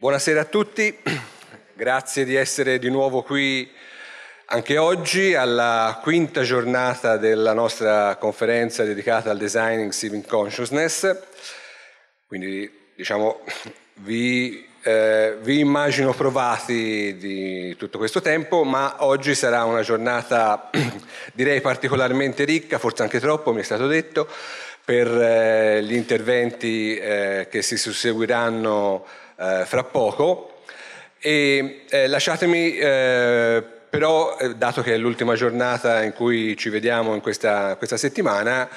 Buonasera a tutti, grazie di essere di nuovo qui anche oggi alla quinta giornata della nostra conferenza dedicata al Designing Civic Consciousness. Quindi diciamo vi, eh, vi immagino provati di tutto questo tempo, ma oggi sarà una giornata direi particolarmente ricca, forse anche troppo, mi è stato detto, per eh, gli interventi eh, che si susseguiranno eh, fra poco. E eh, lasciatemi eh, però, eh, dato che è l'ultima giornata in cui ci vediamo in questa, questa settimana,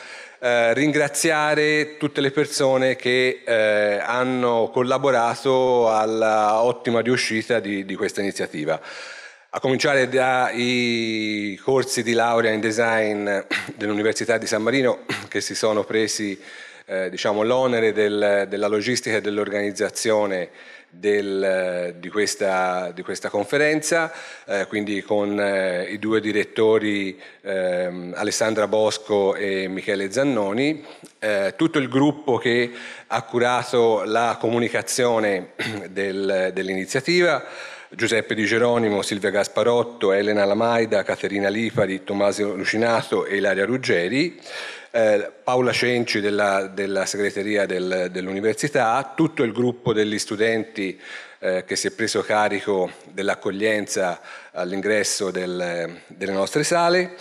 eh, ringraziare tutte le persone che eh, hanno collaborato alla ottima riuscita di, di questa iniziativa a cominciare dai corsi di laurea in design dell'Università di San Marino che si sono presi eh, diciamo, l'onere del, della logistica e dell'organizzazione del, eh, di, questa, di, questa, conferenza, eh, quindi con eh, i due direttori eh, Alessandra Bosco e Michele Zannoni, eh, tutto il gruppo che ha curato la comunicazione del, dell'iniziativa. Giuseppe Di Geronimo, Silvia Gasparotto, Elena Lamaida, Caterina Lipari, Tommaso Lucinato e Ilaria Ruggeri, eh, Paola Cenci della, della segreteria del, dell'università, tutto il gruppo degli studenti eh, che si è preso carico dell'accoglienza all'ingresso del, delle nostre sale,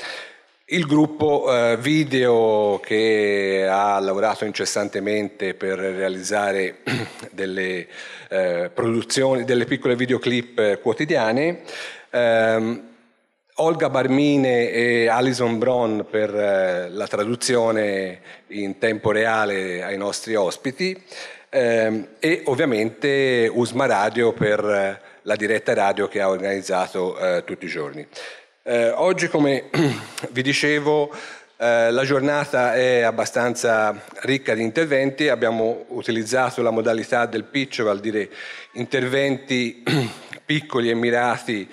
il gruppo eh, video che ha lavorato incessantemente per realizzare delle eh, produzioni, delle piccole videoclip eh, quotidiane, ehm, Olga Barmine e Alison Bron per eh, la traduzione in tempo reale ai nostri ospiti ehm, e ovviamente Usma Radio per eh, la diretta radio che ha organizzato eh, tutti i giorni. oggi, come vi dicevo, la giornata è abbastanza ricca di interventi, abbiamo utilizzato la modalità del pitch, vuol dire interventi piccoli e mirati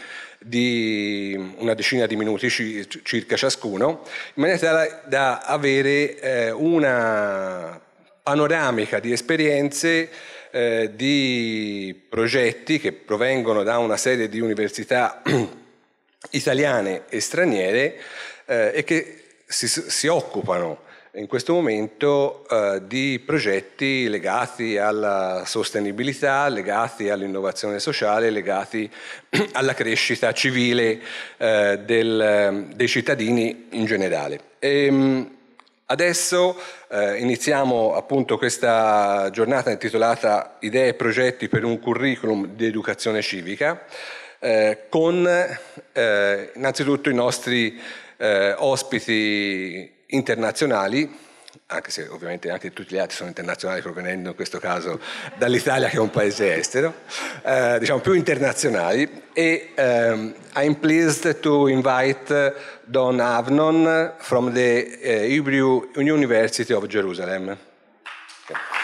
di una decina di minuti circa ciascuno, in maniera tale da avere eh, una panoramica di esperienze eh, di progetti che provengono da una serie di università italiane e straniere eh, e che si, si occupano in questo momento eh, di progetti legati alla sostenibilità, legati all'innovazione sociale, legati alla crescita civile eh, del, dei cittadini in generale. E, ehm, adesso eh, iniziamo appunto questa giornata intitolata Idee e progetti per un curriculum di educazione civica eh, con eh, innanzitutto i nostri eh, ospiti internazionali, anche se ovviamente anche tutti gli altri sono internazionali provenendo in questo caso dall'Italia che è un paese estero, eh, diciamo più internazionali e um, I'm pleased to invite Don Avnon from the uh, Hebrew University of Jerusalem. Okay.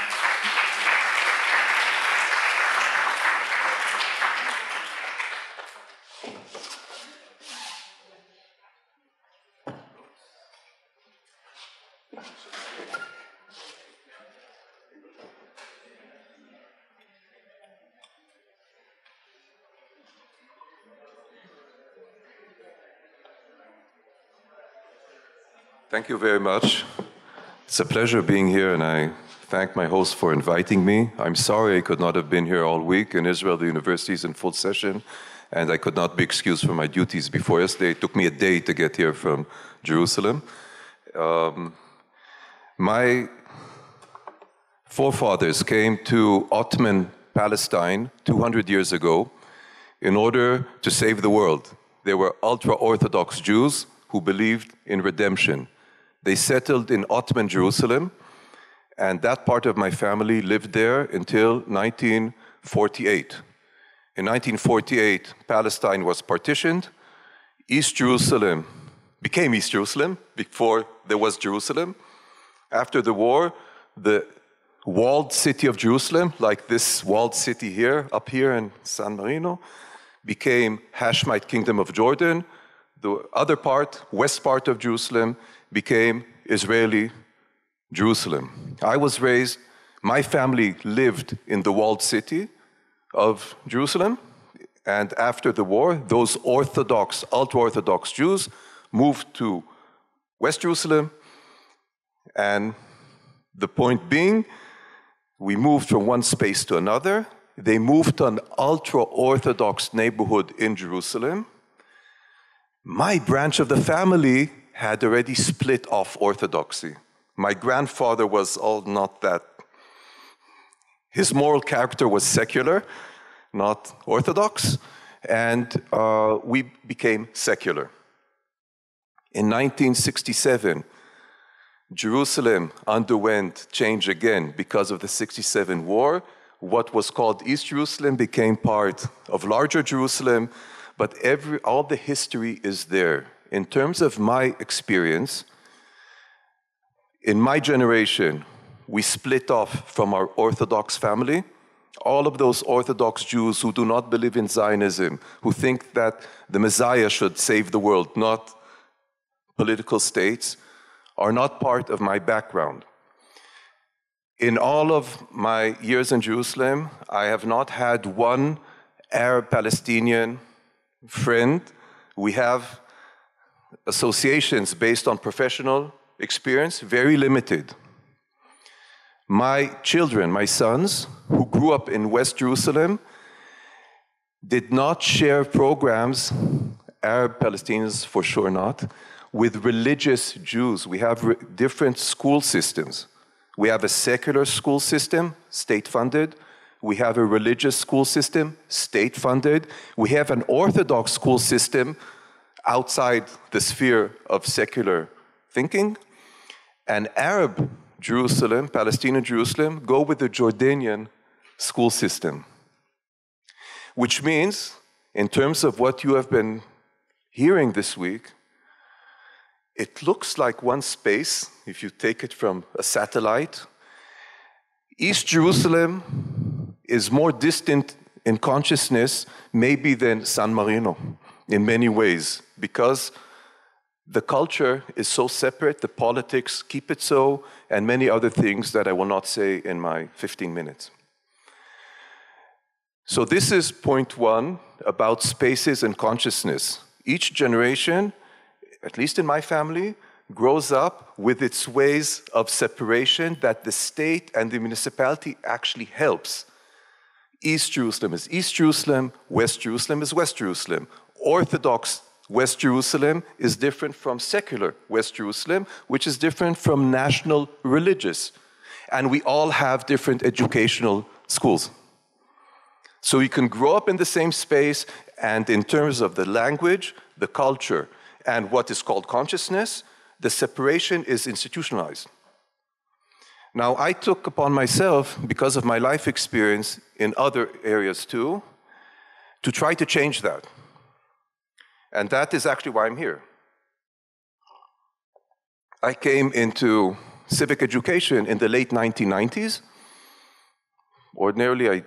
Thank you very much. It's a pleasure being here, and I thank my host for inviting me. I'm sorry I could not have been here all week. In Israel, the university is in full session, and I could not be excused for my duties before yesterday. It took me a day to get here from Jerusalem. Um, my forefathers came to Ottoman Palestine 200 years ago in order to save the world. They were ultra Orthodox Jews who believed in redemption. They settled in Ottoman Jerusalem, and that part of my family lived there until 1948. In 1948, Palestine was partitioned. East Jerusalem became East Jerusalem before there was Jerusalem. After the war, the walled city of Jerusalem, like this walled city here, up here in San Marino, became Hashemite Kingdom of Jordan. The other part, west part of Jerusalem, became Israeli Jerusalem. I was raised, my family lived in the walled city of Jerusalem. And after the war, those Orthodox, ultra Orthodox Jews moved to West Jerusalem. And the point being, we moved from one space to another. They moved to an ultra Orthodox neighborhood in Jerusalem. My branch of the family had already split off orthodoxy. My grandfather was all not that. His moral character was secular, not orthodox, and uh, we became secular. In 1967, Jerusalem underwent change again because of the 67 war. What was called East Jerusalem became part of larger Jerusalem, but every, all the history is there in terms of my experience, in my generation, we split off from our Orthodox family. All of those Orthodox Jews who do not believe in Zionism, who think that the Messiah should save the world, not political states, are not part of my background. In all of my years in Jerusalem, I have not had one Arab Palestinian friend. We have associations based on professional experience, very limited. My children, my sons, who grew up in West Jerusalem, did not share programs, Arab Palestinians for sure not, with religious Jews. We have different school systems. We have a secular school system, state funded. We have a religious school system, state funded. We have an Orthodox school system, outside the sphere of secular thinking. And Arab Jerusalem, Palestinian Jerusalem, go with the Jordanian school system, which means, in terms of what you have been hearing this week, it looks like one space, if you take it from a satellite. East Jerusalem is more distant in consciousness, maybe, than San Marino in many ways because the culture is so separate, the politics keep it so, and many other things that I will not say in my 15 minutes. So, this is point one about spaces and consciousness. Each generation, at least in my family, grows up with its ways of separation that the state and the municipality actually helps. East Jerusalem is East Jerusalem, West Jerusalem is West Jerusalem. Orthodox West Jerusalem is different from secular West Jerusalem, which is different from national religious. And we all have different educational schools. So we can grow up in the same space, and in terms of the language, the culture, and what is called consciousness, the separation is institutionalized. Now, I took upon myself, because of my life experience in other areas too, to try to change that. And that is actually why I'm here. I came into civic education in the late 1990s. Ordinarily, I,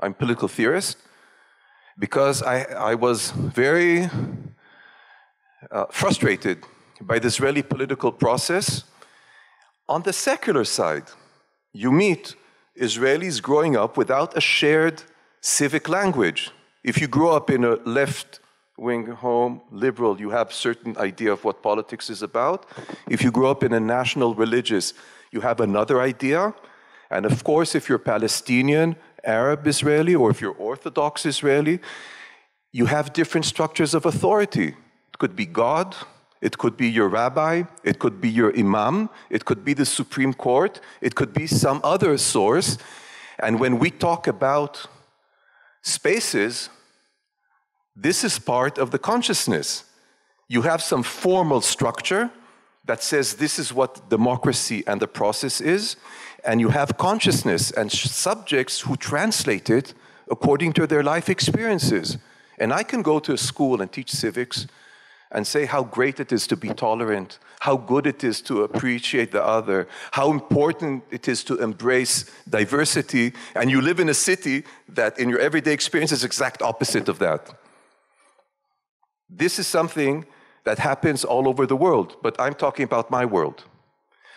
I'm political theorist because I, I was very uh, frustrated by the Israeli political process. On the secular side, you meet Israelis growing up without a shared civic language. If you grow up in a left wing home liberal, you have certain idea of what politics is about. If you grow up in a national religious, you have another idea. And of course, if you're Palestinian, Arab Israeli, or if you're Orthodox Israeli, you have different structures of authority. It could be God, it could be your rabbi, it could be your imam, it could be the Supreme Court, it could be some other source. And when we talk about spaces, this is part of the consciousness. You have some formal structure that says this is what democracy and the process is, and you have consciousness and subjects who translate it according to their life experiences. And I can go to a school and teach civics and say how great it is to be tolerant, how good it is to appreciate the other, how important it is to embrace diversity. And you live in a city that, in your everyday experience, is exact opposite of that. This is something that happens all over the world, but I'm talking about my world.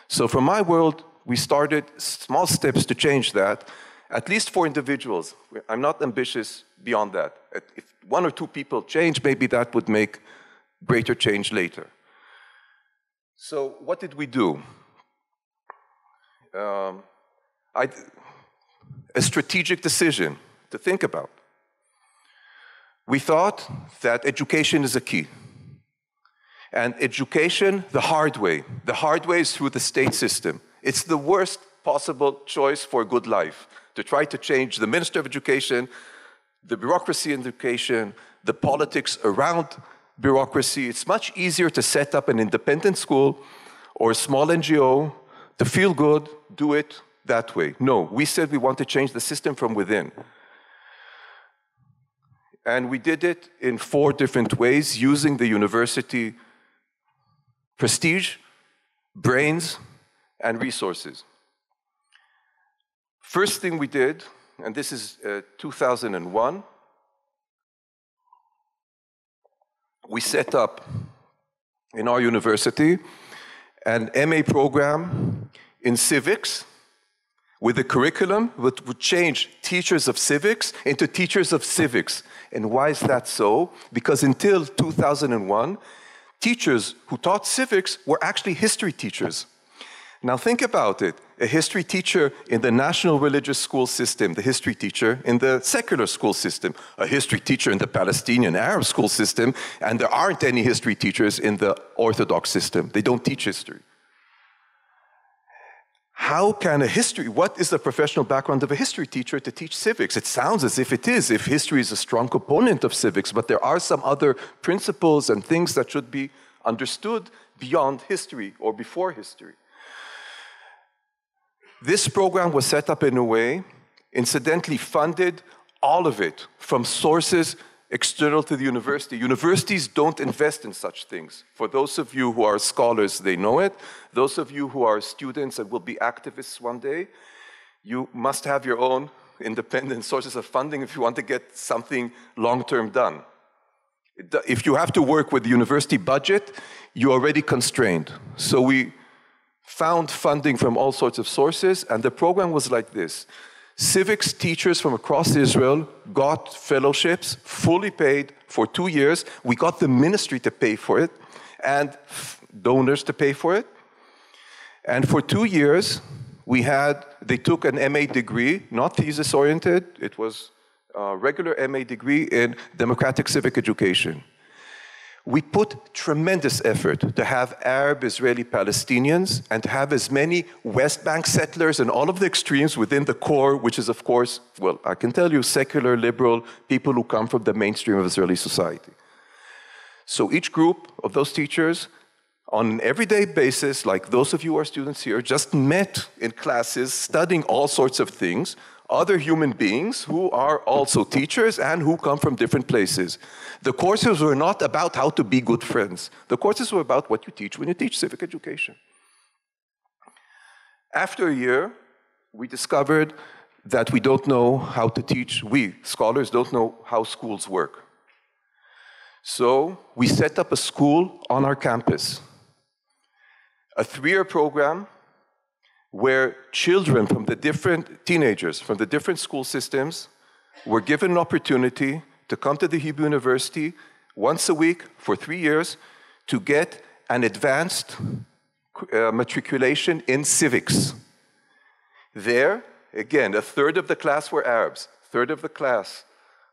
So, from my world, we started small steps to change that, at least for individuals. I'm not ambitious beyond that. If one or two people change, maybe that would make greater change later. So, what did we do? Um, I, a strategic decision to think about we thought that education is a key. And education the hard way. The hard way is through the state system. It's the worst possible choice for a good life to try to change the Minister of Education, the bureaucracy in education, the politics around bureaucracy. It's much easier to set up an independent school or a small NGO to feel good, do it that way. No, we said we want to change the system from within. And we did it in four different ways using the university prestige, brains, and resources. First thing we did, and this is uh, 2001, we set up in our university an MA program in civics with a curriculum that would change teachers of civics into teachers of civics. And why is that so? Because until 2001, teachers who taught civics were actually history teachers. Now think about it. A history teacher in the national religious school system, the history teacher in the secular school system, a history teacher in the Palestinian Arab school system, and there aren't any history teachers in the Orthodox system. They don't teach history how can a history, what is the professional background of a history teacher to teach civics? It sounds as if it is, if history is a strong component of civics, but there are some other principles and things that should be understood beyond history or before history. This program was set up in a way, incidentally funded all of it from sources external to the university. Universities don't invest in such things. For those of you who are scholars, they know it. Those of you who are students and will be activists one day, you must have your own independent sources of funding if you want to get something long term done. If you have to work with the university budget, you're already constrained. So we found funding from all sorts of sources, and the program was like this Civics teachers from across Israel got fellowships, fully paid for two years. We got the ministry to pay for it and donors to pay for it. And for two years, we had, they took an MA degree, not thesis oriented, it was a regular MA degree in democratic civic education we put tremendous effort to have Arab, Israeli, Palestinians, and to have as many West Bank settlers and all of the extremes within the core, which is, of course, well, I can tell you, secular, liberal, people who come from the mainstream of Israeli society. So each group of those teachers, on an everyday basis, like those of you who are students here, just met in classes, studying all sorts of things, other human beings who are also teachers and who come from different places. The courses were not about how to be good friends. The courses were about what you teach when you teach civic education. After a year, we discovered that we don't know how to teach, we scholars don't know how schools work. So we set up a school on our campus, a three year program where children from the different teenagers from the different school systems were given an opportunity to come to the Hebrew University once a week for three years to get an advanced uh, matriculation in civics. There, again, a third of the class were Arabs, a third of the class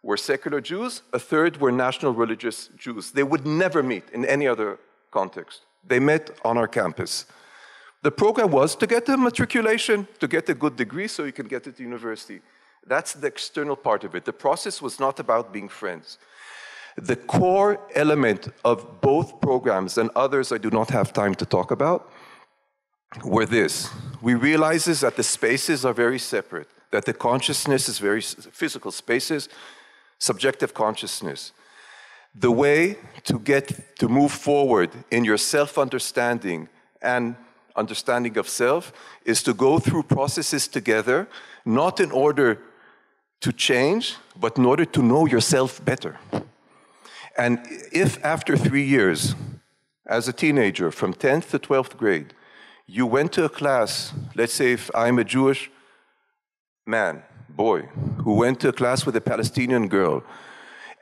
were secular Jews, a third were national religious Jews. They would never meet in any other context. They met on our campus. The program was to get a matriculation, to get a good degree so you can get to university. That's the external part of it. The process was not about being friends. The core element of both programs and others I do not have time to talk about were this. We realize that the spaces are very separate, that the consciousness is very physical spaces, subjective consciousness. The way to get to move forward in your self-understanding and understanding of self is to go through processes together, not in order to change, but in order to know yourself better. And if after three years, as a teenager, from 10th to 12th grade, you went to a class, let's say if I'm a Jewish man, boy, who went to a class with a Palestinian girl,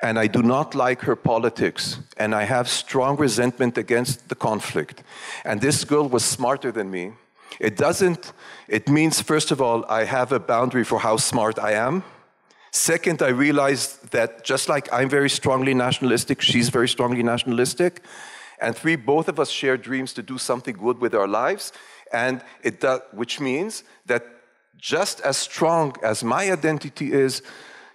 and I do not like her politics, and I have strong resentment against the conflict. And this girl was smarter than me. It doesn't, it means, first of all, I have a boundary for how smart I am. Second, I realized that just like I'm very strongly nationalistic, she's very strongly nationalistic. And three, both of us share dreams to do something good with our lives, and it does, which means that just as strong as my identity is,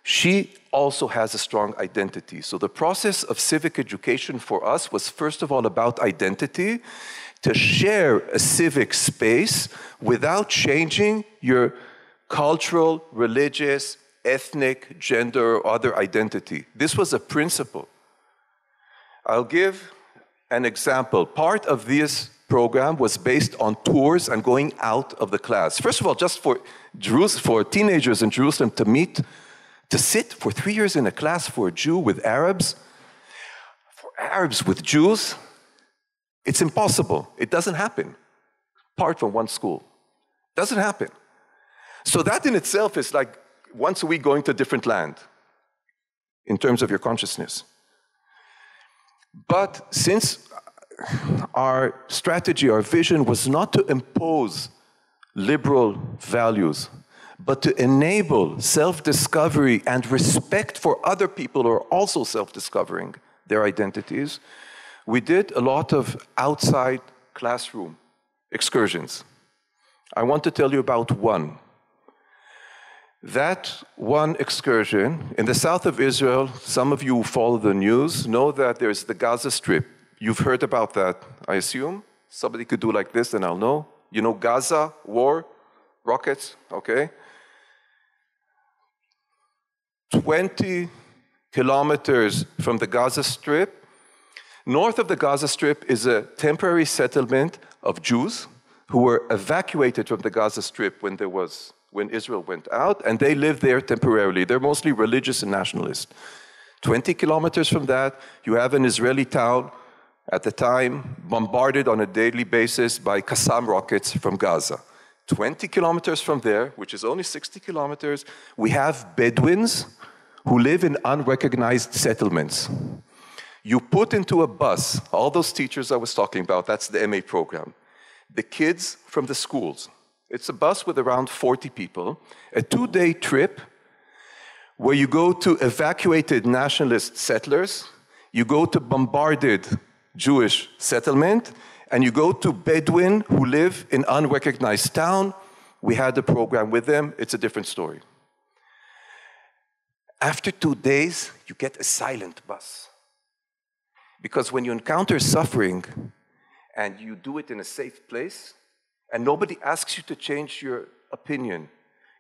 she also has a strong identity. So the process of civic education for us was first of all about identity, to share a civic space without changing your cultural, religious, ethnic, gender, or other identity. This was a principle. I'll give an example. Part of this program was based on tours and going out of the class. First of all, just for, for teenagers in Jerusalem to meet to sit for three years in a class for a Jew with Arabs, for Arabs with Jews, it's impossible. It doesn't happen, apart from one school. Doesn't happen. So that in itself is like once a week going to a different land in terms of your consciousness. But since our strategy, our vision was not to impose liberal values but to enable self discovery and respect for other people who are also self discovering their identities, we did a lot of outside classroom excursions. I want to tell you about one. That one excursion in the south of Israel, some of you who follow the news know that there's the Gaza Strip. You've heard about that, I assume. Somebody could do like this and I'll know. You know Gaza, war, rockets, okay? 20 kilometers from the Gaza Strip. North of the Gaza Strip is a temporary settlement of Jews who were evacuated from the Gaza Strip when there was when Israel went out, and they live there temporarily. They're mostly religious and nationalist. 20 kilometers from that, you have an Israeli town at the time bombarded on a daily basis by Qassam rockets from Gaza. 20 kilometers from there, which is only 60 kilometers, we have Bedouins who live in unrecognized settlements. You put into a bus all those teachers I was talking about, that's the MA program, the kids from the schools. It's a bus with around 40 people, a two day trip where you go to evacuated nationalist settlers, you go to bombarded Jewish settlement, and you go to Bedouin who live in unrecognized town. We had the program with them. It's a different story. After two days, you get a silent bus. Because when you encounter suffering and you do it in a safe place, and nobody asks you to change your opinion,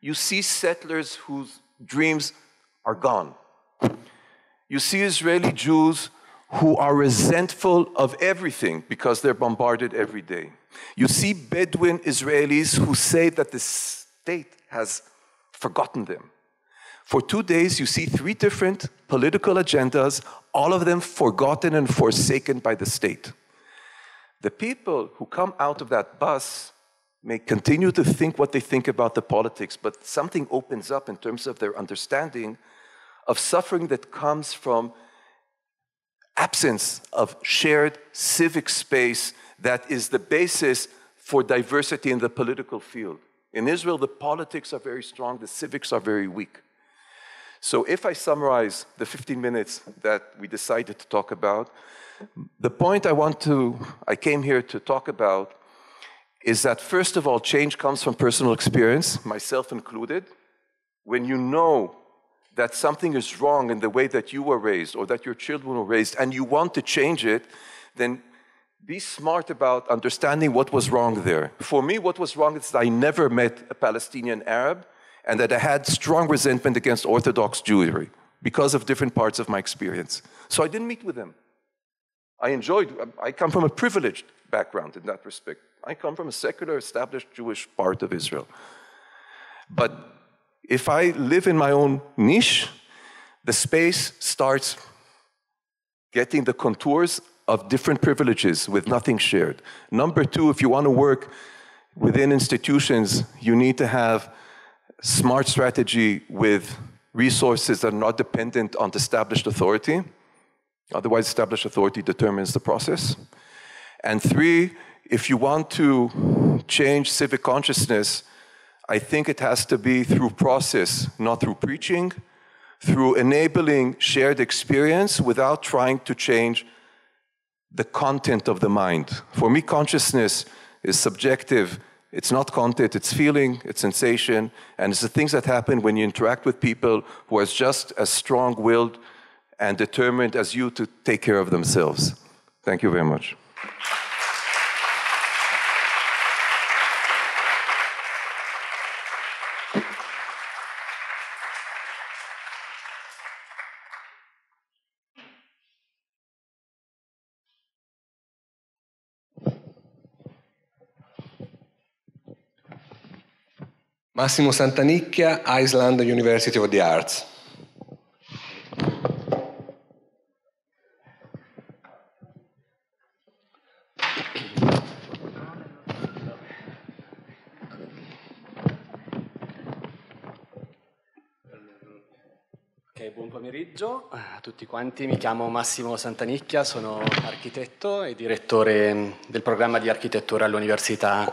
you see settlers whose dreams are gone. You see Israeli Jews who are resentful of everything because they're bombarded every day. You see Bedouin Israelis who say that the state has forgotten them. For two days, you see three different political agendas, all of them forgotten and forsaken by the state. The people who come out of that bus may continue to think what they think about the politics, but something opens up in terms of their understanding of suffering that comes from absence of shared civic space that is the basis for diversity in the political field. In Israel, the politics are very strong, the civics are very weak. So, if I summarize the 15 minutes that we decided to talk about, the point I want to, I came here to talk about is that first of all, change comes from personal experience, myself included. When you know that something is wrong in the way that you were raised or that your children were raised and you want to change it, then be smart about understanding what was wrong there. For me, what was wrong is that I never met a Palestinian Arab and that I had strong resentment against Orthodox Jewry because of different parts of my experience. So I didn't meet with them. I enjoyed, I come from a privileged background in that respect. I come from a secular, established Jewish part of Israel. But if I live in my own niche, the space starts getting the contours of different privileges with nothing shared. Number two, if you want to work within institutions, you need to have smart strategy with resources that are not dependent on established authority. Otherwise, established authority determines the process. And three, if you want to change civic consciousness, I think it has to be through process, not through preaching, through enabling shared experience without trying to change the content of the mind. For me, consciousness is subjective. It's not content, it's feeling, it's sensation, and it's the things that happen when you interact with people who are just as strong willed and determined as you to take care of themselves. Thank you very much. Massimo Santanicchia, Iceland University of the Arts. buon pomeriggio a tutti quanti, mi chiamo Massimo Santanicchia, sono architetto e direttore del programma di architettura all'Università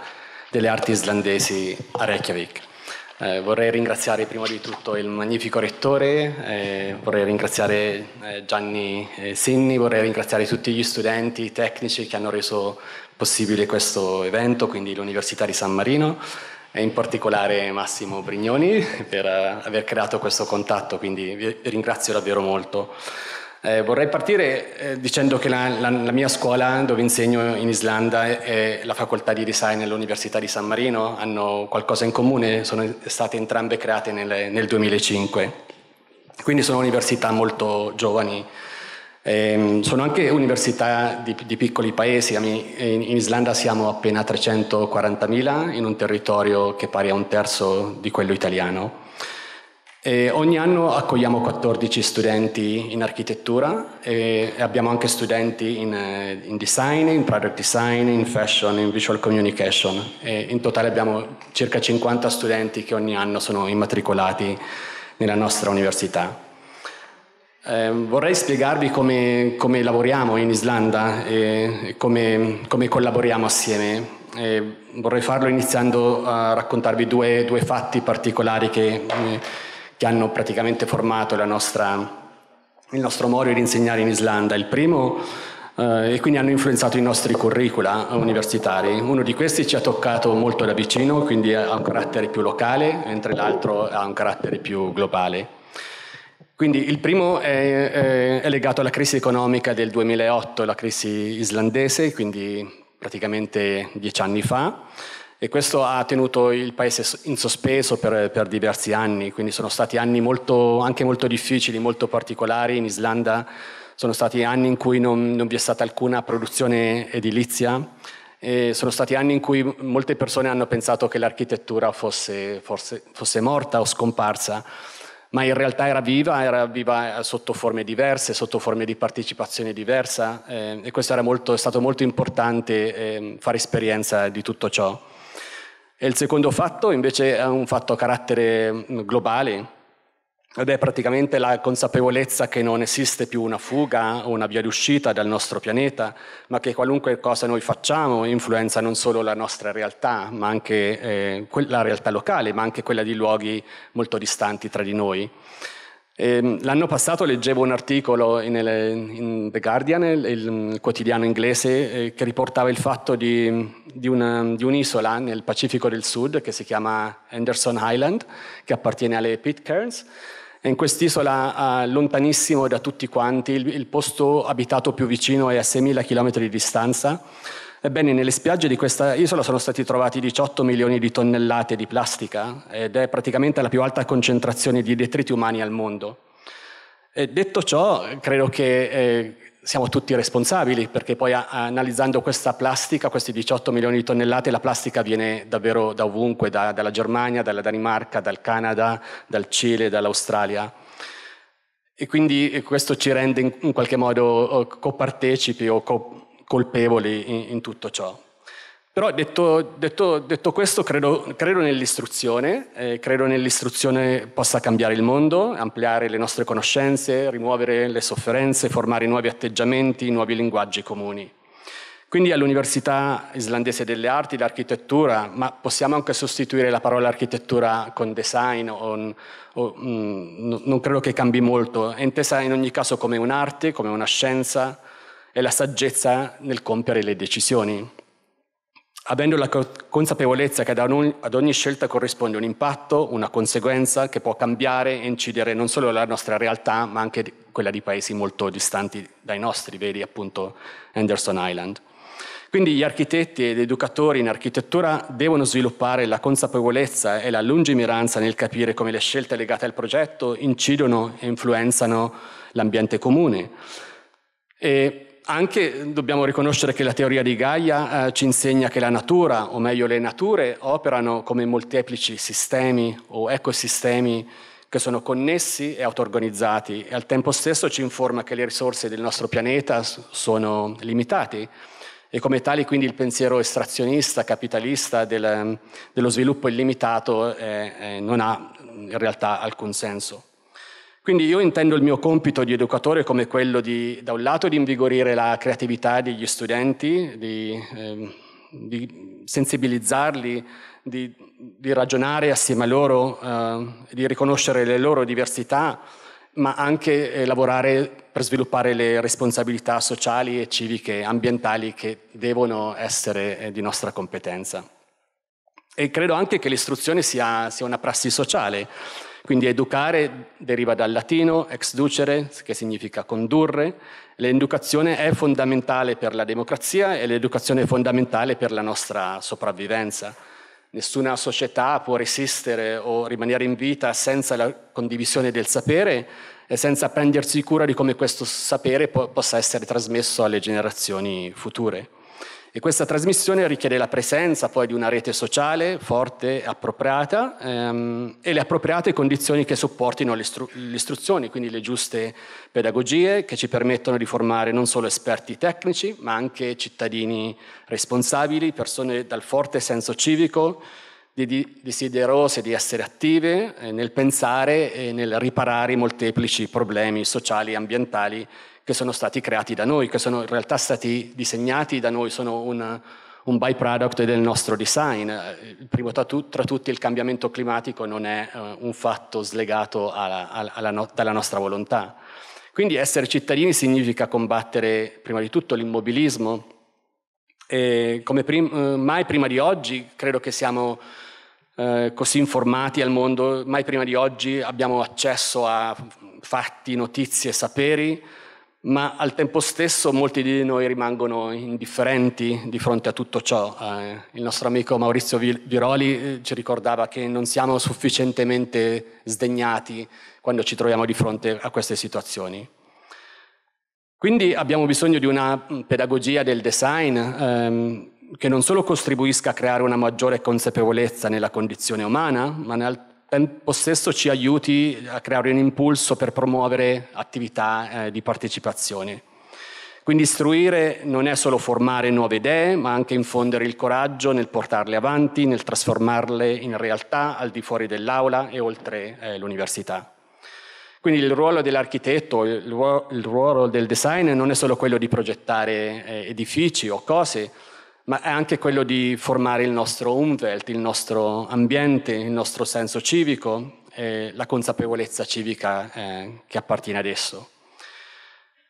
delle Arti Islandesi a Reykjavik. Eh, vorrei ringraziare prima di tutto il magnifico rettore, eh, vorrei ringraziare eh, Gianni eh, Sinni, vorrei ringraziare tutti gli studenti, i tecnici che hanno reso possibile questo evento, quindi l'Università di San Marino e in particolare Massimo Brignoni per eh, aver creato questo contatto, quindi vi ringrazio davvero molto. Eh, vorrei partire eh, dicendo che la, la, la, mia scuola, dove insegno in Islanda, e la facoltà di design dell'Università di San Marino hanno qualcosa in comune, sono state entrambe create nel, nel 2005. Quindi sono università molto giovani. Eh, sono anche università di, di piccoli paesi, in, in Islanda siamo appena 340.000 in un territorio che pari a un terzo di quello italiano. E ogni anno accogliamo 14 studenti in architettura e abbiamo anche studenti in, eh, in design, in product design, in fashion, in visual communication. E in totale abbiamo circa 50 studenti che ogni anno sono immatricolati nella nostra università. Eh, vorrei spiegarvi come, come, lavoriamo in Islanda e come, come collaboriamo assieme. E vorrei farlo iniziando a raccontarvi due, due fatti particolari che... Eh, che hanno praticamente formato nostra, il nostro modo di insegnare in Islanda. Il primo eh, e quindi hanno influenzato i nostri curricula universitari. Uno di questi ci ha toccato molto da vicino, quindi ha un carattere più locale, mentre l'altro ha un carattere più globale. Quindi il primo è, eh, è legato alla crisi economica del 2008, la crisi islandese, quindi praticamente dieci anni fa e questo ha tenuto il paese in sospeso per, per diversi anni, quindi sono stati anni molto, anche molto difficili, molto particolari in Islanda, sono stati anni in cui non, non vi è stata alcuna produzione edilizia, e sono stati anni in cui molte persone hanno pensato che l'architettura fosse, fosse, fosse morta o scomparsa, ma in realtà era viva, era viva eh, sotto forme diverse, sotto forme di partecipazione diversa eh, e questo era molto, è stato molto importante eh, fare esperienza di tutto ciò. E il secondo fatto invece è un fatto a carattere mm, globale ed è praticamente la consapevolezza che non esiste più una fuga o una via d'uscita dal nostro pianeta, ma che qualunque cosa noi facciamo influenza non solo la nostra realtà, ma anche eh, la realtà locale, ma anche quella di luoghi molto distanti tra di noi. Ehm, l'anno passato leggevo un articolo in, The Guardian, il, mm, quotidiano inglese, eh, che riportava il fatto di, di, una, di un'isola nel Pacifico del Sud che si chiama Anderson Island, che appartiene alle Pitcairns. In quest'isola lontanissimo da tutti quanti, il, il posto abitato più vicino è a 6.000 km di distanza Ebbene, nelle spiagge di questa isola sono stati trovati 18 milioni di tonnellate di plastica ed è praticamente la più alta concentrazione di detriti umani al mondo. E detto ciò, credo che eh, siamo tutti responsabili perché poi a, analizzando questa plastica, questi 18 milioni di tonnellate, la plastica viene davvero da ovunque, da, dalla Germania, dalla Danimarca, dal Canada, dal Cile, dall'Australia. E quindi questo ci rende in, qualche modo copartecipi o copartecipi colpevoli in, in tutto ciò. Però detto, detto, detto questo, credo, credo nell'istruzione, eh, credo nell'istruzione possa cambiare il mondo, ampliare le nostre conoscenze, rimuovere le sofferenze, formare nuovi atteggiamenti, nuovi linguaggi comuni. Quindi all'Università Islandese delle Arti, l'architettura, ma possiamo anche sostituire la parola architettura con design, o, o, mh, mm, non credo che cambi molto, è intesa in ogni caso come un'arte, come una scienza, e la saggezza nel compiere le decisioni. Avendo la consapevolezza che ad ogni scelta corrisponde un impatto, una conseguenza che può cambiare e incidere non solo la nostra realtà, ma anche quella di paesi molto distanti dai nostri, vedi appunto Anderson Island. Quindi gli architetti ed educatori in architettura devono sviluppare la consapevolezza e la lungimiranza nel capire come le scelte legate al progetto incidono e influenzano l'ambiente comune. E anche dobbiamo riconoscere che la teoria di Gaia eh, ci insegna che la natura, o meglio le nature, operano come molteplici sistemi o ecosistemi che sono connessi e auto-organizzati e al tempo stesso ci informa che le risorse del nostro pianeta sono limitate e come tali quindi il pensiero estrazionista, capitalista del, dello sviluppo illimitato eh, eh, non ha in realtà alcun senso. Quindi io intendo il mio compito di educatore come quello di, da un lato, di invigorire la creatività degli studenti, di, eh, di sensibilizzarli, di, di, ragionare assieme a loro, eh, di riconoscere le loro diversità, ma anche eh, lavorare per sviluppare le responsabilità sociali e civiche, ambientali che devono essere eh, di nostra competenza. E credo anche che l'istruzione sia, sia una prassi sociale quindi educare deriva dal latino ex ducere, che significa condurre. L'educazione è fondamentale per la democrazia e l'educazione è fondamentale per la nostra sopravvivenza. Nessuna società può resistere o rimanere in vita senza la condivisione del sapere e senza prendersi cura di come questo sapere po- possa essere trasmesso alle generazioni future. E questa trasmissione richiede la presenza poi di una rete sociale forte, appropriata ehm, e le appropriate condizioni che supportino le istruzioni, quindi le giuste pedagogie che ci permettono di formare non solo esperti tecnici, ma anche cittadini responsabili, persone dal forte senso civico, di desiderose di essere attive eh, nel pensare e nel riparare i molteplici problemi sociali e ambientali che sono stati creati da noi, che sono in realtà stati disegnati da noi, sono un, un byproduct del nostro design. Il primo tra, tu, tra, tutti il cambiamento climatico non è uh, un fatto slegato alla, alla no, dalla nostra volontà. Quindi essere cittadini significa combattere prima di tutto l'immobilismo. E come prim- eh, mai prima di oggi credo che siamo eh, così informati al mondo, mai prima di oggi abbiamo accesso a fatti, notizie, saperi ma al tempo stesso molti di noi rimangono indifferenti di fronte a tutto ciò. Eh. il nostro amico Maurizio Viroli eh, ci ricordava che non siamo sufficientemente sdegnati quando ci troviamo di fronte a queste situazioni. Quindi abbiamo bisogno di una mm, pedagogia del design ehm, che non solo contribuisca a creare una maggiore consapevolezza nella condizione umana, ma nel tempo stesso ci aiuti a creare un impulso per promuovere attività eh, di partecipazione. Quindi istruire non è solo formare nuove idee, ma anche infondere il coraggio nel portarle avanti, nel trasformarle in realtà al di fuori dell'aula e oltre eh, l'università. Quindi il ruolo dell'architetto, il ruolo del design non è solo quello di progettare eh, edifici o cose, ma è anche quello di formare il nostro umwelt, il nostro ambiente, il nostro senso civico e la consapevolezza civica eh, che appartiene ad esso.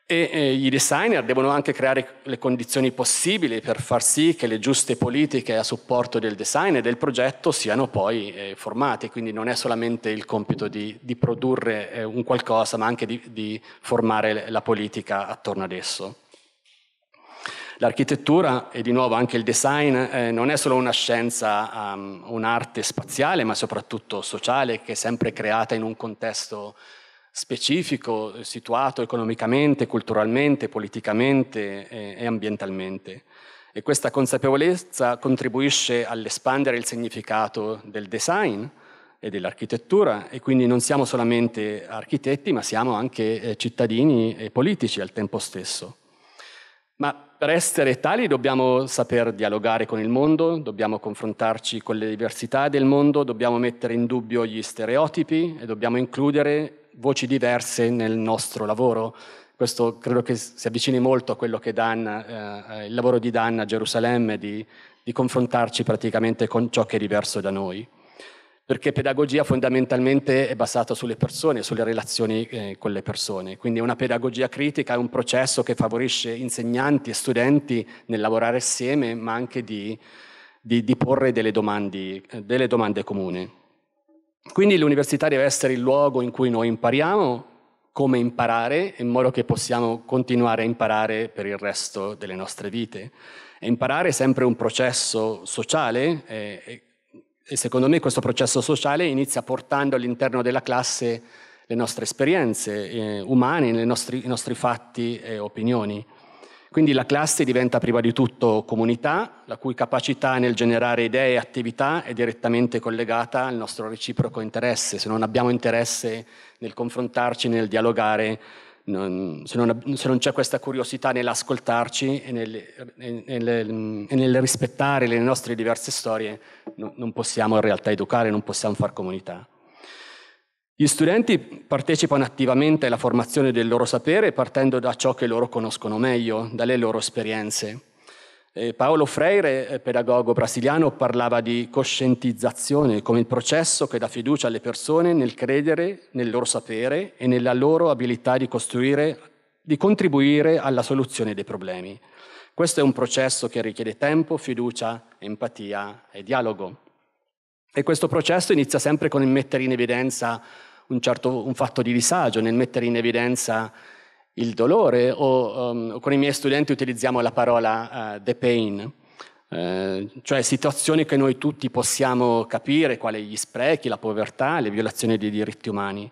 E eh, i designer devono anche creare le condizioni possibili per far sì che le giuste politiche a supporto del design e del progetto siano poi eh, formate, quindi non è solamente il compito di, di produrre un qualcosa, ma anche di, di formare la politica attorno ad esso. L'architettura e di nuovo anche il design eh, non è solo una scienza, um, un'arte spaziale, ma soprattutto sociale, che è sempre creata in un contesto specifico, situato economicamente, culturalmente, politicamente e, eh, e ambientalmente. E questa consapevolezza contribuisce all'espandere il significato del design e dell'architettura e quindi non siamo solamente architetti ma siamo anche eh, cittadini e politici al tempo stesso. Ma per essere tali dobbiamo saper dialogare con il mondo, dobbiamo confrontarci con le diversità del mondo, dobbiamo mettere in dubbio gli stereotipi e dobbiamo includere voci diverse nel nostro lavoro. Questo credo che si avvicini molto a quello che Dan, eh, eh il lavoro di Dan a Gerusalemme, di, di confrontarci praticamente con ciò che è diverso da noi perché pedagogia fondamentalmente è basata sulle persone, sulle relazioni eh, con le persone. Quindi una pedagogia critica è un processo che favorisce insegnanti e studenti nel lavorare assieme, ma anche di, di, di porre delle, domandi, eh, delle domande comuni. Quindi l'università deve essere il luogo in cui noi impariamo come imparare in modo che possiamo continuare a imparare per il resto delle nostre vite. E imparare è sempre un processo sociale, eh, e secondo me questo processo sociale inizia portando all'interno della classe le nostre esperienze eh, umane, nostri, i nostri fatti e opinioni. Quindi la classe diventa prima di tutto comunità, la cui capacità nel generare idee e attività è direttamente collegata al nostro reciproco interesse. Se non abbiamo interesse nel confrontarci, nel dialogare, non, se, non, se, non, c'è questa curiosità nell'ascoltarci e nel, e nel, e nel rispettare le nostre diverse storie, no, non possiamo in realtà educare, non possiamo far comunità. Gli studenti partecipano attivamente alla formazione del loro sapere partendo da ciò che loro conoscono meglio, dalle loro esperienze. Eh, Paolo Freire, eh, pedagogo brasiliano, parlava di coscientizzazione come il processo che dà fiducia alle persone nel credere, nel loro sapere e nella loro abilità di costruire, di contribuire alla soluzione dei problemi. Questo è un processo che richiede tempo, fiducia, empatia e dialogo. E questo processo inizia sempre con il mettere in evidenza un, certo, un fatto di disagio, nel mettere in evidenza il dolore o um, con i miei studenti utilizziamo la parola uh, the pain, eh, cioè situazioni che noi tutti possiamo capire, quali gli sprechi, la povertà, le violazioni dei diritti umani.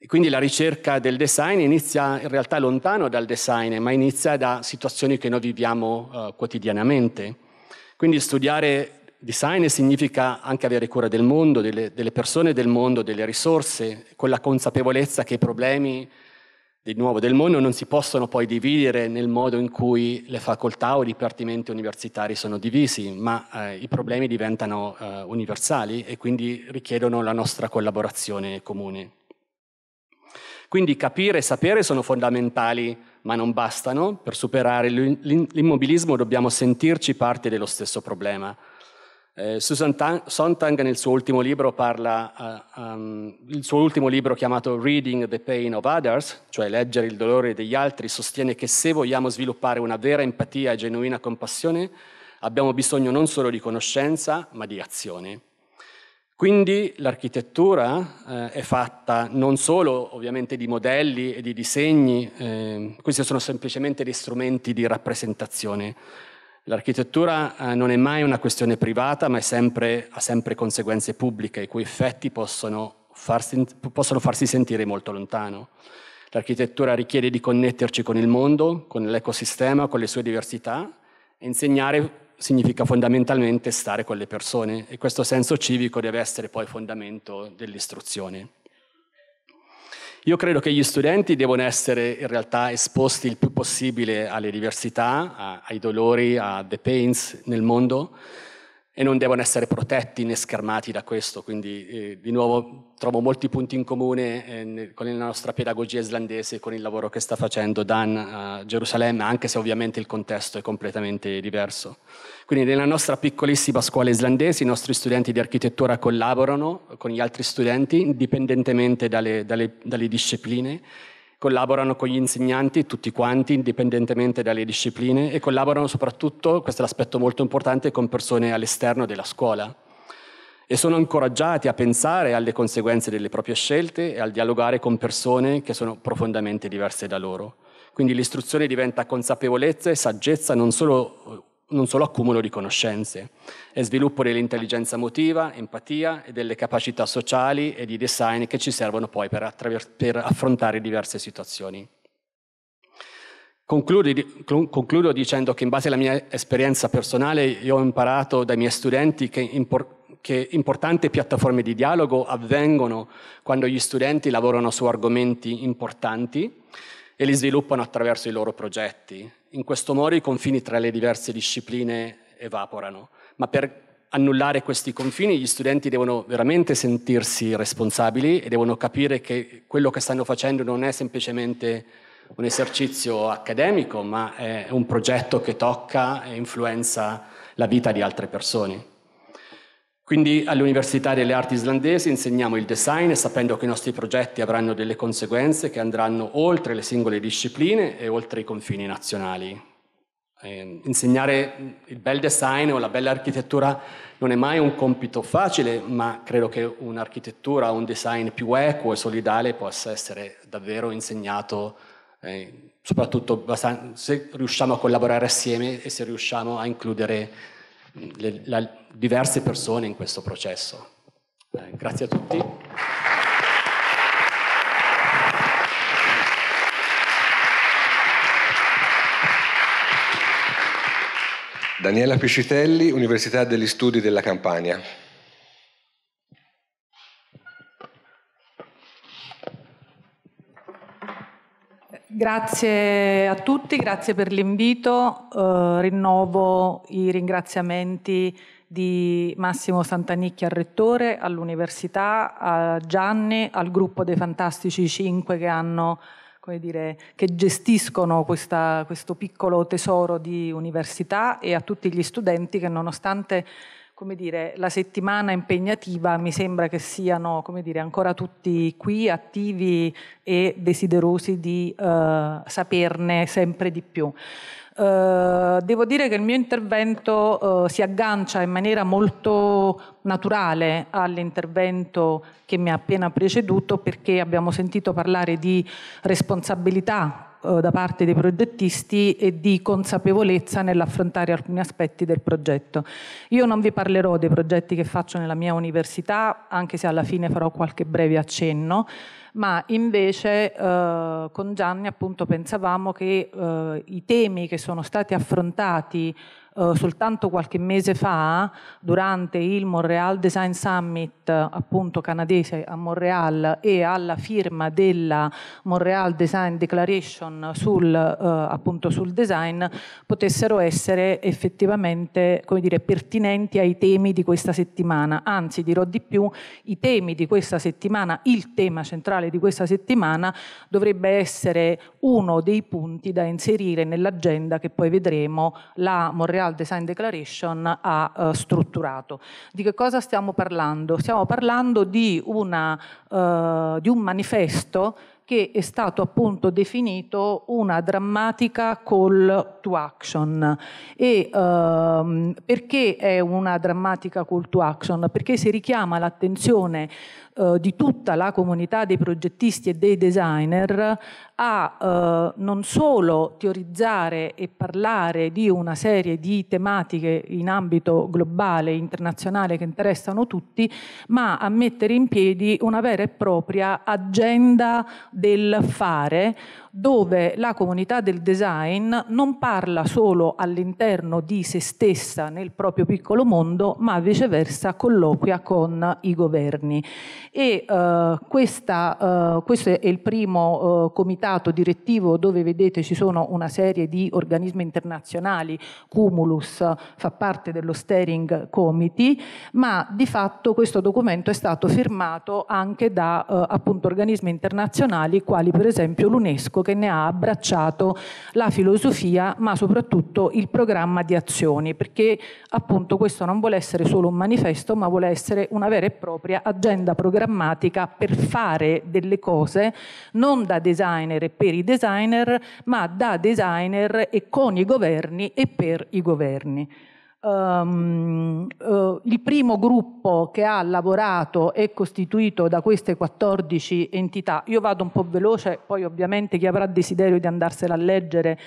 E quindi la ricerca del design inizia in realtà lontano dal design, ma inizia da situazioni che noi viviamo uh, quotidianamente. Quindi studiare design significa anche avere cura del mondo, delle, delle persone del mondo, delle risorse, con la consapevolezza che i problemi, di nuovo del mondo non si possono poi dividere nel modo in cui le facoltà o i dipartimenti universitari sono divisi, ma eh, i problemi diventano eh, universali e quindi richiedono la nostra collaborazione comune. Quindi capire e sapere sono fondamentali, ma non bastano. Per superare l'immobilismo dobbiamo sentirci parte dello stesso problema eh, Susan Tang, Sontag nel suo ultimo libro parla, uh, um, il suo ultimo libro chiamato Reading the Pain of Others, cioè leggere il dolore degli altri, sostiene che se vogliamo sviluppare una vera empatia e genuina compassione, abbiamo bisogno non solo di conoscenza, ma di azione. Quindi l'architettura eh, è fatta non solo ovviamente di modelli e di disegni, eh, questi sono semplicemente gli strumenti di rappresentazione, L'architettura eh, non è mai una questione privata, ma sempre, ha sempre conseguenze pubbliche, i cui effetti possono farsi, possono farsi sentire molto lontano. L'architettura richiede di connetterci con il mondo, con l'ecosistema, con le sue diversità e insegnare significa fondamentalmente stare con le persone e questo senso civico deve essere poi fondamento dell'istruzione. Io credo che gli studenti devono essere in realtà esposti il più possibile alle diversità, ai dolori, a the pains nel mondo, e non devono essere protetti né schermati da questo. Quindi eh, di nuovo trovo molti punti in comune eh, con la nostra pedagogia islandese, con il lavoro che sta facendo Dan a Gerusalemme, anche se ovviamente il contesto è completamente diverso. Quindi nella nostra piccolissima scuola islandese i nostri studenti di architettura collaborano con gli altri studenti indipendentemente dalle, dalle, dalle discipline collaborano con gli insegnanti tutti quanti, indipendentemente dalle discipline, e collaborano soprattutto, questo è l'aspetto molto importante, con persone all'esterno della scuola. E sono incoraggiati a pensare alle conseguenze delle proprie scelte e a dialogare con persone che sono profondamente diverse da loro. Quindi l'istruzione diventa consapevolezza e saggezza non solo non solo accumulo di conoscenze, è sviluppo dell'intelligenza emotiva, empatia e delle capacità sociali e di design che ci servono poi per, attraver- per affrontare diverse situazioni. Concludo, di- concludo, dicendo che in base alla mia esperienza personale io ho imparato dai miei studenti che, impor- che importanti piattaforme di dialogo avvengono quando gli studenti lavorano su argomenti importanti e li sviluppano attraverso i loro progetti. In questo modo i confini tra le diverse discipline evaporano, ma per annullare questi confini gli studenti devono veramente sentirsi responsabili e devono capire che quello che stanno facendo non è semplicemente un esercizio accademico, ma è un progetto che tocca e influenza la vita di altre persone. Quindi all'Università delle Arti Islandesi insegniamo il design sapendo che i nostri progetti avranno delle conseguenze che andranno oltre le singole discipline e oltre i confini nazionali. Eh, insegnare il bel design o la bella architettura non è mai un compito facile, ma credo che un'architettura, un design più equo e solidale possa essere davvero insegnato, eh, soprattutto se riusciamo a collaborare assieme e se riusciamo a includere le, la, diverse persone in questo processo. Eh, grazie a tutti. Daniela Piscitelli, Università degli Studi della Campania. Grazie a tutti, grazie per l'invito. Eh, rinnovo i ringraziamenti di Massimo Santanicchi al Rettore, all'Università, a Gianni, al gruppo dei Fantastici 5 che, hanno, dire, che gestiscono questa, questo piccolo tesoro di università e a tutti gli studenti che nonostante come dire, la settimana impegnativa mi sembra che siano come dire, ancora tutti qui attivi e desiderosi di eh, saperne sempre di più. Uh, devo dire che il mio intervento uh, si aggancia in maniera molto naturale all'intervento che mi ha appena preceduto perché abbiamo sentito parlare di responsabilità eh, da parte dei progettisti e di consapevolezza nell'affrontare alcuni aspetti del progetto. Io non vi parlerò dei progetti che faccio nella mia università, anche se alla fine farò qualche breve accenno, ma invece eh, con Gianni appunto pensavamo che eh, i temi che sono stati affrontati eh, soltanto qualche mese fa durante il Montreal Design Summit appunto canadese a Montreal e alla firma della Montreal Design Declaration sul, eh, appunto sul design potessero essere effettivamente come dire, pertinenti ai temi di questa settimana. Anzi dirò di più, i temi di questa settimana, il tema centrale di questa settimana dovrebbe essere uno dei punti da inserire nell'agenda che poi vedremo la Montreal Industrial Design Declaration ha eh, strutturato. Di che cosa stiamo parlando? Stiamo parlando di, una, eh, di un manifesto che è stato appunto definito una drammatica call to action. E, ehm, perché è una drammatica call to action? Perché si richiama l'attenzione eh, di tutta la comunità dei progettisti e dei designer a eh, non solo teorizzare e parlare di una serie di tematiche in ambito globale, e internazionale che interessano tutti, ma a mettere in piedi una vera e propria agenda del fare dove la comunità del design non parla solo all'interno di se stessa nel proprio piccolo mondo, ma viceversa colloquia con i governi. E, eh, questa, eh, questo è il primo eh, comitato direttivo dove vedete ci sono una serie di organismi internazionali, Cumulus fa parte dello Steering Committee, ma di fatto questo documento è stato firmato anche da eh, appunto, organismi internazionali quali per esempio l'UNESCO che ne ha abbracciato la filosofia, ma soprattutto il programma di azioni, perché appunto questo non vuole essere solo un manifesto, ma vuole essere una vera e propria agenda programmatica per fare delle cose non da designer e per i designer, ma da designer e con i governi e per i governi. Um, uh, il primo gruppo che ha lavorato è costituito da queste 14 entità. Io vado un po' veloce, poi ovviamente chi avrà desiderio di andarsela a leggere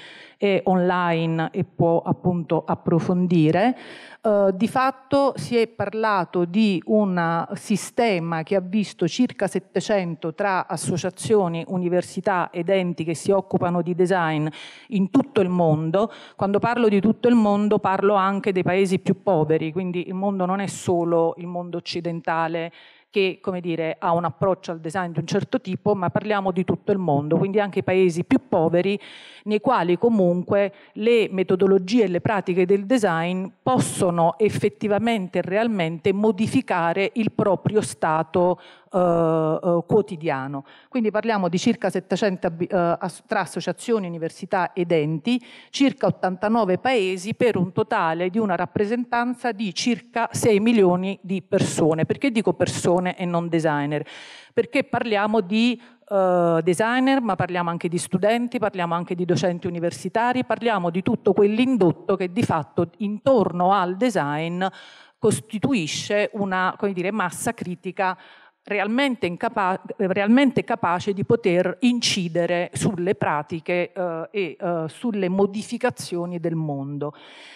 è online e può appunto approfondire. Eh, di fatto si è parlato di un sistema che ha visto circa 700 tra associazioni, università ed enti che si occupano di design in tutto il mondo. Quando parlo di tutto il mondo parlo anche dei paesi più poveri, quindi il mondo non è solo il mondo occidentale che dire, ha un approccio al design di un certo tipo, ma parliamo di tutto il mondo, quindi anche i paesi più poveri nei quali comunque le metodologie e le pratiche del design possono effettivamente e realmente modificare il proprio stato eh, eh, quotidiano. Quindi parliamo di circa 700 eh, tra associazioni, università ed enti, circa 89 paesi per un totale di una rappresentanza di circa 6 milioni di persone. Perché dico persone e non designer? Perché parliamo di eh, designer, ma parliamo anche di studenti, parliamo anche di docenti universitari, parliamo di tutto quell'indotto che di fatto intorno al design costituisce una dire, massa critica realmente, incapa- realmente capace di poter incidere sulle pratiche eh, e eh, sulle modificazioni del mondo.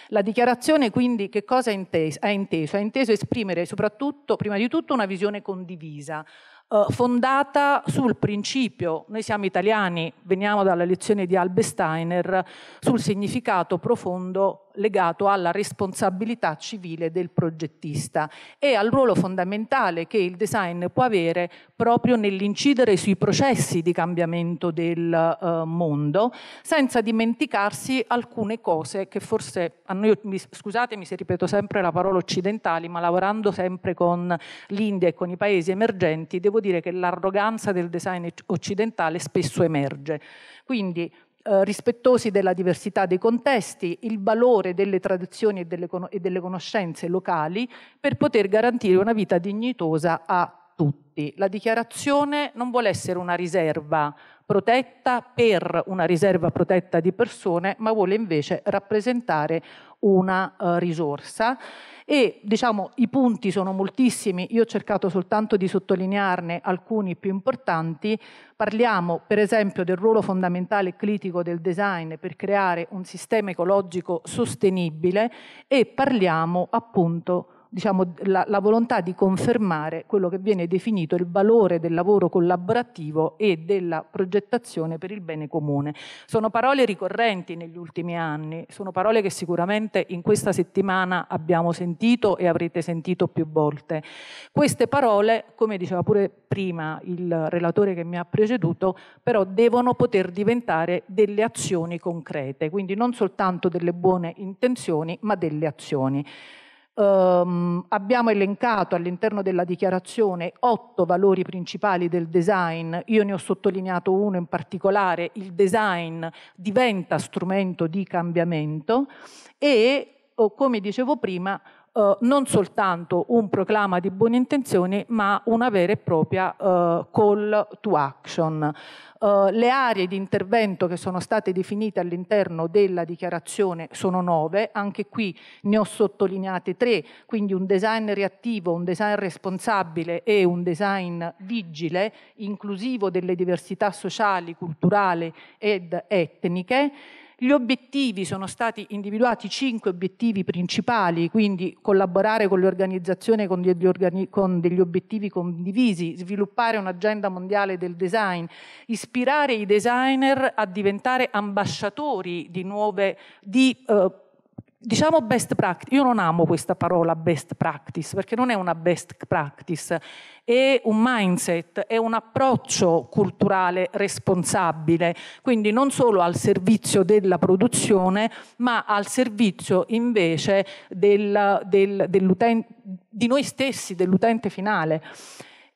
La dichiarazione quindi che cosa ha inteso? Ha inteso, ha inteso esprimere soprattutto, prima di tutto, una visione condivisa. Eh, fondata sul principio, noi siamo italiani, veniamo dalla lezione di Albe Steiner, sul significato profondo legato alla responsabilità civile del progettista e al ruolo fondamentale che il design può avere proprio nell'incidere sui processi di cambiamento del eh, mondo, senza dimenticarsi alcune cose che forse a noi, scusatemi se ripeto sempre la parola occidentali, ma lavorando sempre con l'India e con i paesi emergenti, devo dire che l'arroganza del design occidentale spesso emerge. Quindi eh, rispettosi della diversità dei contesti, il valore delle tradizioni e delle, e delle conoscenze locali per poter garantire una vita dignitosa a tutti. La dichiarazione non vuole essere una riserva protetta per una riserva protetta di persone, ma vuole invece rappresentare una uh, risorsa e diciamo i punti sono moltissimi, io ho cercato soltanto di sottolinearne alcuni più importanti, parliamo per esempio del ruolo fondamentale e critico del design per creare un sistema ecologico sostenibile e parliamo appunto diciamo, la, la, volontà di confermare quello che viene definito il valore del lavoro collaborativo e della progettazione per il bene comune. Sono parole ricorrenti negli ultimi anni, sono parole che sicuramente in questa settimana abbiamo sentito e avrete sentito più volte. Queste parole, come diceva pure prima il relatore che mi ha preceduto, però devono poter diventare delle azioni concrete, quindi non soltanto delle buone intenzioni, ma delle azioni. Um, abbiamo elencato all'interno della dichiarazione otto valori principali del design, io ne ho sottolineato uno in particolare, il design diventa strumento di cambiamento e, oh, come dicevo prima, eh, non soltanto un proclama di buone intenzioni, ma una vera e propria eh, call to action. Uh, le aree di intervento che sono state definite all'interno della dichiarazione sono nove, anche qui ne ho sottolineate tre, quindi un design reattivo, un design responsabile e un design vigile, inclusivo delle diversità sociali, culturali ed etniche. Gli obiettivi sono stati individuati cinque obiettivi principali, quindi collaborare con le organizzazioni con degli, organi- con degli obiettivi condivisi, sviluppare un'agenda mondiale del design, ispirare i designer a diventare ambasciatori di nuove di, eh, diciamo best practice, io non amo questa parola best practice perché non è una best practice, è un mindset, è un approccio culturale responsabile, quindi non solo al servizio della produzione ma al servizio invece del, del, di noi stessi, dell'utente finale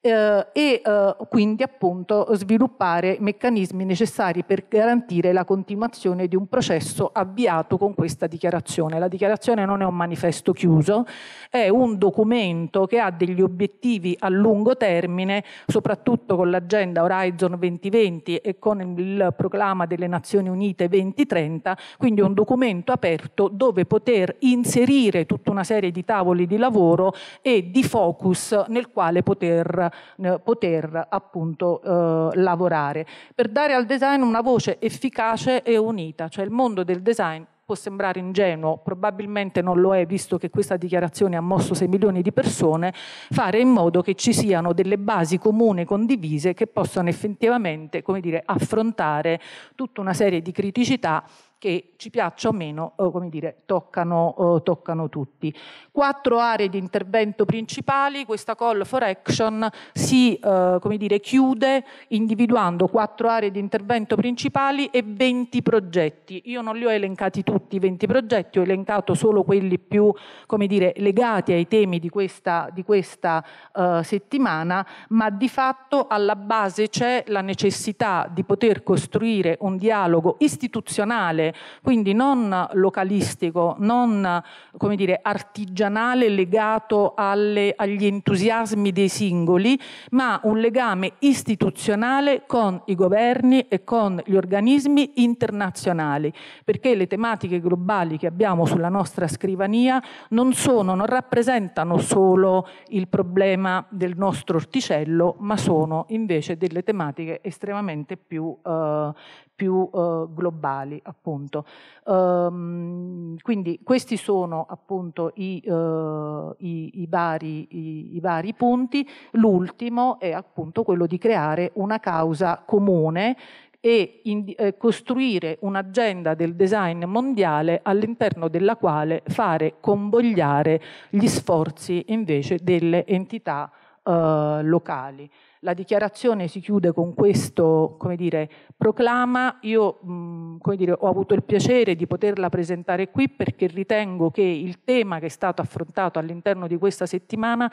eh, e eh, quindi appunto sviluppare meccanismi necessari per garantire la continuazione di un processo avviato con questa dichiarazione. La dichiarazione non è un manifesto chiuso, è un documento che ha degli obiettivi a lungo termine, soprattutto con l'agenda Horizon 2020 e con il proclama delle Nazioni Unite 2030, quindi un documento aperto dove poter inserire tutta una serie di tavoli di lavoro e di focus nel quale poter eh, poter appunto eh, lavorare, per dare al design una voce efficace e unita, cioè il mondo del design può sembrare ingenuo, probabilmente non lo è visto che questa dichiarazione ha mosso 6 milioni di persone, fare in modo che ci siano delle basi comuni condivise che possano effettivamente dire, affrontare tutta una serie di criticità che ci piaccia o meno, eh, come dire, toccano, eh, toccano, tutti. Quattro aree di intervento principali, questa call for action si eh, come dire, chiude individuando quattro aree di intervento principali e 20 progetti. Io non li ho elencati tutti i 20 progetti, ho elencato solo quelli più come dire, legati ai temi di questa, di questa eh, settimana, ma di fatto alla base c'è la necessità di poter costruire un dialogo istituzionale quindi non localistico, non come dire, artigianale legato alle, agli entusiasmi dei singoli, ma un legame istituzionale con i governi e con gli organismi internazionali, perché le tematiche globali che abbiamo sulla nostra scrivania non sono, non rappresentano solo il problema del nostro orticello, ma sono invece delle tematiche estremamente più, eh, più eh, globali appunto. Ehm, quindi questi sono appunto i, eh, i, i, vari, i, vari, punti, l'ultimo è appunto quello di creare una causa comune e in, eh, costruire un'agenda del design mondiale all'interno della quale fare convogliare gli sforzi invece delle entità eh, locali. La dichiarazione si chiude con questo dire, proclama. Io mh, dire, ho avuto il piacere di poterla presentare qui perché ritengo che il tema che è stato affrontato all'interno di questa settimana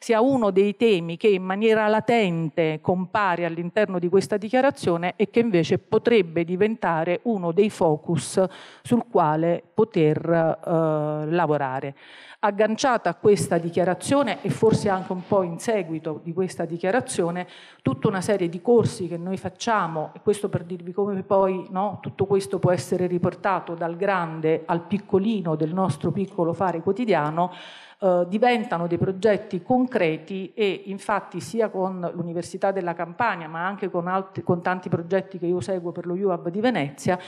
sia uno dei temi che in maniera latente compare all'interno di questa dichiarazione e che invece potrebbe diventare uno dei focus sul quale poter eh, lavorare. Agganciata a questa dichiarazione e forse anche un po' in seguito di questa dichiarazione, tutta una serie di corsi che noi facciamo, e questo per dirvi come poi no, tutto questo può essere riportato dal grande al piccolino del nostro piccolo fare quotidiano, eh, diventano dei progetti concreti e infatti sia con l'Università della Campania ma anche con, altri, con tanti progetti che io seguo per lo UAB di Venezia,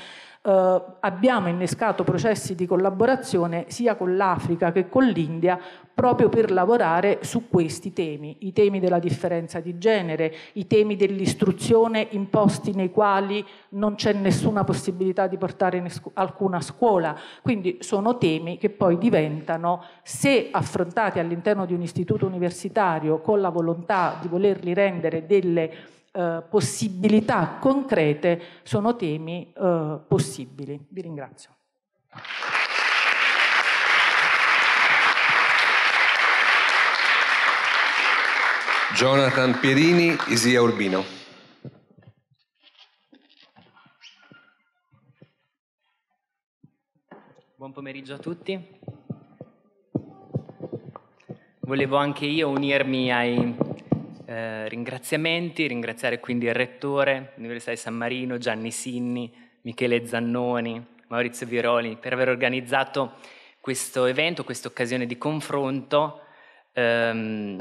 eh, abbiamo innescato processi di collaborazione sia con l'Africa che con l'India proprio per lavorare su questi temi, i temi della differenza di genere, i temi dell'istruzione in posti nei quali non c'è nessuna possibilità di portare in alcuna scuola. Quindi sono temi che poi diventano, se affrontati all'interno di un istituto universitario con la volontà di volerli rendere delle eh, possibilità concrete sono temi eh, possibili. Vi ringrazio. Jonathan Pierini, Isia Urbino. Buon pomeriggio a tutti. Volevo anche io unirmi ai eh, ringraziamenti, ringraziare quindi il rettore dell'Università di San Marino, Gianni Sinni, Michele Zannoni, Maurizio Viroli, per aver organizzato questo evento, questa occasione di confronto ehm,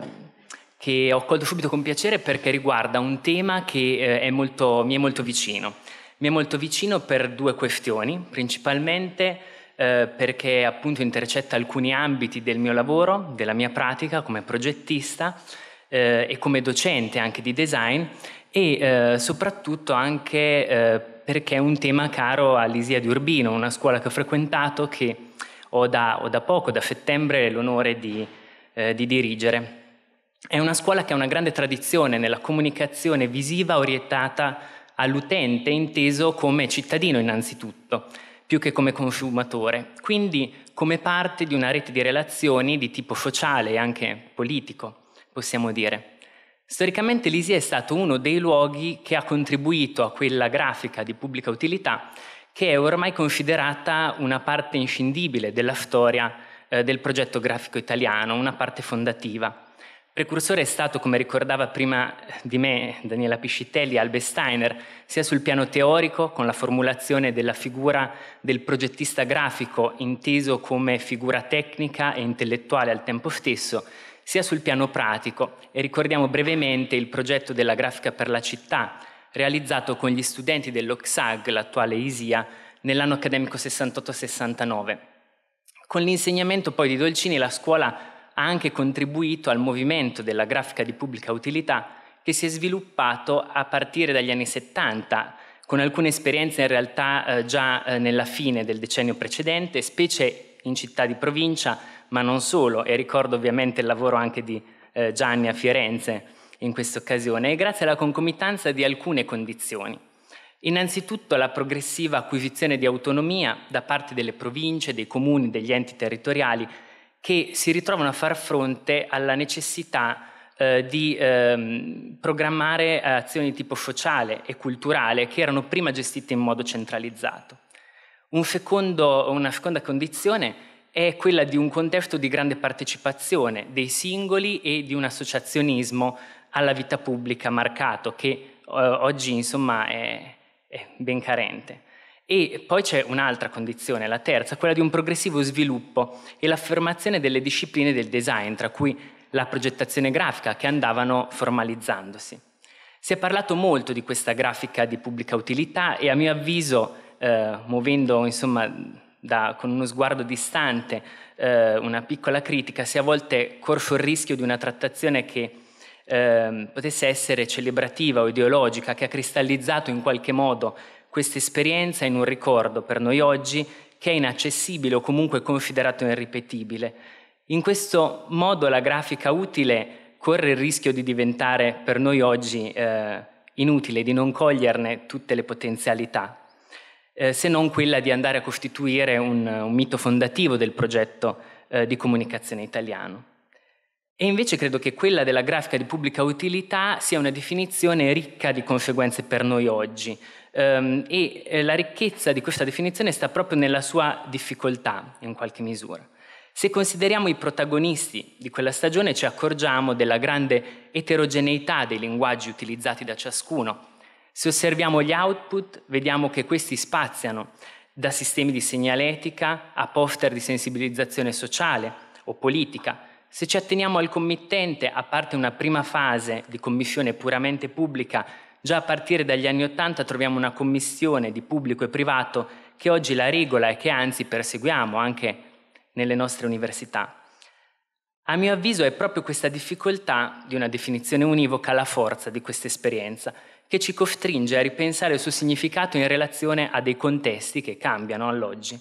che ho colto subito con piacere perché riguarda un tema che eh, è molto, mi è molto vicino. Mi è molto vicino per due questioni, principalmente eh, perché appunto intercetta alcuni ambiti del mio lavoro, della mia pratica come progettista, eh, e come docente anche di design e eh, soprattutto anche eh, perché è un tema caro all'Isia di Urbino, una scuola che ho frequentato che ho da, ho da poco, da settembre, l'onore di, eh, di dirigere. È una scuola che ha una grande tradizione nella comunicazione visiva orientata all'utente, inteso come cittadino innanzitutto, più che come consumatore, quindi come parte di una rete di relazioni di tipo sociale e anche politico possiamo dire. Storicamente l'ISIE è stato uno dei luoghi che ha contribuito a quella grafica di pubblica utilità che è ormai considerata una parte inscindibile della storia eh, del progetto grafico italiano, una parte fondativa. Precursore è stato, come ricordava prima eh, di me Daniela Piscitelli, Albe Steiner, sia sul piano teorico, con la formulazione della figura del progettista grafico inteso come figura tecnica e intellettuale al tempo stesso, sia sul piano pratico e ricordiamo brevemente il progetto della grafica per la città, realizzato con gli studenti dell'Oxag, l'attuale ISIA, nell'anno accademico 68-69. Con l'insegnamento poi di Dolcini la scuola ha anche contribuito al movimento della grafica di pubblica utilità che si è sviluppato a partire dagli anni 70, con alcune esperienze in realtà eh, già eh, nella fine del decennio precedente, specie in città di provincia, ma non solo, e ricordo ovviamente il lavoro anche di eh, Gianni a Firenze in questa occasione, e grazie alla concomitanza di alcune condizioni. Innanzitutto la progressiva acquisizione di autonomia da parte delle province, dei comuni, degli enti territoriali, che si ritrovano a far fronte alla necessità eh, di ehm, programmare eh, azioni di tipo sociale e culturale che erano prima gestite in modo centralizzato. Un secondo, una seconda condizione è è quella di un contesto di grande partecipazione dei singoli e di un associazionismo alla vita pubblica marcato che eh, oggi insomma è, è ben carente. E poi c'è un'altra condizione, la terza, quella di un progressivo sviluppo e l'affermazione delle discipline del design, tra cui la progettazione grafica, che andavano formalizzandosi. Si è parlato molto di questa grafica di pubblica utilità e a mio avviso, eh, muovendo insomma, da, con uno sguardo distante eh, una piccola critica, se a volte corso il rischio di una trattazione che eh, potesse essere celebrativa o ideologica, che ha cristallizzato in qualche modo questa esperienza in un ricordo per noi oggi che è inaccessibile o comunque considerato irripetibile. In questo modo la grafica utile corre il rischio di diventare per noi oggi eh, inutile, di non coglierne tutte le potenzialità, eh, se non quella di andare a costituire un, un mito fondativo del progetto eh, di comunicazione italiano. E invece credo che quella della grafica di pubblica utilità sia una definizione ricca di conseguenze per noi oggi. Um, e eh, la ricchezza di questa definizione sta proprio nella sua difficoltà, in qualche misura. Se consideriamo i protagonisti di quella stagione ci accorgiamo della grande eterogeneità dei linguaggi utilizzati da ciascuno, se osserviamo gli output, vediamo che questi spaziano da sistemi di segnaletica a poster di sensibilizzazione sociale o politica. Se ci atteniamo al committente, a parte una prima fase di commissione puramente pubblica, già a partire dagli anni Ottanta troviamo una commissione di pubblico e privato che oggi la regola e che anzi perseguiamo anche nelle nostre università. A mio avviso è proprio questa difficoltà di una definizione univoca la forza di questa esperienza, che ci costringe a ripensare il suo significato in relazione a dei contesti che cambiano all'oggi.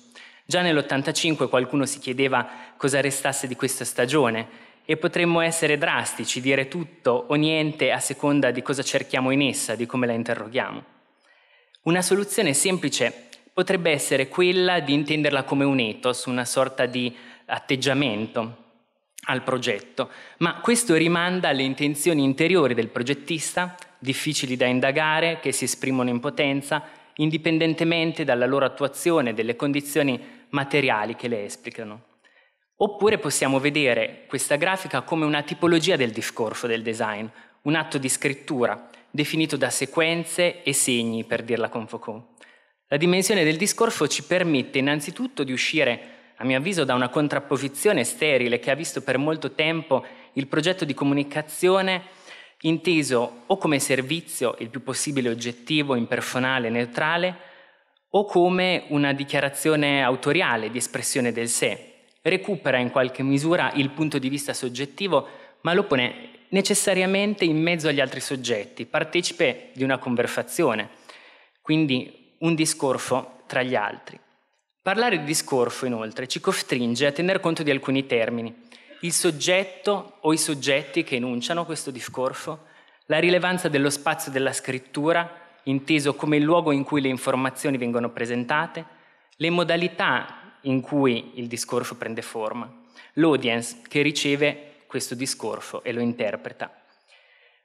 Già nell'85 qualcuno si chiedeva cosa restasse di questa stagione e potremmo essere drastici, dire tutto o niente a seconda di cosa cerchiamo in essa, di come la interroghiamo. Una soluzione semplice potrebbe essere quella di intenderla come un ethos, una sorta di atteggiamento al progetto, ma questo rimanda alle intenzioni interiori del progettista, difficili da indagare, che si esprimono in potenza, indipendentemente dalla loro attuazione, e delle condizioni materiali che le esplicano. Oppure possiamo vedere questa grafica come una tipologia del discorso del design, un atto di scrittura, definito da sequenze e segni, per dirla con Foucault. La dimensione del discorso ci permette innanzitutto di uscire, a mio avviso, da una contrapposizione sterile che ha visto per molto tempo il progetto di comunicazione inteso o come servizio il più possibile oggettivo, impersonale, neutrale, o come una dichiarazione autoriale di espressione del sé. Recupera in qualche misura il punto di vista soggettivo, ma lo pone necessariamente in mezzo agli altri soggetti, partecipe di una conversazione, quindi un discorso tra gli altri. Parlare di discorso, inoltre, ci costringe a tener conto di alcuni termini il soggetto o i soggetti che enunciano questo discorso, la rilevanza dello spazio della scrittura, inteso come il luogo in cui le informazioni vengono presentate, le modalità in cui il discorso prende forma, l'audience che riceve questo discorso e lo interpreta.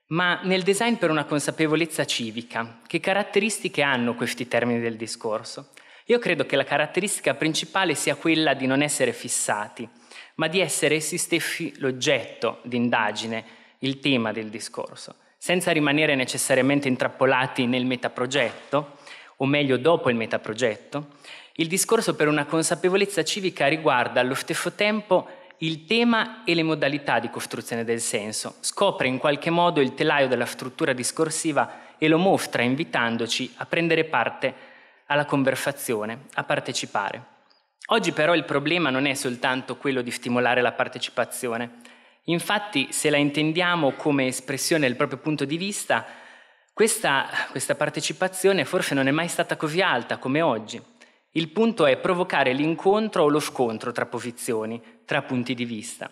Ma nel design per una consapevolezza civica, che caratteristiche hanno questi termini del discorso? Io credo che la caratteristica principale sia quella di non essere fissati, ma di essere essi stessi l'oggetto d'indagine, il tema del discorso, senza rimanere necessariamente intrappolati nel metaprogetto, o meglio dopo il metaprogetto, il discorso per una consapevolezza civica riguarda allo stesso tempo il tema e le modalità di costruzione del senso, scopre in qualche modo il telaio della struttura discorsiva e lo mostra invitandoci a prendere parte alla conversazione, a partecipare. Oggi però il problema non è soltanto quello di stimolare la partecipazione. Infatti, se la intendiamo come espressione del proprio punto di vista, questa, questa partecipazione forse non è mai stata così alta come oggi. Il punto è provocare l'incontro o lo scontro tra posizioni, tra punti di vista.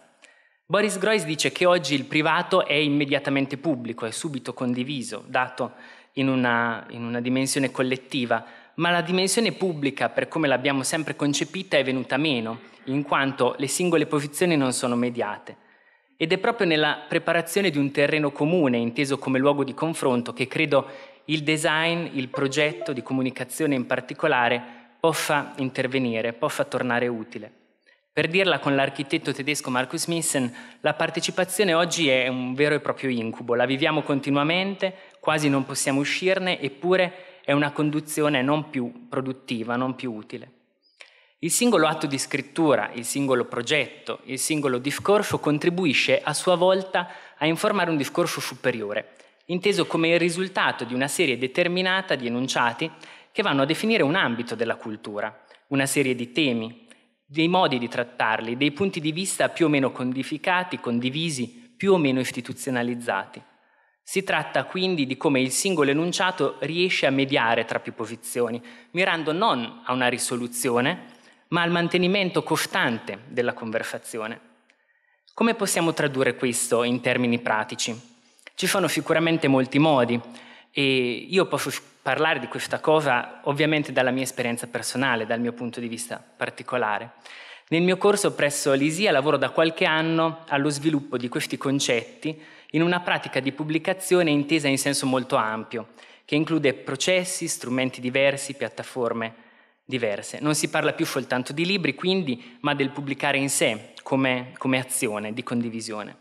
Boris Groys dice che oggi il privato è immediatamente pubblico, è subito condiviso, dato in una, in una dimensione collettiva, ma la dimensione pubblica, per come l'abbiamo sempre concepita, è venuta meno, in quanto le singole posizioni non sono mediate. Ed è proprio nella preparazione di un terreno comune, inteso come luogo di confronto, che credo il design, il progetto di comunicazione in particolare, possa intervenire, possa tornare utile. Per dirla con l'architetto tedesco Marcus Missen, la partecipazione oggi è un vero e proprio incubo, la viviamo continuamente, quasi non possiamo uscirne, eppure è una conduzione non più produttiva, non più utile. Il singolo atto di scrittura, il singolo progetto, il singolo discorso contribuisce a sua volta a informare un discorso superiore, inteso come il risultato di una serie determinata di enunciati che vanno a definire un ambito della cultura, una serie di temi, dei modi di trattarli, dei punti di vista più o meno codificati, condivisi, più o meno istituzionalizzati. Si tratta quindi di come il singolo enunciato riesce a mediare tra più posizioni, mirando non a una risoluzione, ma al mantenimento costante della conversazione. Come possiamo tradurre questo in termini pratici? Ci sono sicuramente molti modi e io posso parlare di questa cosa ovviamente dalla mia esperienza personale, dal mio punto di vista particolare. Nel mio corso presso l'ISIA lavoro da qualche anno allo sviluppo di questi concetti in una pratica di pubblicazione intesa in senso molto ampio, che include processi, strumenti diversi, piattaforme diverse. Non si parla più soltanto di libri, quindi, ma del pubblicare in sé come, come azione di condivisione.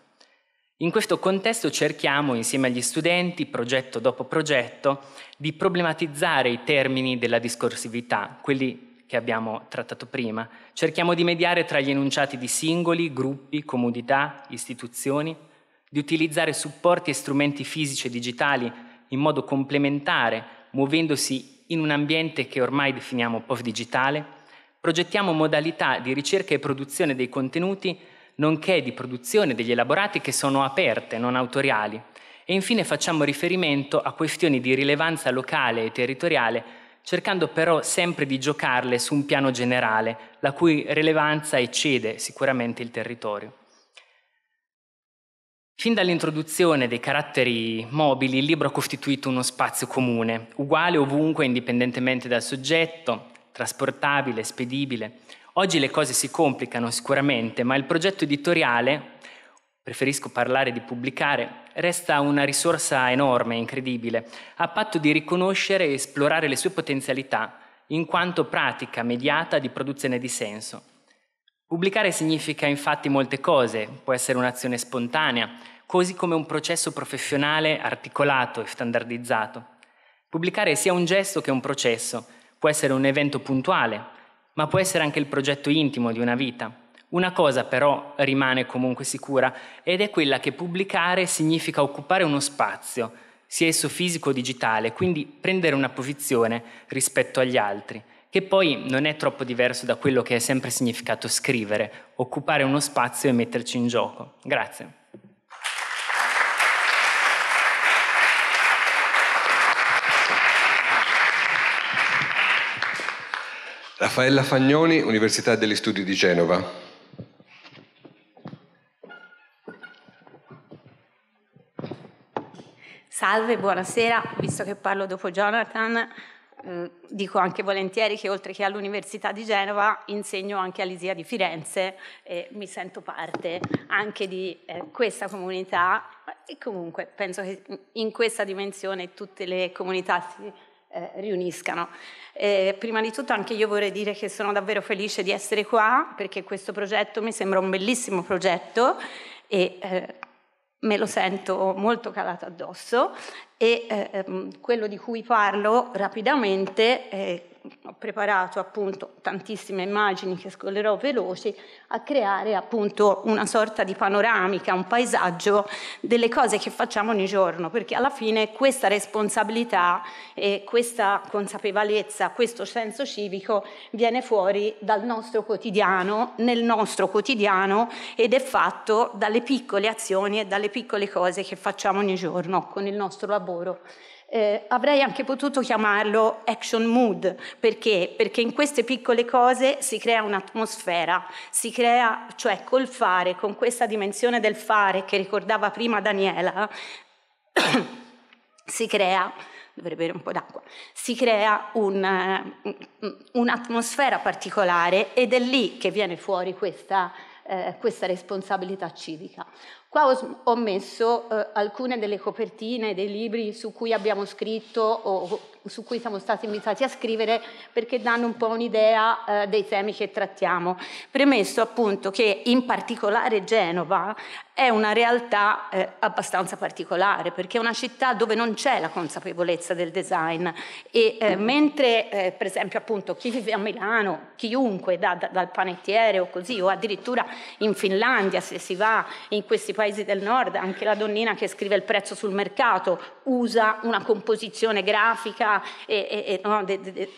In questo contesto cerchiamo, insieme agli studenti, progetto dopo progetto, di problematizzare i termini della discorsività, quelli che abbiamo trattato prima. Cerchiamo di mediare tra gli enunciati di singoli, gruppi, comunità, istituzioni di utilizzare supporti e strumenti fisici e digitali in modo complementare, muovendosi in un ambiente che ormai definiamo post-digitale, progettiamo modalità di ricerca e produzione dei contenuti, nonché di produzione degli elaborati che sono aperte, non autoriali, e infine facciamo riferimento a questioni di rilevanza locale e territoriale, cercando però sempre di giocarle su un piano generale, la cui rilevanza eccede sicuramente il territorio. Fin dall'introduzione dei caratteri mobili il libro ha costituito uno spazio comune, uguale ovunque indipendentemente dal soggetto, trasportabile, spedibile. Oggi le cose si complicano sicuramente, ma il progetto editoriale, preferisco parlare di pubblicare, resta una risorsa enorme, incredibile, a patto di riconoscere e esplorare le sue potenzialità in quanto pratica mediata di produzione di senso. Pubblicare significa infatti molte cose, può essere un'azione spontanea, così come un processo professionale articolato e standardizzato. Pubblicare è sia un gesto che un processo, può essere un evento puntuale, ma può essere anche il progetto intimo di una vita. Una cosa però rimane comunque sicura ed è quella che pubblicare significa occupare uno spazio, sia esso fisico o digitale, quindi prendere una posizione rispetto agli altri che poi non è troppo diverso da quello che è sempre significato scrivere, occupare uno spazio e metterci in gioco. Grazie. Raffaella Fagnoni, Università degli Studi di Genova. Salve, buonasera, visto che parlo dopo Jonathan, Ehm, dico anche volentieri che oltre che all'Università di Genova insegno anche all'ISIA di Firenze e mi sento parte anche di eh, questa comunità e comunque penso che in questa dimensione tutte le comunità si eh, riuniscano. Eh, prima di tutto anche io vorrei dire che sono davvero felice di essere qua perché questo progetto mi sembra un bellissimo progetto e eh, me lo sento molto calato addosso e eh, ehm, quello di cui parlo rapidamente eh, ho preparato appunto tantissime immagini che scolerò veloci, a creare appunto una sorta di panoramica, un paesaggio delle cose che facciamo ogni giorno, perché alla fine questa responsabilità e questa consapevolezza, questo senso civico viene fuori dal nostro quotidiano, nel nostro quotidiano ed è fatto dalle piccole azioni e dalle piccole cose che facciamo ogni giorno con il nostro lavoro eh, avrei anche potuto chiamarlo action mood, perché? Perché in queste piccole cose si crea un'atmosfera, si crea, cioè col fare, con questa dimensione del fare che ricordava prima Daniela, si crea dovrei bere un po' d'acqua, si crea eh, un, un'atmosfera particolare ed è lì che viene fuori questa, eh, questa responsabilità civica. Qua ho, ho messo eh, alcune delle copertine dei libri su cui abbiamo scritto o su cui siamo stati invitati a scrivere perché danno un po' un'idea eh, dei temi che trattiamo. Premesso appunto che in particolare Genova è una realtà eh, abbastanza particolare, perché è una città dove non c'è la consapevolezza del design e eh, mentre eh, per esempio appunto chi vive a Milano, chiunque da, da, dal panettiere o così, o addirittura in Finlandia se si va in questi paesi del nord, anche la donnina che scrive il prezzo sul mercato usa una composizione grafica e, e, e no, de, de, de,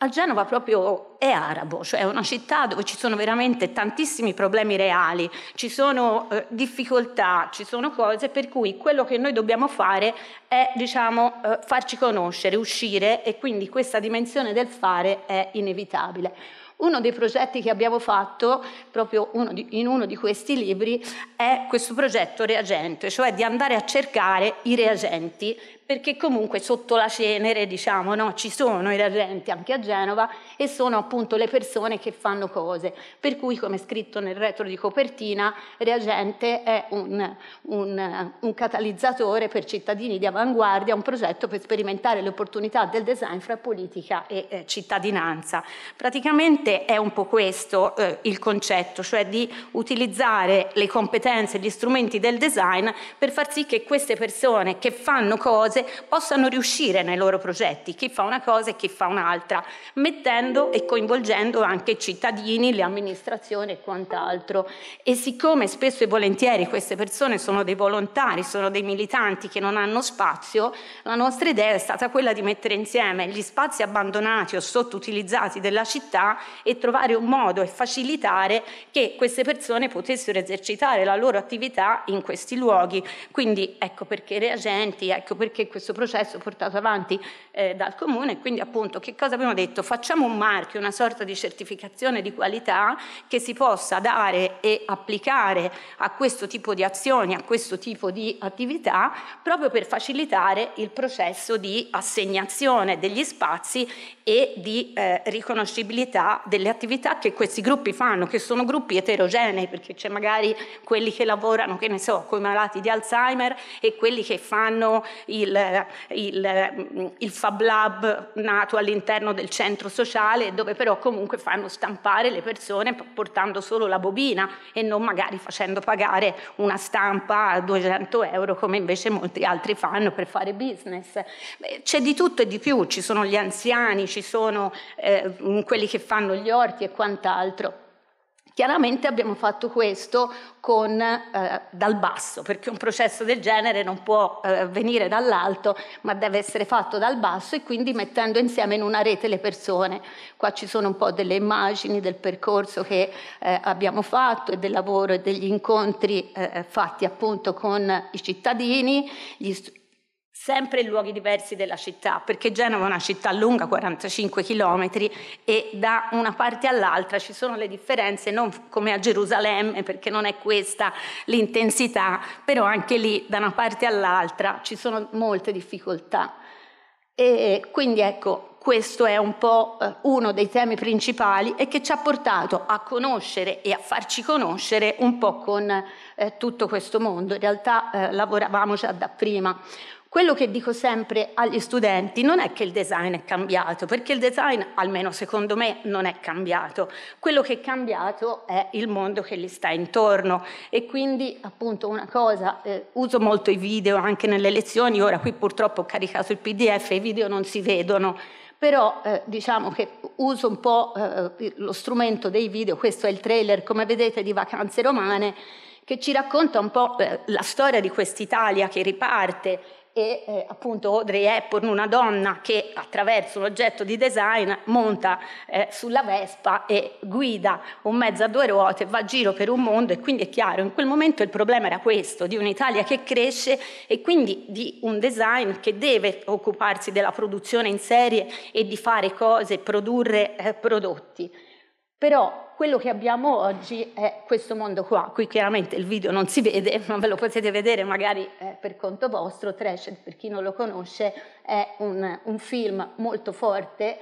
a Genova proprio è arabo, cioè è una città dove ci sono veramente tantissimi problemi reali, ci sono eh, difficoltà, ci sono cose per cui quello che noi dobbiamo fare è diciamo, eh, farci conoscere, uscire e quindi questa dimensione del fare è inevitabile. Uno dei progetti che abbiamo fatto, proprio uno di, in uno di questi libri, è questo progetto reagente, cioè di andare a cercare i reagenti perché comunque sotto la cenere diciamo, no, ci sono i reagenti anche a Genova e sono appunto le persone che fanno cose. Per cui, come scritto nel retro di copertina, Reagente è un, un, un catalizzatore per cittadini di avanguardia, un progetto per sperimentare le opportunità del design fra politica e eh, cittadinanza. Praticamente è un po' questo eh, il concetto, cioè di utilizzare le competenze, gli strumenti del design per far sì che queste persone che fanno cose cose possano riuscire nei loro progetti, chi fa una cosa e chi fa un'altra, mettendo e coinvolgendo anche i cittadini, le amministrazioni e quant'altro. E siccome spesso e volentieri queste persone sono dei volontari, sono dei militanti che non hanno spazio, la nostra idea è stata quella di mettere insieme gli spazi abbandonati o sottoutilizzati della città e trovare un modo e facilitare che queste persone potessero esercitare la loro attività in questi luoghi. Quindi ecco perché reagenti, ecco perché questo processo portato avanti eh, dal comune, quindi appunto che cosa abbiamo detto? Facciamo un marchio, una sorta di certificazione di qualità che si possa dare e applicare a questo tipo di azioni, a questo tipo di attività, proprio per facilitare il processo di assegnazione degli spazi e di eh, riconoscibilità delle attività che questi gruppi fanno, che sono gruppi eterogenei, perché c'è magari quelli che lavorano, che ne so, con i malati di Alzheimer e quelli che fanno il il, il, Fab Lab nato all'interno del centro sociale dove però comunque fanno stampare le persone portando solo la bobina e non magari facendo pagare una stampa a 200 euro come invece molti altri fanno per fare business. C'è di tutto e di più, ci sono gli anziani, ci sono eh, quelli che fanno gli orti e quant'altro. Chiaramente abbiamo fatto questo con, eh, dal basso, perché un processo del genere non può eh, venire dall'alto, ma deve essere fatto dal basso e quindi mettendo insieme in una rete le persone. Qua ci sono un po' delle immagini del percorso che eh, abbiamo fatto e del lavoro e degli incontri eh, eh, fatti appunto con i cittadini, gli studenti sempre in luoghi diversi della città, perché Genova è una città lunga, 45 km, e da una parte all'altra ci sono le differenze, non come a Gerusalemme, perché non è questa l'intensità, però anche lì da una parte all'altra ci sono molte difficoltà. E quindi ecco, questo è un po' eh, uno dei temi principali e che ci ha portato a conoscere e a farci conoscere un po' con eh, tutto questo mondo. In realtà eh, lavoravamo già da prima. Quello che dico sempre agli studenti non è che il design è cambiato, perché il design, almeno secondo me, non è cambiato. Quello che è cambiato è il mondo che gli sta intorno e quindi appunto una cosa, eh, uso molto i video anche nelle lezioni, ora qui purtroppo ho caricato il PDF, i video non si vedono però eh, diciamo che uso un po' eh, lo strumento dei video, questo è il trailer come vedete di Vacanze Romane, che ci racconta un po' eh, la storia di quest'Italia che riparte e eh, appunto Audrey Hepburn, una donna che attraverso l'oggetto di design monta eh, sulla Vespa e guida un mezzo a due ruote, va a giro per un mondo e quindi è chiaro, in quel momento il problema era questo, di un'Italia che cresce e quindi di un design che deve occuparsi della produzione in serie e di fare cose, produrre eh, prodotti. Però quello che abbiamo oggi è questo mondo qua, qui chiaramente il video non si vede, ma ve lo potete vedere magari eh, per conto vostro, Trash, per chi non lo conosce, è un, un film molto forte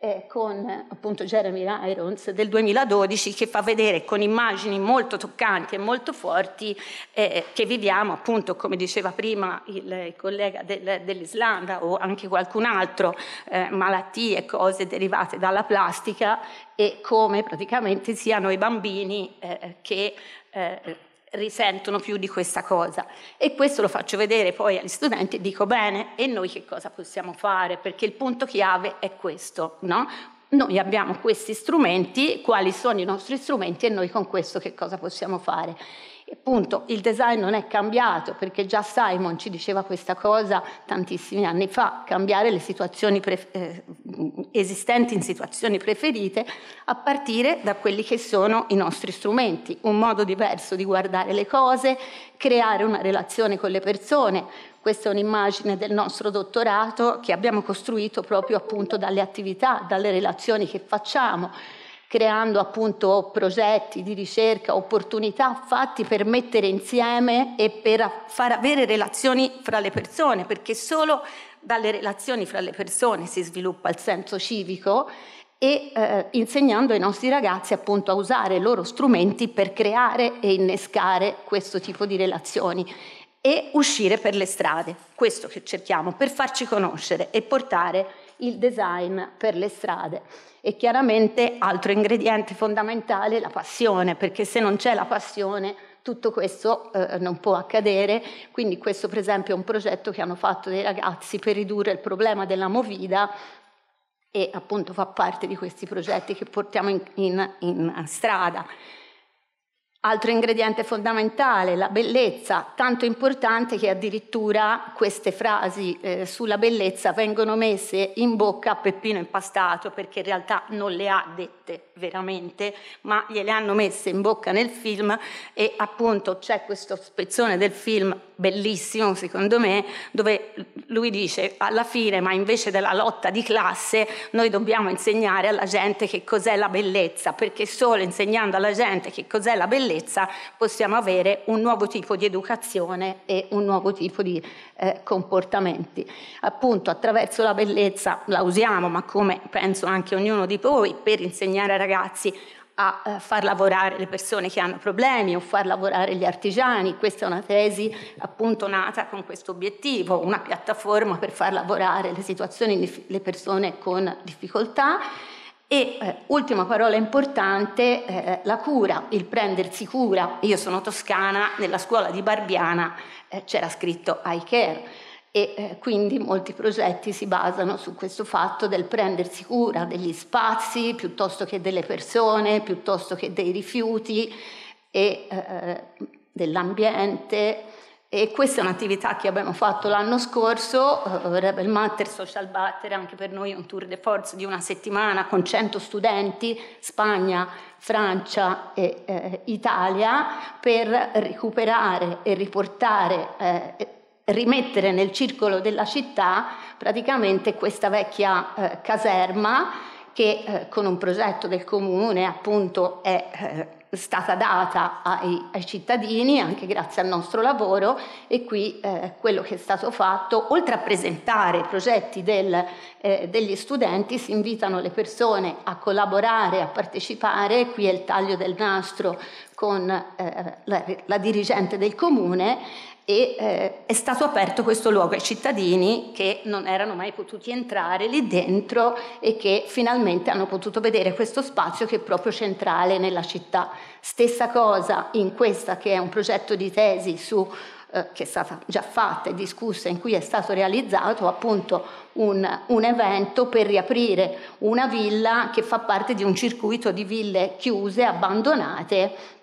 eh, con appunto Jeremy Irons del 2012 che fa vedere con immagini molto toccanti e molto forti eh, che viviamo appunto come diceva prima il collega del, dell'Islanda o anche qualcun altro eh, malattie e cose derivate dalla plastica e come praticamente siano i bambini eh, che eh, risentono più di questa cosa e questo lo faccio vedere poi agli studenti e dico bene e noi che cosa possiamo fare perché il punto chiave è questo no? noi abbiamo questi strumenti quali sono i nostri strumenti e noi con questo che cosa possiamo fare appunto il design non è cambiato perché già Simon ci diceva questa cosa tantissimi anni fa, cambiare le situazioni eh, esistenti in situazioni preferite a partire da quelli che sono i nostri strumenti, un modo diverso di guardare le cose, creare una relazione con le persone. Questa è un'immagine del nostro dottorato che abbiamo costruito proprio appunto dalle attività, dalle relazioni che facciamo creando appunto progetti di ricerca, opportunità fatti per mettere insieme e per far avere relazioni fra le persone, perché solo dalle relazioni fra le persone si sviluppa il senso civico e eh, insegnando ai nostri ragazzi appunto a usare i loro strumenti per creare e innescare questo tipo di relazioni e uscire per le strade, questo che cerchiamo, per farci conoscere e portare il design per le strade. E chiaramente altro ingrediente fondamentale è la passione, perché se non c'è la passione tutto questo eh, non può accadere, quindi questo per esempio è un progetto che hanno fatto dei ragazzi per ridurre il problema della movida e appunto fa parte di questi progetti che portiamo in, in, in strada. Altro ingrediente fondamentale, la bellezza, tanto importante che addirittura queste frasi eh, sulla bellezza vengono messe in bocca a Peppino Impastato perché in realtà non le ha dette veramente, ma gliele hanno messe in bocca nel film e appunto c'è questo spezzone del film bellissimo secondo me, dove lui dice alla fine, ma invece della lotta di classe, noi dobbiamo insegnare alla gente che cos'è la bellezza, perché solo insegnando alla gente che cos'è la bellezza possiamo avere un nuovo tipo di educazione e un nuovo tipo di eh, comportamenti. Appunto attraverso la bellezza la usiamo, ma come penso anche ognuno di voi, per insegnare ai ragazzi a eh, far lavorare le persone che hanno problemi o far lavorare gli artigiani. Questa è una tesi appunto nata con questo obiettivo, una piattaforma per far lavorare le situazioni, le persone con difficoltà. E eh, ultima parola importante, eh, la cura, il prendersi cura. Io sono toscana, nella scuola di Barbiana eh, c'era scritto I care e eh, quindi molti progetti si basano su questo fatto del prendersi cura degli spazi piuttosto che delle persone, piuttosto che dei rifiuti e eh, dell'ambiente. E questa è un'attività che abbiamo fatto l'anno scorso, eh, Rebel Matter Social Batter, anche per noi un tour de force di una settimana con 100 studenti, Spagna, Francia e eh, Italia, per recuperare e riportare eh, rimettere nel circolo della città praticamente questa vecchia eh, caserma che eh, con un progetto del comune appunto è eh, stata data ai, ai, cittadini anche grazie al nostro lavoro e qui eh, quello che è stato fatto, oltre a presentare i progetti del, eh, degli studenti, si invitano le persone a collaborare, a partecipare, qui è il taglio del nastro con eh, la, la dirigente del comune e eh, è stato aperto questo luogo ai cittadini che non erano mai potuti entrare lì dentro e che finalmente hanno potuto vedere questo spazio che è proprio centrale nella città. Stessa cosa in questa che è un progetto di tesi su, eh, che è stata già fatta e discussa, in cui è stato realizzato appunto un, un evento per riaprire una villa che fa parte di un circuito di ville chiuse, abbandonate,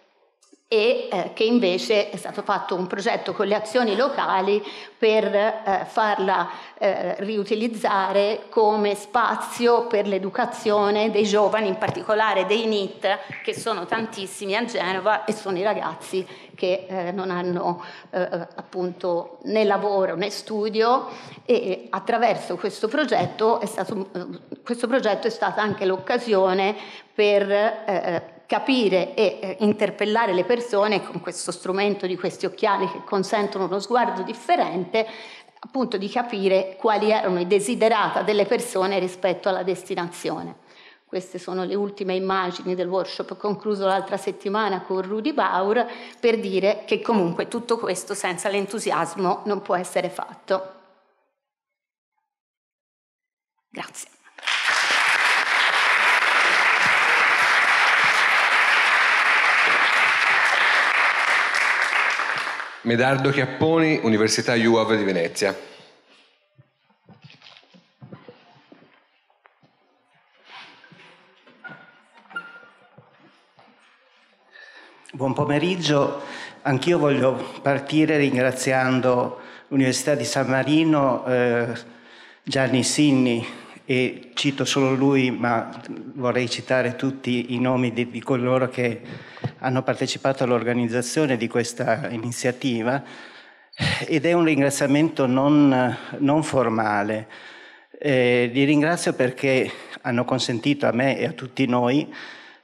e eh, che invece è stato fatto un progetto con le azioni locali per eh, farla eh, riutilizzare come spazio per l'educazione dei giovani, in particolare dei NIT, che sono tantissimi a Genova e sono i ragazzi che eh, non hanno eh, eh, appunto né lavoro né studio e attraverso questo progetto è stato, questo progetto è stata anche l'occasione per capire e eh, interpellare le persone con questo strumento di questi occhiali che consentono uno sguardo differente, appunto di capire quali erano i desiderata delle persone rispetto alla destinazione. Queste sono le ultime immagini del workshop concluso l'altra settimana con Rudy Baur per dire che comunque tutto questo senza l'entusiasmo non può essere fatto. Grazie. Medardo Chiapponi, Università UAV di Venezia. Buon pomeriggio, anch'io voglio partire ringraziando l'Università di San Marino, eh, Gianni Sinni, e cito solo lui, ma vorrei citare tutti i nomi di, di coloro che hanno partecipato all'organizzazione di questa iniziativa ed è un ringraziamento non, non formale. Eh, li ringrazio perché hanno consentito a me e a tutti noi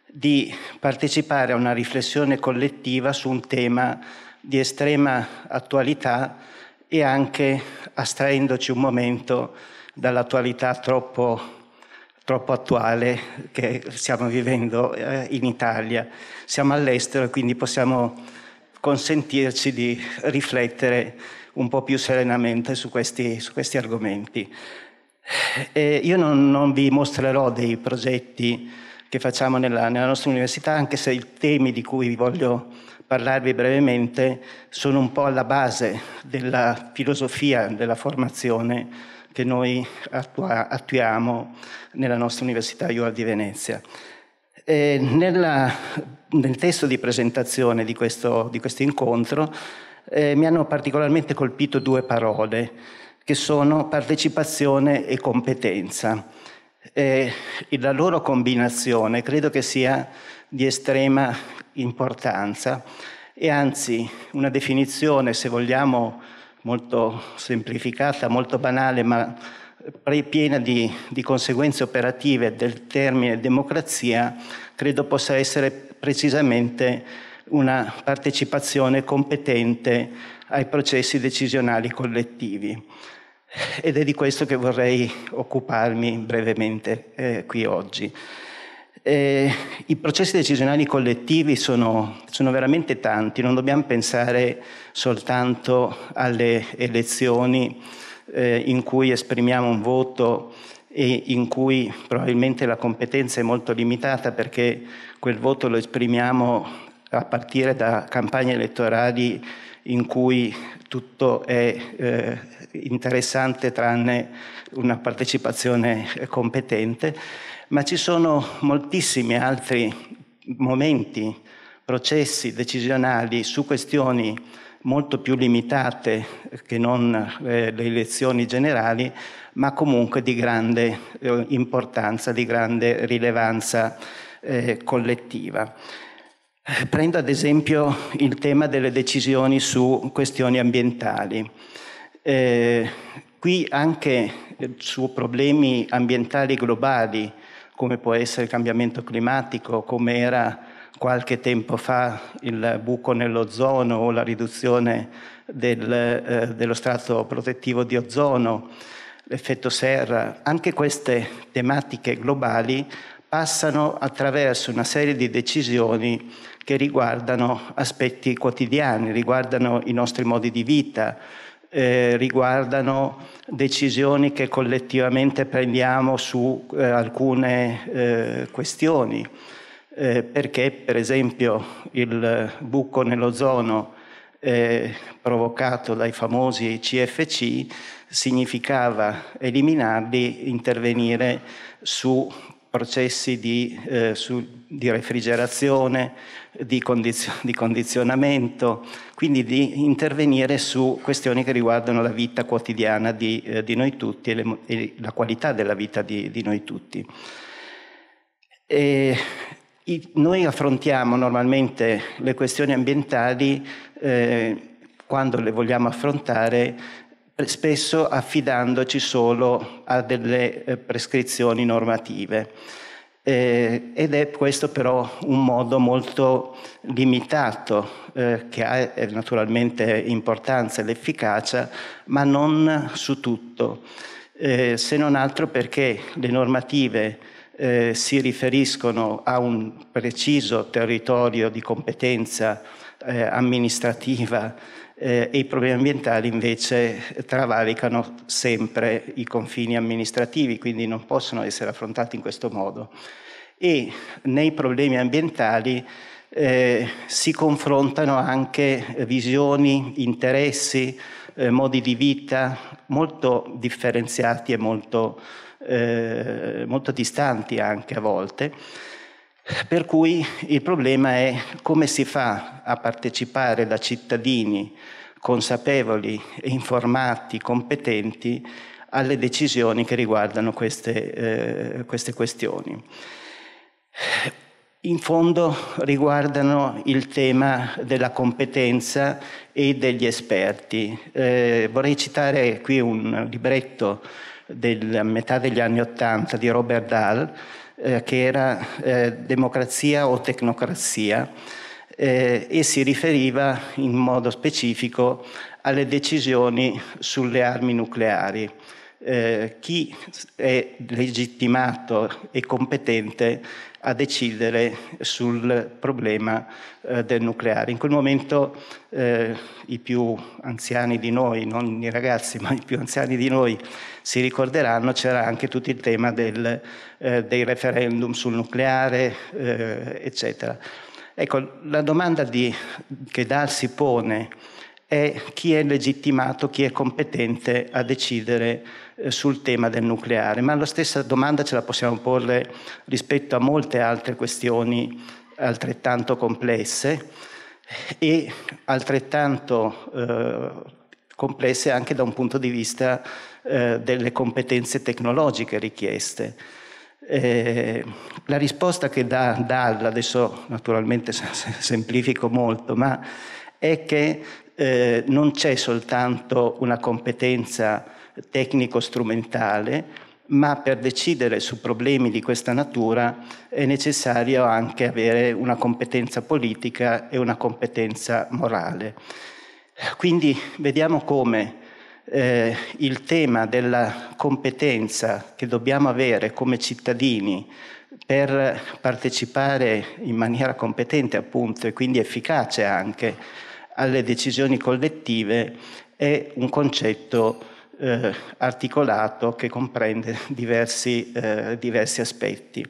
di partecipare a una riflessione collettiva su un tema di estrema attualità e anche astraendoci un momento dall'attualità troppo, troppo attuale che stiamo vivendo eh, in Italia. Siamo all'estero e quindi possiamo consentirci di riflettere un po' più serenamente su questi, su questi argomenti. E io non, non, vi mostrerò dei progetti che facciamo nella, nella nostra università, anche se i temi di cui vi voglio parlarvi brevemente sono un po' alla base della filosofia della formazione che noi attua- attuiamo nella nostra Università IUR di Venezia. Nella, nel testo di presentazione di questo, di questo incontro eh, mi hanno particolarmente colpito due parole che sono partecipazione e competenza. e la loro combinazione credo che sia di estrema importanza e anzi una definizione, se vogliamo, molto semplificata, molto banale, ma piena di, di, conseguenze operative del termine democrazia, credo possa essere precisamente una partecipazione competente ai processi decisionali collettivi. Ed è di questo che vorrei occuparmi brevemente eh, qui oggi. Eh, I processi decisionali collettivi sono, sono, veramente tanti, non dobbiamo pensare soltanto alle elezioni eh, in cui esprimiamo un voto e in cui probabilmente la competenza è molto limitata perché quel voto lo esprimiamo a partire da campagne elettorali in cui tutto è eh, interessante tranne una partecipazione competente ma ci sono moltissimi altri momenti, processi decisionali su questioni molto più limitate che non eh, le elezioni generali, ma comunque di grande eh, importanza, di grande rilevanza eh, collettiva. Eh, prendo ad esempio il tema delle decisioni su questioni ambientali. Eh, qui anche eh, su problemi ambientali globali come può essere il cambiamento climatico, come era qualche tempo fa il buco nell'ozono o la riduzione del, eh, dello strato protettivo di ozono, l'effetto serra, anche queste tematiche globali passano attraverso una serie di decisioni che riguardano aspetti quotidiani, riguardano i nostri modi di vita, eh, riguardano decisioni che collettivamente prendiamo su eh, alcune eh, questioni, eh, perché per esempio il buco nell'ozono eh, provocato dai famosi CFC significava eliminarli, intervenire su processi di, eh, su di refrigerazione, di, condizio- di, condizionamento, quindi di intervenire su questioni che riguardano la vita quotidiana di, eh, di noi tutti e, le, e, la qualità della vita di, di noi tutti. E, i, noi affrontiamo normalmente le questioni ambientali eh, quando le vogliamo affrontare spesso affidandoci solo a delle eh, prescrizioni normative eh, ed è questo però un modo molto limitato eh, che ha eh, naturalmente importanza l'efficacia, ma non su tutto, eh, se non altro perché le normative eh, si riferiscono a un preciso territorio di competenza eh, amministrativa eh, e i problemi ambientali invece travalicano sempre i confini amministrativi, quindi non possono essere affrontati in questo modo. E nei problemi ambientali eh, si confrontano anche visioni, interessi, eh, modi di vita molto differenziati e molto, eh, molto distanti anche a volte per cui il problema è come si fa a partecipare da cittadini consapevoli, informati, competenti alle decisioni che riguardano queste, eh, queste questioni. In fondo riguardano il tema della competenza e degli esperti. Eh, vorrei citare qui un libretto della metà degli anni Ottanta di Robert Dahl, eh, che era eh, democrazia o tecnocrazia eh, e si riferiva in modo specifico alle decisioni sulle armi nucleari. Eh, chi è legittimato e competente a decidere sul problema eh, del nucleare. In quel momento eh, i più anziani di noi, non i ragazzi, ma i più anziani di noi si ricorderanno, c'era anche tutto il tema del, eh, dei referendum sul nucleare, eh, eccetera. Ecco, la domanda di, che Dal si pone è chi è legittimato, chi è competente a decidere eh, sul tema del nucleare, ma la stessa domanda ce la possiamo porre rispetto a molte altre questioni altrettanto complesse e altrettanto eh, complesse anche da un punto di vista eh, delle competenze tecnologiche richieste. Eh, la risposta che dà Dalla, adesso naturalmente semplifico molto, ma è che eh, non c'è soltanto una competenza tecnico-strumentale, ma per decidere su problemi di questa natura è necessario anche avere una competenza politica e una competenza morale. Quindi vediamo come eh, il tema della competenza che dobbiamo avere come cittadini per partecipare in maniera competente appunto e quindi efficace anche alle decisioni collettive è un concetto eh, articolato che comprende diversi, eh, diversi, aspetti.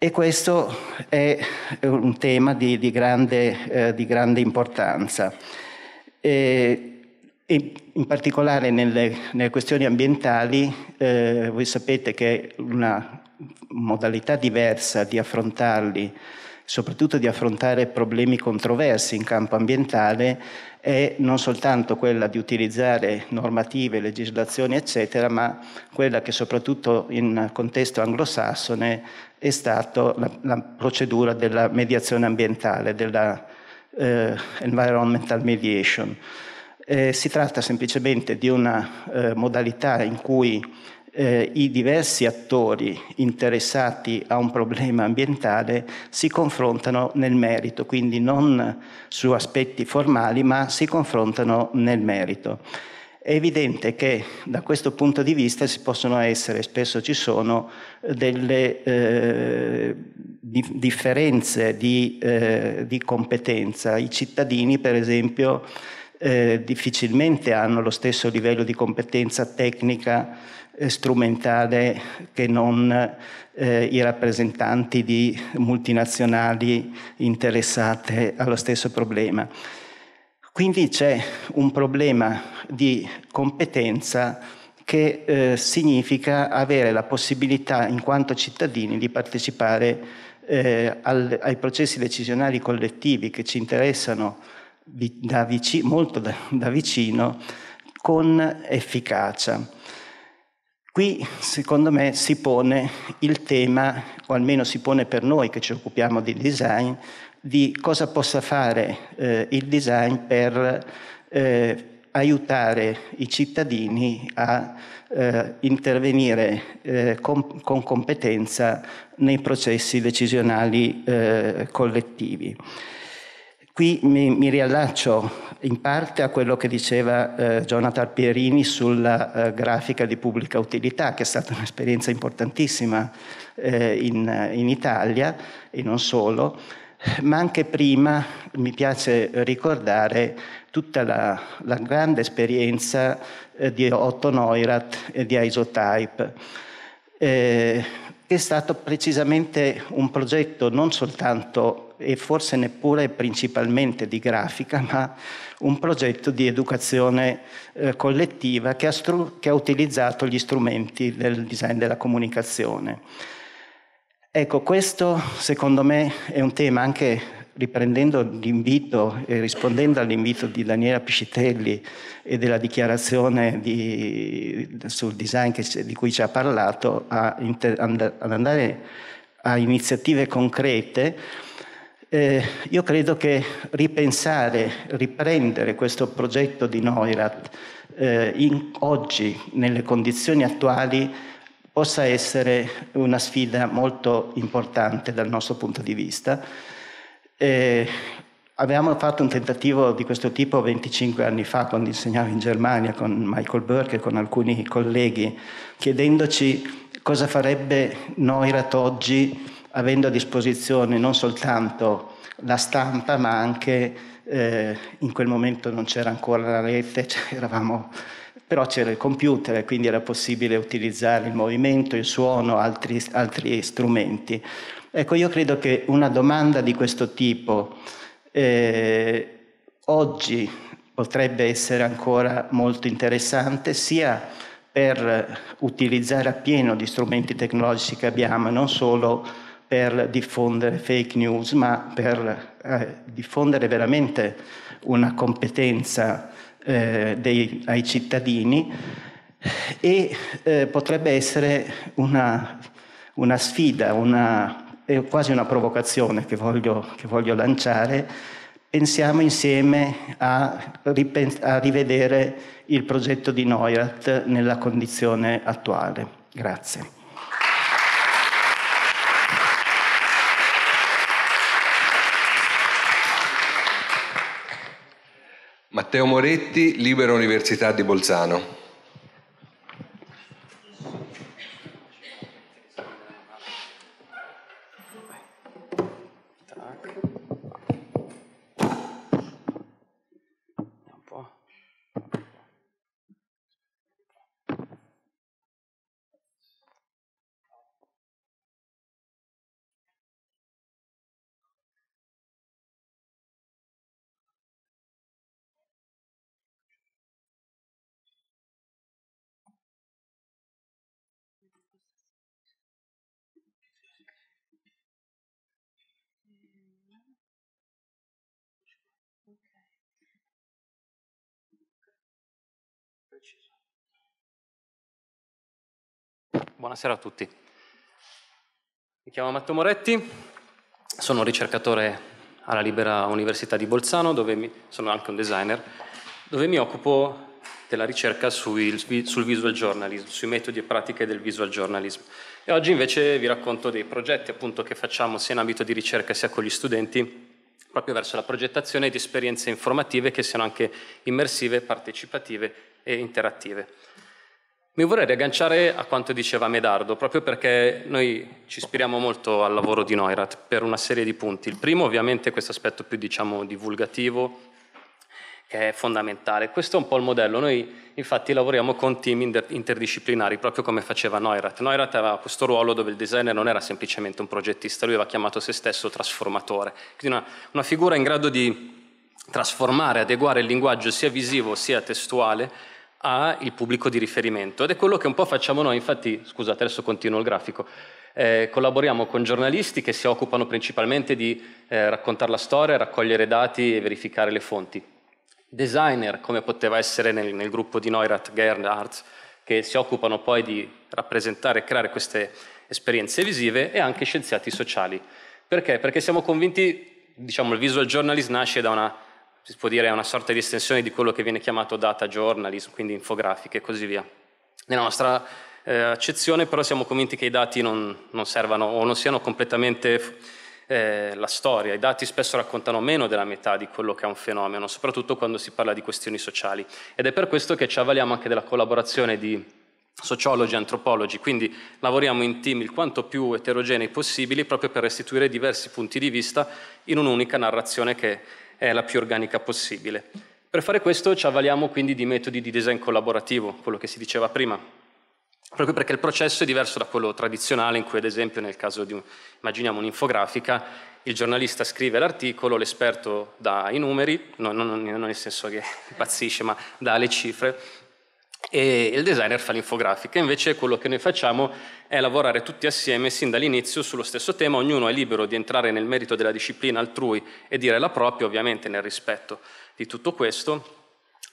E questo è un tema di, di, grande, eh, di grande, importanza. E, e in particolare nelle, nelle questioni ambientali, eh, voi sapete che una modalità diversa di affrontarli soprattutto di affrontare problemi controversi in campo ambientale, è non soltanto quella di utilizzare normative, legislazioni, eccetera, ma quella che soprattutto in contesto anglosassone è stata la, la, procedura della mediazione ambientale, della eh, environmental mediation. Eh, si tratta semplicemente di una eh, modalità in cui eh, i diversi attori interessati a un problema ambientale si confrontano nel merito, quindi non su aspetti formali, ma si confrontano nel merito. È evidente che da questo punto di vista si possono essere, spesso ci sono, delle eh, di- differenze di, eh, di competenza. I cittadini, per esempio, eh, difficilmente hanno lo stesso livello di competenza tecnica strumentale che non eh, i rappresentanti di multinazionali interessate allo stesso problema. Quindi c'è un problema di competenza che eh, significa avere la possibilità, in quanto cittadini, di partecipare eh, al, ai processi decisionali collettivi che ci interessano vi, da vici, molto da, da vicino con efficacia. Qui secondo me si pone il tema, o almeno si pone per noi che ci occupiamo di design, di cosa possa fare eh, il design per eh, aiutare i cittadini a eh, intervenire eh, con, con, competenza nei processi decisionali eh, collettivi. Qui mi, mi riallaccio in parte a quello che diceva eh, Jonathan Pierini sulla eh, grafica di pubblica utilità, che è stata un'esperienza importantissima eh, in, in, Italia e non solo, ma anche prima mi piace ricordare tutta la, la grande esperienza eh, di Otto Neurath e di Isotype. Eh, che è stato precisamente un progetto non soltanto e forse neppure principalmente di grafica, ma un progetto di educazione eh, collettiva che ha, stru- che ha utilizzato gli strumenti del design della comunicazione. Ecco, questo secondo me è un tema anche riprendendo l'invito e rispondendo all'invito di Daniela Piscitelli e della dichiarazione di, sul design che, di cui ci ha parlato, a inter, ad andare a iniziative concrete eh, io credo che ripensare, riprendere questo progetto di Neurath eh, in, oggi, nelle condizioni attuali, possa essere una sfida molto importante dal nostro punto di vista. Eh, Avevamo fatto un tentativo di questo tipo 25 anni fa quando insegnavo in Germania con Michael Burke e con alcuni colleghi, chiedendoci cosa farebbe Neurath oggi avendo a disposizione non soltanto la stampa ma anche eh, in quel momento non c'era ancora la rete, c'eravamo cioè però c'era il computer e quindi era possibile utilizzare il movimento, il suono, altri, altri strumenti. Ecco, io credo che una domanda di questo tipo eh, oggi potrebbe essere ancora molto interessante sia per utilizzare appieno gli strumenti tecnologici che abbiamo, non solo per diffondere fake news, ma per eh, diffondere veramente una competenza eh, dei, ai cittadini e eh, potrebbe essere una, una sfida, una, quasi una provocazione che voglio, che voglio lanciare. Pensiamo insieme a, a rivedere il progetto di Neurath nella condizione attuale. Grazie. Matteo Moretti, Libera Università di Bolzano. Buonasera a tutti. Mi chiamo Matteo Moretti, sono ricercatore alla Libera Università di Bolzano, dove mi, sono anche un designer, dove mi occupo della ricerca sul, sul visual journalism, sui metodi e pratiche del visual journalism. E oggi invece vi racconto dei progetti appunto, che facciamo sia in ambito di ricerca sia con gli studenti, proprio verso la progettazione di esperienze informative che siano anche immersive, partecipative e interattive. Mi vorrei riagganciare a quanto diceva Medardo, proprio perché noi ci ispiriamo molto al lavoro di Neurath per una serie di punti. Il primo ovviamente è questo aspetto più diciamo divulgativo, che è fondamentale. Questo è un po' il modello. Noi infatti lavoriamo con team interdisciplinari, proprio come faceva Neurath. Neurath aveva questo ruolo dove il designer non era semplicemente un progettista, lui aveva chiamato se stesso trasformatore, quindi una, una figura in grado di trasformare, adeguare il linguaggio sia visivo sia testuale ha il pubblico di riferimento ed è quello che un po' facciamo noi, infatti, scusate, adesso continuo il grafico. Eh, collaboriamo con giornalisti che si occupano principalmente di eh, raccontare la storia, raccogliere dati e verificare le fonti. Designer, come poteva essere nel, nel gruppo di Neurat Gernhardt, che si occupano poi di rappresentare e creare queste esperienze visive, e anche scienziati sociali. Perché? Perché siamo convinti, diciamo, il visual journalist nasce da una si può dire è una sorta di estensione di quello che viene chiamato data journalism, quindi infografiche e così via. Nella nostra eh, accezione però siamo convinti che i dati non, non servano o non siano completamente eh, la storia, i dati spesso raccontano meno della metà di quello che è un fenomeno, soprattutto quando si parla di questioni sociali ed è per questo che ci avvaliamo anche della collaborazione di sociologi, e antropologi, quindi lavoriamo in team il quanto più eterogenei possibili proprio per restituire diversi punti di vista in un'unica narrazione che è la più organica possibile. Per fare questo ci avvaliamo quindi di metodi di design collaborativo, quello che si diceva prima, proprio perché il processo è diverso da quello tradizionale in cui ad esempio nel caso di, un, immaginiamo un'infografica, il giornalista scrive l'articolo, l'esperto dà i numeri, no, non, non nel senso che impazzisce, ma dà le cifre, e il designer fa l'infografica. Invece quello che noi facciamo è lavorare tutti assieme sin dall'inizio sullo stesso tema, ognuno è libero di entrare nel merito della disciplina altrui e dire la propria, ovviamente nel rispetto di tutto questo,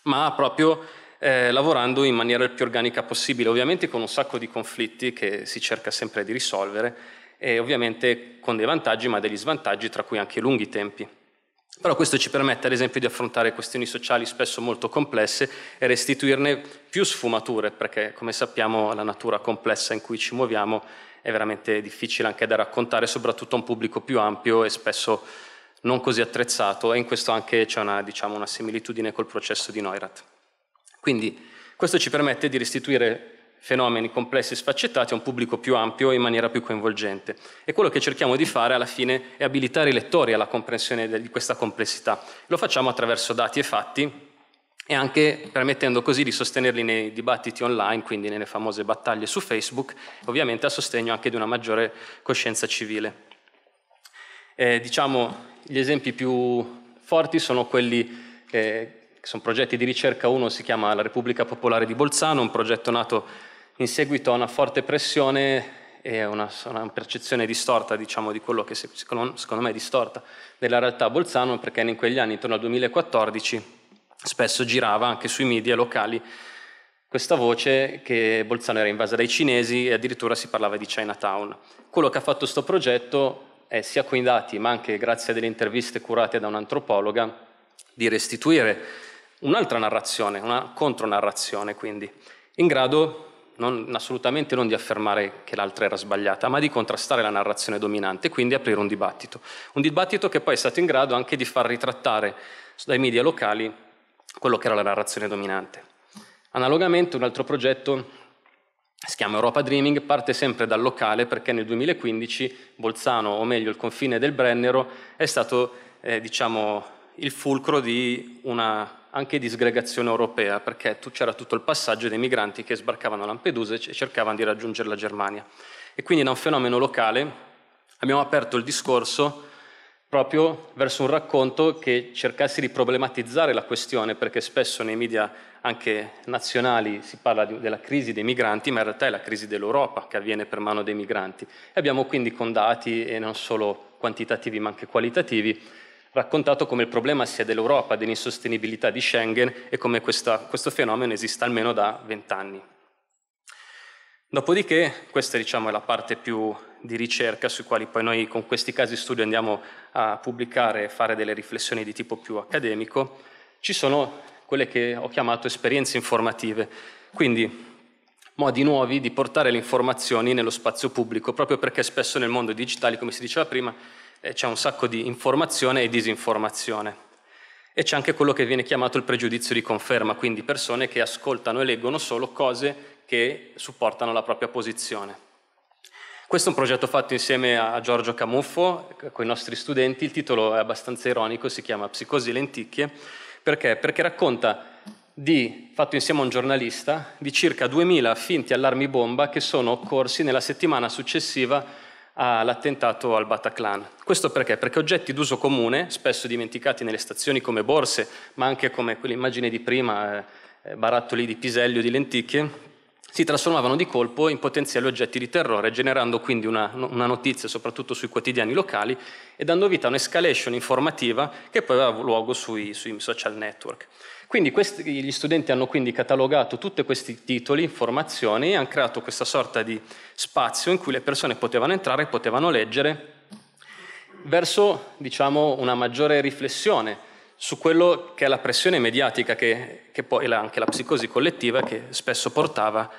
ma proprio eh, lavorando in maniera il più organica possibile, ovviamente con un sacco di conflitti che si cerca sempre di risolvere e ovviamente con dei vantaggi ma degli svantaggi, tra cui anche lunghi tempi. Però questo ci permette ad esempio di affrontare questioni sociali spesso molto complesse e restituirne più sfumature, perché come sappiamo la natura complessa in cui ci muoviamo è veramente difficile anche da raccontare, soprattutto a un pubblico più ampio e spesso non così attrezzato e in questo anche c'è una, diciamo, una similitudine col processo di Neurath. Quindi questo ci permette di restituire fenomeni complessi e sfaccettati a un pubblico più ampio e in maniera più coinvolgente. E quello che cerchiamo di fare alla fine è abilitare i lettori alla comprensione di questa complessità. Lo facciamo attraverso dati e fatti e anche permettendo così di sostenerli nei dibattiti online, quindi nelle famose battaglie su Facebook, ovviamente a sostegno anche di una maggiore coscienza civile. Eh, diciamo, gli esempi più forti sono quelli eh, sono progetti di ricerca, uno si chiama La Repubblica Popolare di Bolzano, un progetto nato in seguito a una forte pressione e una, una percezione distorta, diciamo, di quello che secondo, secondo me è distorta, della realtà a Bolzano, perché in quegli anni, intorno al 2014, spesso girava anche sui media locali questa voce che Bolzano era invasa dai cinesi e addirittura si parlava di Chinatown. Quello che ha fatto questo progetto è sia con i dati, ma anche grazie a delle interviste curate da un'antropologa, di restituire un'altra narrazione, una contronarrazione quindi, in grado non, assolutamente non di affermare che l'altra era sbagliata, ma di contrastare la narrazione dominante e quindi aprire un dibattito. Un dibattito che poi è stato in grado anche di far ritrattare dai media locali quello che era la narrazione dominante. Analogamente un altro progetto si chiama Europa Dreaming, parte sempre dal locale perché nel 2015 Bolzano, o meglio il confine del Brennero, è stato eh, diciamo, il fulcro di una anche disgregazione europea, perché c'era tutto il passaggio dei migranti che sbarcavano a Lampedusa e cercavano di raggiungere la Germania. E quindi da un fenomeno locale abbiamo aperto il discorso proprio verso un racconto che cercasse di problematizzare la questione, perché spesso nei media anche nazionali si parla di, della crisi dei migranti, ma in realtà è la crisi dell'Europa che avviene per mano dei migranti. E abbiamo quindi con dati, e non solo quantitativi ma anche qualitativi, raccontato come il problema sia dell'Europa, dell'insostenibilità di Schengen e come questa, questo fenomeno esista almeno da vent'anni. Dopodiché, questa diciamo, è la parte più di ricerca sui quali poi noi con questi casi studio andiamo a pubblicare e fare delle riflessioni di tipo più accademico, ci sono quelle che ho chiamato esperienze informative, quindi modi nuovi di portare le informazioni nello spazio pubblico, proprio perché spesso nel mondo digitale, come si diceva prima, c'è un sacco di informazione e disinformazione. E c'è anche quello che viene chiamato il pregiudizio di conferma, quindi persone che ascoltano e leggono solo cose che supportano la propria posizione. Questo è un progetto fatto insieme a Giorgio Camuffo, eh, con i nostri studenti, il titolo è abbastanza ironico, si chiama Psicosi lenticchie, perché? Perché racconta di, fatto insieme a un giornalista, di circa 2000 finti allarmi bomba che sono occorsi nella settimana successiva all'attentato al Bataclan. Questo perché? Perché oggetti d'uso comune, spesso dimenticati nelle stazioni come borse, ma anche come quell'immagine di prima, eh, eh, barattoli di piselli o di lenticchie, si trasformavano di colpo in potenziali oggetti di terrore, generando quindi una, una, notizia soprattutto sui quotidiani locali e dando vita a un'escalation informativa che poi aveva luogo sui, sui social network. Quindi questi, gli studenti hanno quindi catalogato tutti questi titoli, informazioni e hanno creato questa sorta di spazio in cui le persone potevano entrare e potevano leggere verso diciamo, una maggiore riflessione su quello che è la pressione mediatica che, che poi, e anche la psicosi collettiva che spesso portava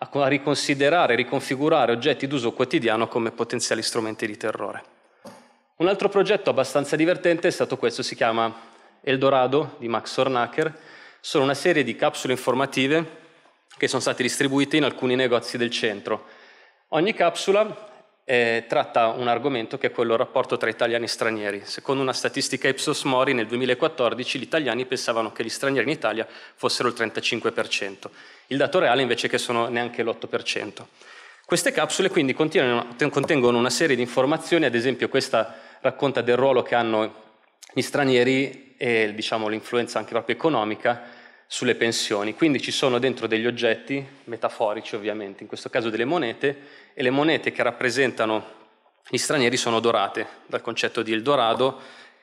a riconsiderare, riconfigurare oggetti d'uso quotidiano come potenziali strumenti di terrore. Un altro progetto abbastanza divertente è stato questo, si chiama Eldorado di Max Hornacker sono una serie di capsule informative che sono state distribuite in alcuni negozi del centro. Ogni capsula eh, tratta un argomento che è quello del rapporto tra italiani e stranieri. Secondo una statistica Ipsos Mori nel 2014 gli italiani pensavano che gli stranieri in Italia fossero il 35%, il dato reale invece è che sono neanche l'8%. Queste capsule quindi contengono una serie di informazioni, ad esempio questa racconta del ruolo che hanno gli stranieri e diciamo, l'influenza anche proprio economica sulle pensioni. Quindi ci sono dentro degli oggetti, metaforici ovviamente, in questo caso delle monete, e le monete che rappresentano gli stranieri sono dorate, dal concetto di Eldorado,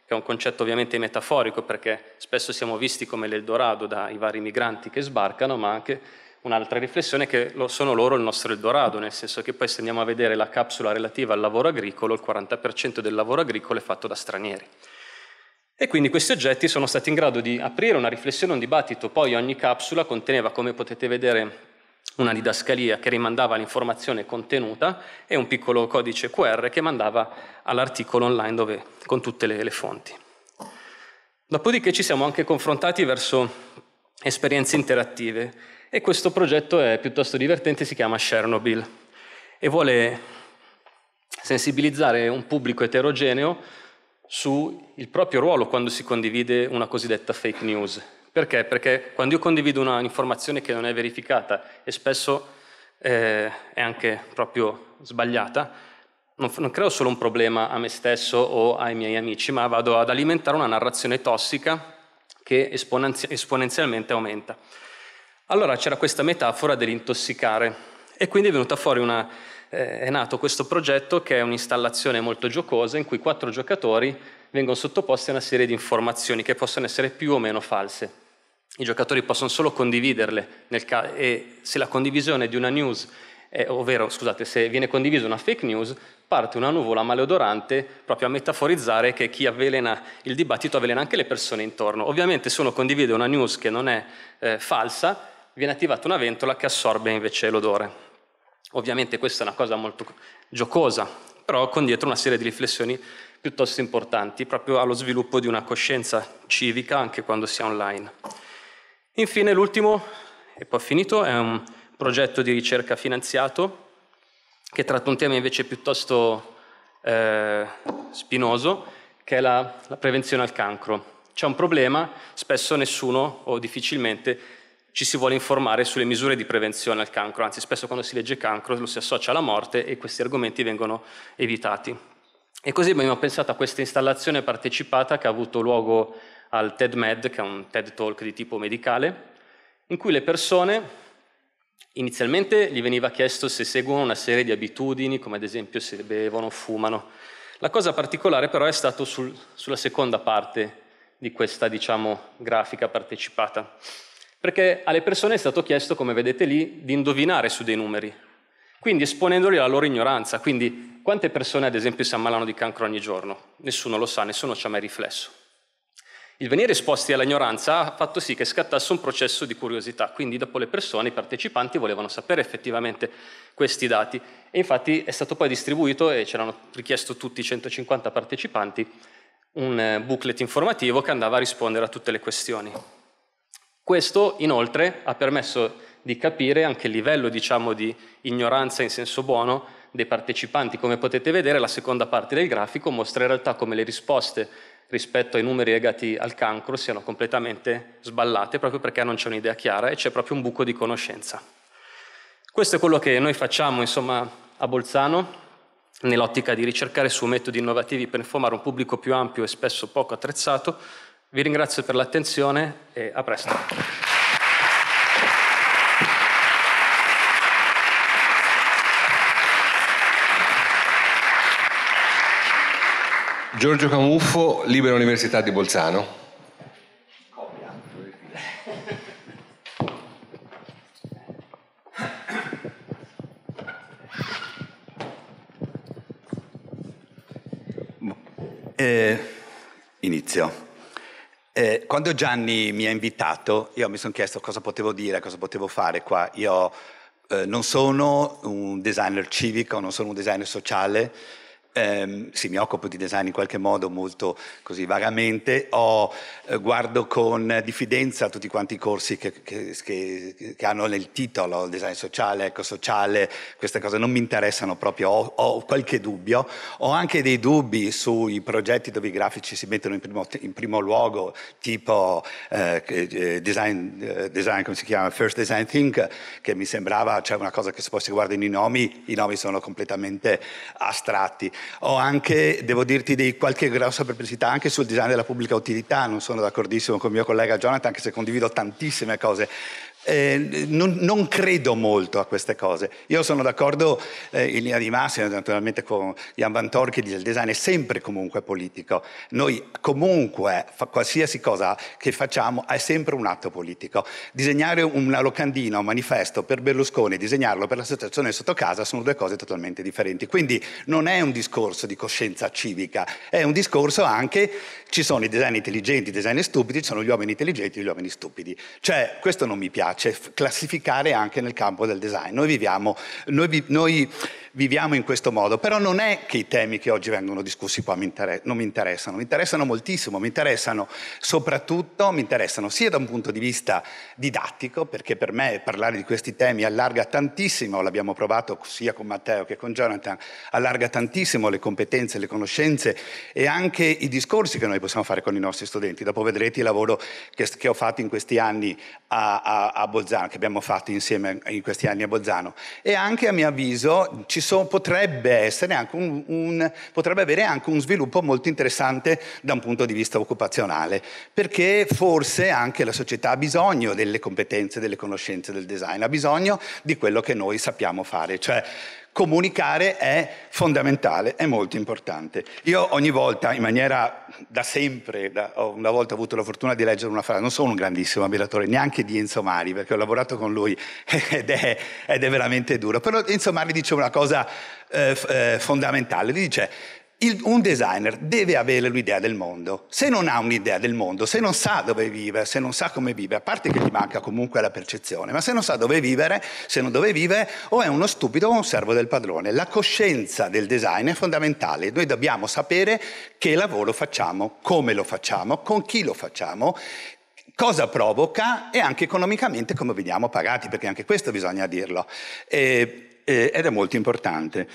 che è un concetto ovviamente metaforico perché spesso siamo visti come l'Eldorado dai vari migranti che sbarcano, ma anche un'altra riflessione è che sono loro il nostro Eldorado, nel senso che poi se andiamo a vedere la capsula relativa al lavoro agricolo, il 40% del lavoro agricolo è fatto da stranieri. E quindi questi oggetti sono stati in grado di aprire una riflessione, un dibattito. Poi ogni capsula conteneva, come potete vedere, una didascalia che rimandava l'informazione contenuta e un piccolo codice QR che mandava all'articolo online dove, con tutte le, le fonti. Dopodiché ci siamo anche confrontati verso esperienze interattive e questo progetto è piuttosto divertente, si chiama Chernobyl e vuole sensibilizzare un pubblico eterogeneo sul proprio ruolo quando si condivide una cosiddetta fake news. Perché? Perché quando io condivido un'informazione che non è verificata e spesso eh, è anche proprio sbagliata, non, non creo solo un problema a me stesso o ai miei amici, ma vado ad alimentare una narrazione tossica che esponenzialmente aumenta. Allora c'era questa metafora dell'intossicare e quindi è venuta fuori una eh, è nato questo progetto che è un'installazione molto giocosa in cui quattro giocatori vengono sottoposti a una serie di informazioni che possono essere più o meno false. I giocatori possono solo condividerle ca- e se la condivisione di una news, è, eh, ovvero scusate, se viene condivisa una fake news, parte una nuvola maleodorante proprio a metaforizzare che chi avvelena il dibattito avvelena anche le persone intorno. Ovviamente se uno condivide una news che non è eh, falsa, viene attivata una ventola che assorbe invece l'odore. Ovviamente questa è una cosa molto giocosa, però con dietro una serie di riflessioni piuttosto importanti, proprio allo sviluppo di una coscienza civica anche quando si è online. Infine l'ultimo, e poi ho finito, è un progetto di ricerca finanziato che tratta un tema invece piuttosto eh, spinoso, che è la, la prevenzione al cancro. C'è un problema, spesso nessuno o difficilmente ci si vuole informare sulle misure di prevenzione al cancro, anzi spesso quando si legge cancro lo si associa alla morte e questi argomenti vengono evitati. E così abbiamo pensato a questa installazione partecipata che ha avuto luogo al TED Med, che è un TED Talk di tipo medicale, in cui le persone Inizialmente gli veniva chiesto se seguono una serie di abitudini, come ad esempio se bevono, o fumano. La cosa particolare però è stata sul, sulla seconda parte di questa, diciamo, grafica partecipata perché alle persone è stato chiesto, come vedete lì, di indovinare su dei numeri, quindi esponendoli alla loro ignoranza. Quindi quante persone, ad esempio, si ammalano di cancro ogni giorno? Nessuno lo sa, nessuno ci ha mai riflesso. Il venire esposti all'ignoranza ha fatto sì che scattasse un processo di curiosità, quindi dopo le persone, i partecipanti volevano sapere effettivamente questi dati e infatti è stato poi distribuito e c'erano richiesto tutti i 150 partecipanti un eh, booklet informativo che andava a rispondere a tutte le questioni. Questo inoltre ha permesso di capire anche il livello diciamo, di ignoranza in senso buono dei partecipanti. Come potete vedere la seconda parte del grafico mostra in realtà come le risposte rispetto ai numeri legati al cancro siano completamente sballate proprio perché non c'è un'idea chiara e c'è proprio un buco di conoscenza. Questo è quello che noi facciamo insomma, a Bolzano nell'ottica di ricercare su metodi innovativi per informare un pubblico più ampio e spesso poco attrezzato vi ringrazio per l'attenzione e a presto. Giorgio Camuffo, Libera Università di Bolzano. Eh, inizio. Eh, quando Gianni mi ha invitato, io mi sono chiesto cosa potevo dire, cosa potevo fare qua. Io eh, non sono un designer civico, non sono un designer sociale, ehm, sì, mi occupo di design in qualche modo molto così vagamente, o, eh, guardo con diffidenza tutti quanti i corsi che, che, che, che, hanno nel titolo design sociale, eco-sociale, queste cose non mi interessano proprio, ho, ho, qualche dubbio, ho anche dei dubbi sui progetti dove i grafici si mettono in primo, in primo luogo, tipo eh, eh design, eh, design, come si chiama, First Design Think, che mi sembrava, cioè una cosa che se poi si guardano i nomi, i nomi sono completamente astratti. Ho anche, devo dirti, dei, qualche grossa perplessità anche sul design della pubblica utilità, non sono d'accordissimo con il mio collega Jonathan, anche se condivido tantissime cose eh, non, non, credo molto a queste cose. Io sono d'accordo eh, in linea di massima naturalmente con Jan Van Tor che dice il design è sempre comunque politico. Noi comunque, fa, qualsiasi cosa che facciamo è sempre un atto politico. Disegnare una locandina, un manifesto per Berlusconi, disegnarlo per l'associazione sotto casa sono due cose totalmente differenti. Quindi non è un discorso di coscienza civica, è un discorso anche ci sono i design intelligenti, i design stupidi, ci sono gli uomini intelligenti e gli uomini stupidi. Cioè questo non mi piace piace classificare anche nel campo del design. Noi viviamo, noi, noi viviamo in questo modo, però non è che i temi che oggi vengono discussi qua mi inter- non mi interessano, mi interessano moltissimo, mi interessano soprattutto, mi interessano sia da un punto di vista didattico, perché per me parlare di questi temi allarga tantissimo, l'abbiamo provato sia con Matteo che con Jonathan, allarga tantissimo le competenze, le conoscenze e anche i discorsi che noi possiamo fare con i nostri studenti. Dopo vedrete il lavoro che, che ho fatto in questi anni a, a, a Bolzano, che abbiamo fatto insieme in questi anni a Bolzano. E anche a mio avviso ci sono, potrebbe, anche un, un, potrebbe avere anche un sviluppo molto interessante da un punto di vista occupazionale, perché forse anche la società ha bisogno delle competenze, delle conoscenze del design, ha bisogno di quello che noi sappiamo fare, cioè comunicare è fondamentale, è molto importante. Io ogni volta, in maniera da sempre, da, una volta ho avuto la fortuna di leggere una frase, non sono un grandissimo ammiratore neanche di Enzo Mari, perché ho lavorato con lui ed è, ed è veramente duro, però Enzo Mari dice una cosa eh, eh fondamentale, dice il, un designer deve avere l'idea del mondo. Se non ha un'idea del mondo, se non sa dove vive, se non sa come vive, a parte che gli manca comunque la percezione, ma se non sa dove vivere, se non dove vive, o è uno stupido o un servo del padrone. La coscienza del design è fondamentale. Noi dobbiamo sapere che lavoro facciamo, come lo facciamo, con chi lo facciamo cosa provoca e anche economicamente come veniamo pagati, perché anche questo bisogna dirlo. E, ed è molto importante.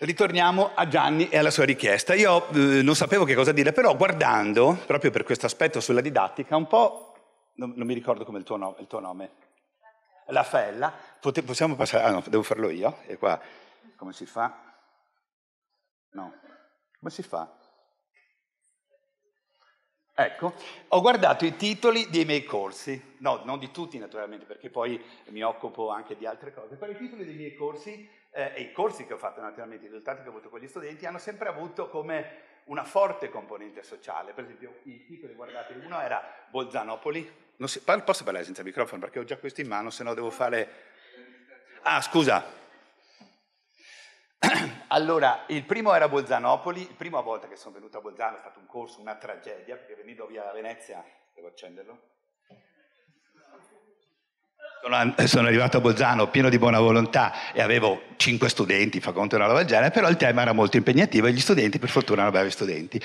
Ritorniamo a Gianni e alla sua richiesta. Io eh, non sapevo che cosa dire, però guardando, proprio per questo aspetto sulla didattica, un po', non, non mi ricordo come il tuo, no, il tuo nome, Raffaella, Pote- possiamo passare, ah no, devo farlo io, e qua, come si fa? No, come si fa? Ecco, ho guardato i titoli dei miei corsi, no, non di tutti naturalmente, perché poi mi occupo anche di altre cose, però i titoli dei miei corsi eh, e i corsi che ho fatto naturalmente, i risultati che ho avuto con gli studenti hanno sempre avuto come una forte componente sociale. Per esempio, i titoli, guardate, uno era Bolzanopoli. Si, posso parlare senza microfono perché ho già questo in mano, se no devo fare... Ah, scusa. Allora, il primo era Bolzanopoli, la prima volta che sono venuto a Bolzano è stato un corso, una tragedia, perché venendo via da Venezia, devo accenderlo, sono arrivato a Bolzano pieno di buona volontà e avevo cinque studenti, fa conto una roba del genere, però il tema era molto impegnativo e gli studenti per fortuna erano bravi studenti.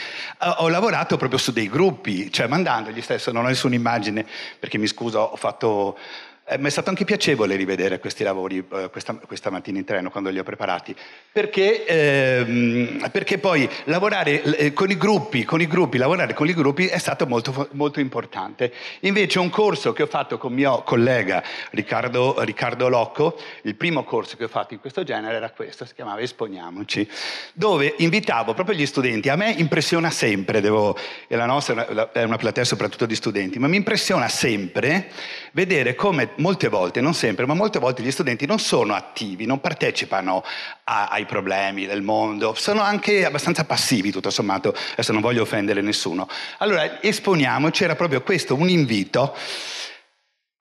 Ho lavorato proprio su dei gruppi, cioè mandandogli stesso, non ho nessuna immagine perché mi scuso, ho fatto eh, ma è stato anche piacevole rivedere questi lavori eh, questa, questa, mattina in treno quando li ho preparati, perché, ehm, perché poi lavorare eh, con, i gruppi, con i gruppi, lavorare con i gruppi è stato molto, molto, importante. Invece un corso che ho fatto con mio collega Riccardo, Riccardo, Locco, il primo corso che ho fatto in questo genere era questo, si chiamava Esponiamoci, dove invitavo proprio gli studenti, a me impressiona sempre, devo, e la nostra è una, è una platea soprattutto di studenti, ma mi impressiona sempre vedere come molte volte, non sempre, ma molte volte gli studenti non sono attivi, non partecipano a, ai problemi del mondo, sono anche abbastanza passivi tutto sommato, adesso non voglio offendere nessuno. Allora esponiamoci, era proprio questo un invito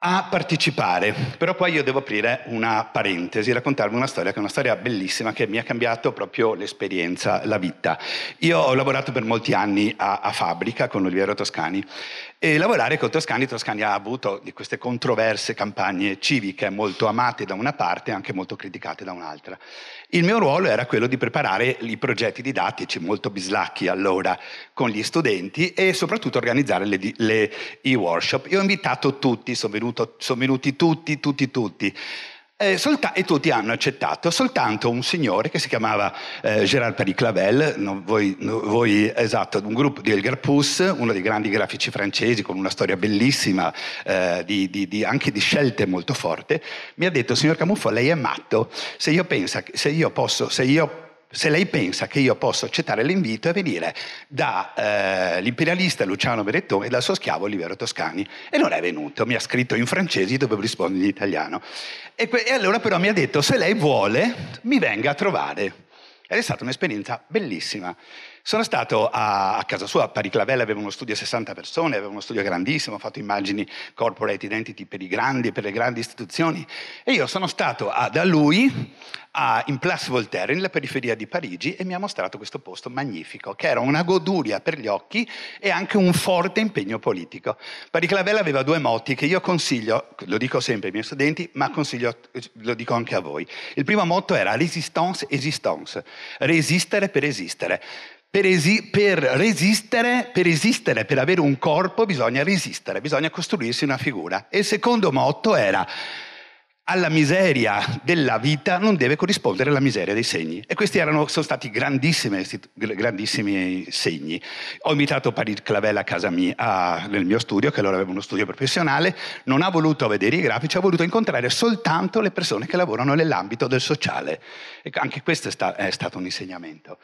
a partecipare, però poi io devo aprire una parentesi, raccontarvi una storia che è una storia bellissima che mi ha cambiato proprio l'esperienza, la vita. Io ho lavorato per molti anni a, a fabbrica con Oliviero Toscani e lavorare con Toscani. Toscani ha avuto di queste controverse campagne civiche molto amate da una parte e anche molto criticate da un'altra. Il mio ruolo era quello di preparare i progetti didattici, molto bislacchi allora, con gli studenti e soprattutto organizzare le, le, i workshop. Io ho invitato tutti, sono, venuto, sono venuti tutti, tutti, tutti eh, solta- e tutti hanno accettato, soltanto un signore che si chiamava eh, Gérard Periclavel, no, voi, no, voi, esatto, un gruppo di Elgar Puss, uno dei grandi grafici francesi con una storia bellissima, eh, di, di, di, anche di scelte molto forte, mi ha detto, signor Camuffo, lei è matto, se io, pensa, se io posso, se io se lei pensa che io posso accettare l'invito e venire dall'imperialista eh, Luciano Berettone e dal suo schiavo Olivero Toscani. E non è venuto, mi ha scritto in francese, dovevo rispondere in italiano. E, que- e allora però mi ha detto, se lei vuole, mi venga a trovare. Ed è stata un'esperienza bellissima. Sono stato a, a casa sua, a Pariclavella, aveva uno studio a 60 persone, aveva uno studio grandissimo, ho fatto immagini corporate identity per i grandi, per le grandi istituzioni. E io sono stato a, da lui a, in Place Voltaire, nella periferia di Parigi, e mi ha mostrato questo posto magnifico, che era una goduria per gli occhi e anche un forte impegno politico. Pariclavella aveva due motti che io consiglio, lo dico sempre ai miei studenti, ma consiglio, lo dico anche a voi. Il primo motto era resistance, existence, resistere per esistere. Per, esi- per, resistere, per esistere, per avere un corpo bisogna resistere, bisogna costruirsi una figura. E il secondo motto era alla miseria della vita non deve corrispondere la miseria dei segni. E questi erano, sono stati grandissimi segni. Ho invitato Parit Clavel a casa mia, a, nel mio studio, che allora aveva uno studio professionale, non ha voluto vedere i grafici, ha voluto incontrare soltanto le persone che lavorano nell'ambito del sociale. E anche questo è, sta, è stato un insegnamento.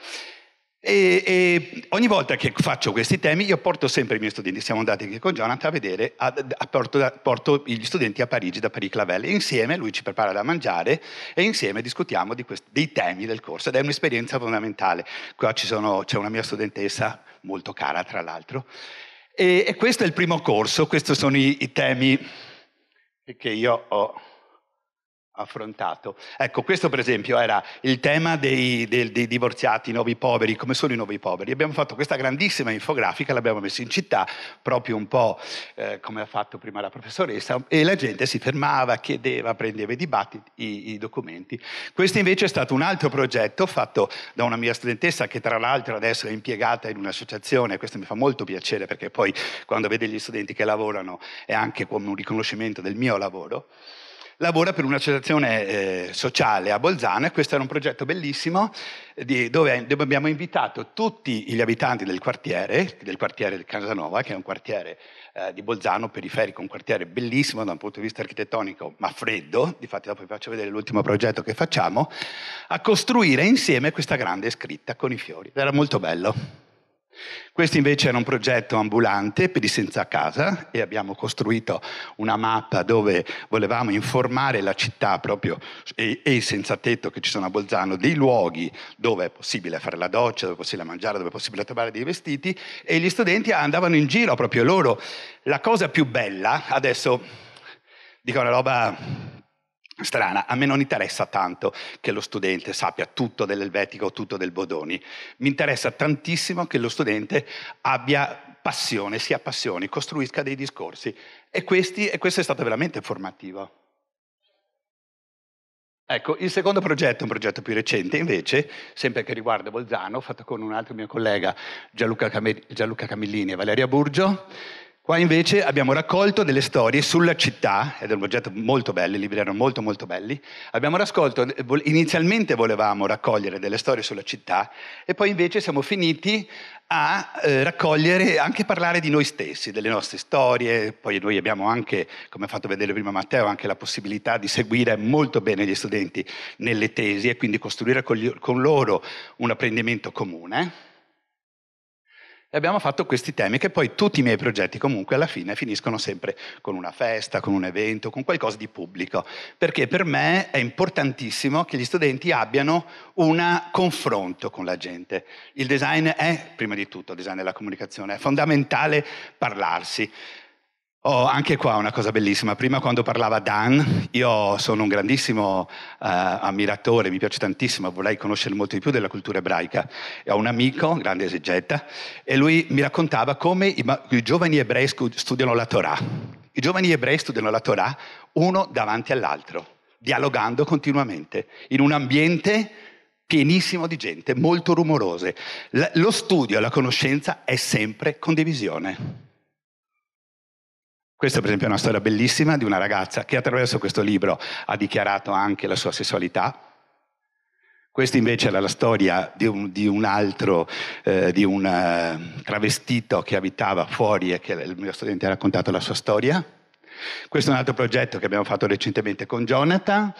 E, e, ogni volta che faccio questi temi io porto sempre i miei studenti, siamo andati anche con Jonathan a vedere, a, a porto, porto, gli studenti a Parigi da Paris Clavel insieme lui ci prepara da mangiare e insieme discutiamo di questi, dei temi del corso ed è un'esperienza fondamentale. Qua sono, c'è una mia studentessa molto cara tra l'altro e, e questo è il primo corso, questi sono i, i temi che io ho affrontato. Ecco, questo per esempio era il tema dei, dei, dei, divorziati, i nuovi poveri, come sono i nuovi poveri. Abbiamo fatto questa grandissima infografica, l'abbiamo messa in città, proprio un po' eh, come ha fatto prima la professoressa, e la gente si fermava, chiedeva, prendeva i dibattiti, i, i documenti. Questo invece è stato un altro progetto fatto da una mia studentessa che tra l'altro adesso è impiegata in un'associazione, questo mi fa molto piacere perché poi quando vede gli studenti che lavorano è anche come un riconoscimento del mio lavoro lavora per un'associazione eh, sociale a Bolzano e questo era un progetto bellissimo eh, di, dove, dove, abbiamo invitato tutti gli abitanti del quartiere, del quartiere di Casanova, che è un quartiere eh, di Bolzano periferico, un quartiere bellissimo da un punto di vista architettonico, ma freddo, infatti dopo vi faccio vedere l'ultimo progetto che facciamo, a costruire insieme questa grande scritta con i fiori. Era molto bello. Questo invece era un progetto ambulante per i senza casa e abbiamo costruito una mappa dove volevamo informare la città proprio e, e i senza tetto che ci sono a Bolzano dei luoghi dove è possibile fare la doccia, dove è possibile mangiare, dove è possibile trovare dei vestiti e gli studenti andavano in giro proprio loro. La cosa più bella, adesso dico una roba strana, a me non interessa tanto che lo studente sappia tutto dell'elvetico o tutto del Bodoni, mi interessa tantissimo che lo studente abbia passione, sia appassioni, costruisca dei discorsi e, questi, e questo è stato veramente formativo. Ecco, il secondo progetto, un progetto più recente invece, sempre che riguarda Bolzano, fatto con un altro mio collega Gianluca, Cam- Gianluca Camillini e Valeria Burgio, Qua invece abbiamo raccolto delle storie sulla città, ed è un oggetto molto bello, i libri erano molto molto belli, abbiamo raccolto, inizialmente volevamo raccogliere delle storie sulla città e poi invece siamo finiti a eh, raccogliere, anche parlare di noi stessi, delle nostre storie, poi noi abbiamo anche, come ha fatto vedere prima Matteo, anche la possibilità di seguire molto bene gli studenti nelle tesi e quindi costruire con, gli, con loro un apprendimento comune. E abbiamo fatto questi temi che poi tutti i miei progetti comunque alla fine finiscono sempre con una festa, con un evento, con qualcosa di pubblico, perché per me è importantissimo che gli studenti abbiano un confronto con la gente. Il design è, prima di tutto, il design della comunicazione, è fondamentale parlarsi. Oh, anche qua una cosa bellissima. Prima quando parlava Dan, io sono un grandissimo eh, ammiratore, mi piace tantissimo, vorrei conoscere molto di più della cultura ebraica. E ho un amico, grande esegetta, e lui mi raccontava come i, i giovani ebrei studiano la Torah. I giovani ebrei studiano la Torah uno davanti all'altro, dialogando continuamente, in un ambiente pienissimo di gente, molto rumorose. L- lo studio la conoscenza è sempre condivisione questa per esempio è una storia bellissima di una ragazza che attraverso questo libro ha dichiarato anche la sua sessualità. Questa invece era la storia di un, di un altro, eh, di un uh, travestito che abitava fuori e che il mio studente ha raccontato la sua storia. Questo è un altro progetto che abbiamo fatto recentemente con Jonathan,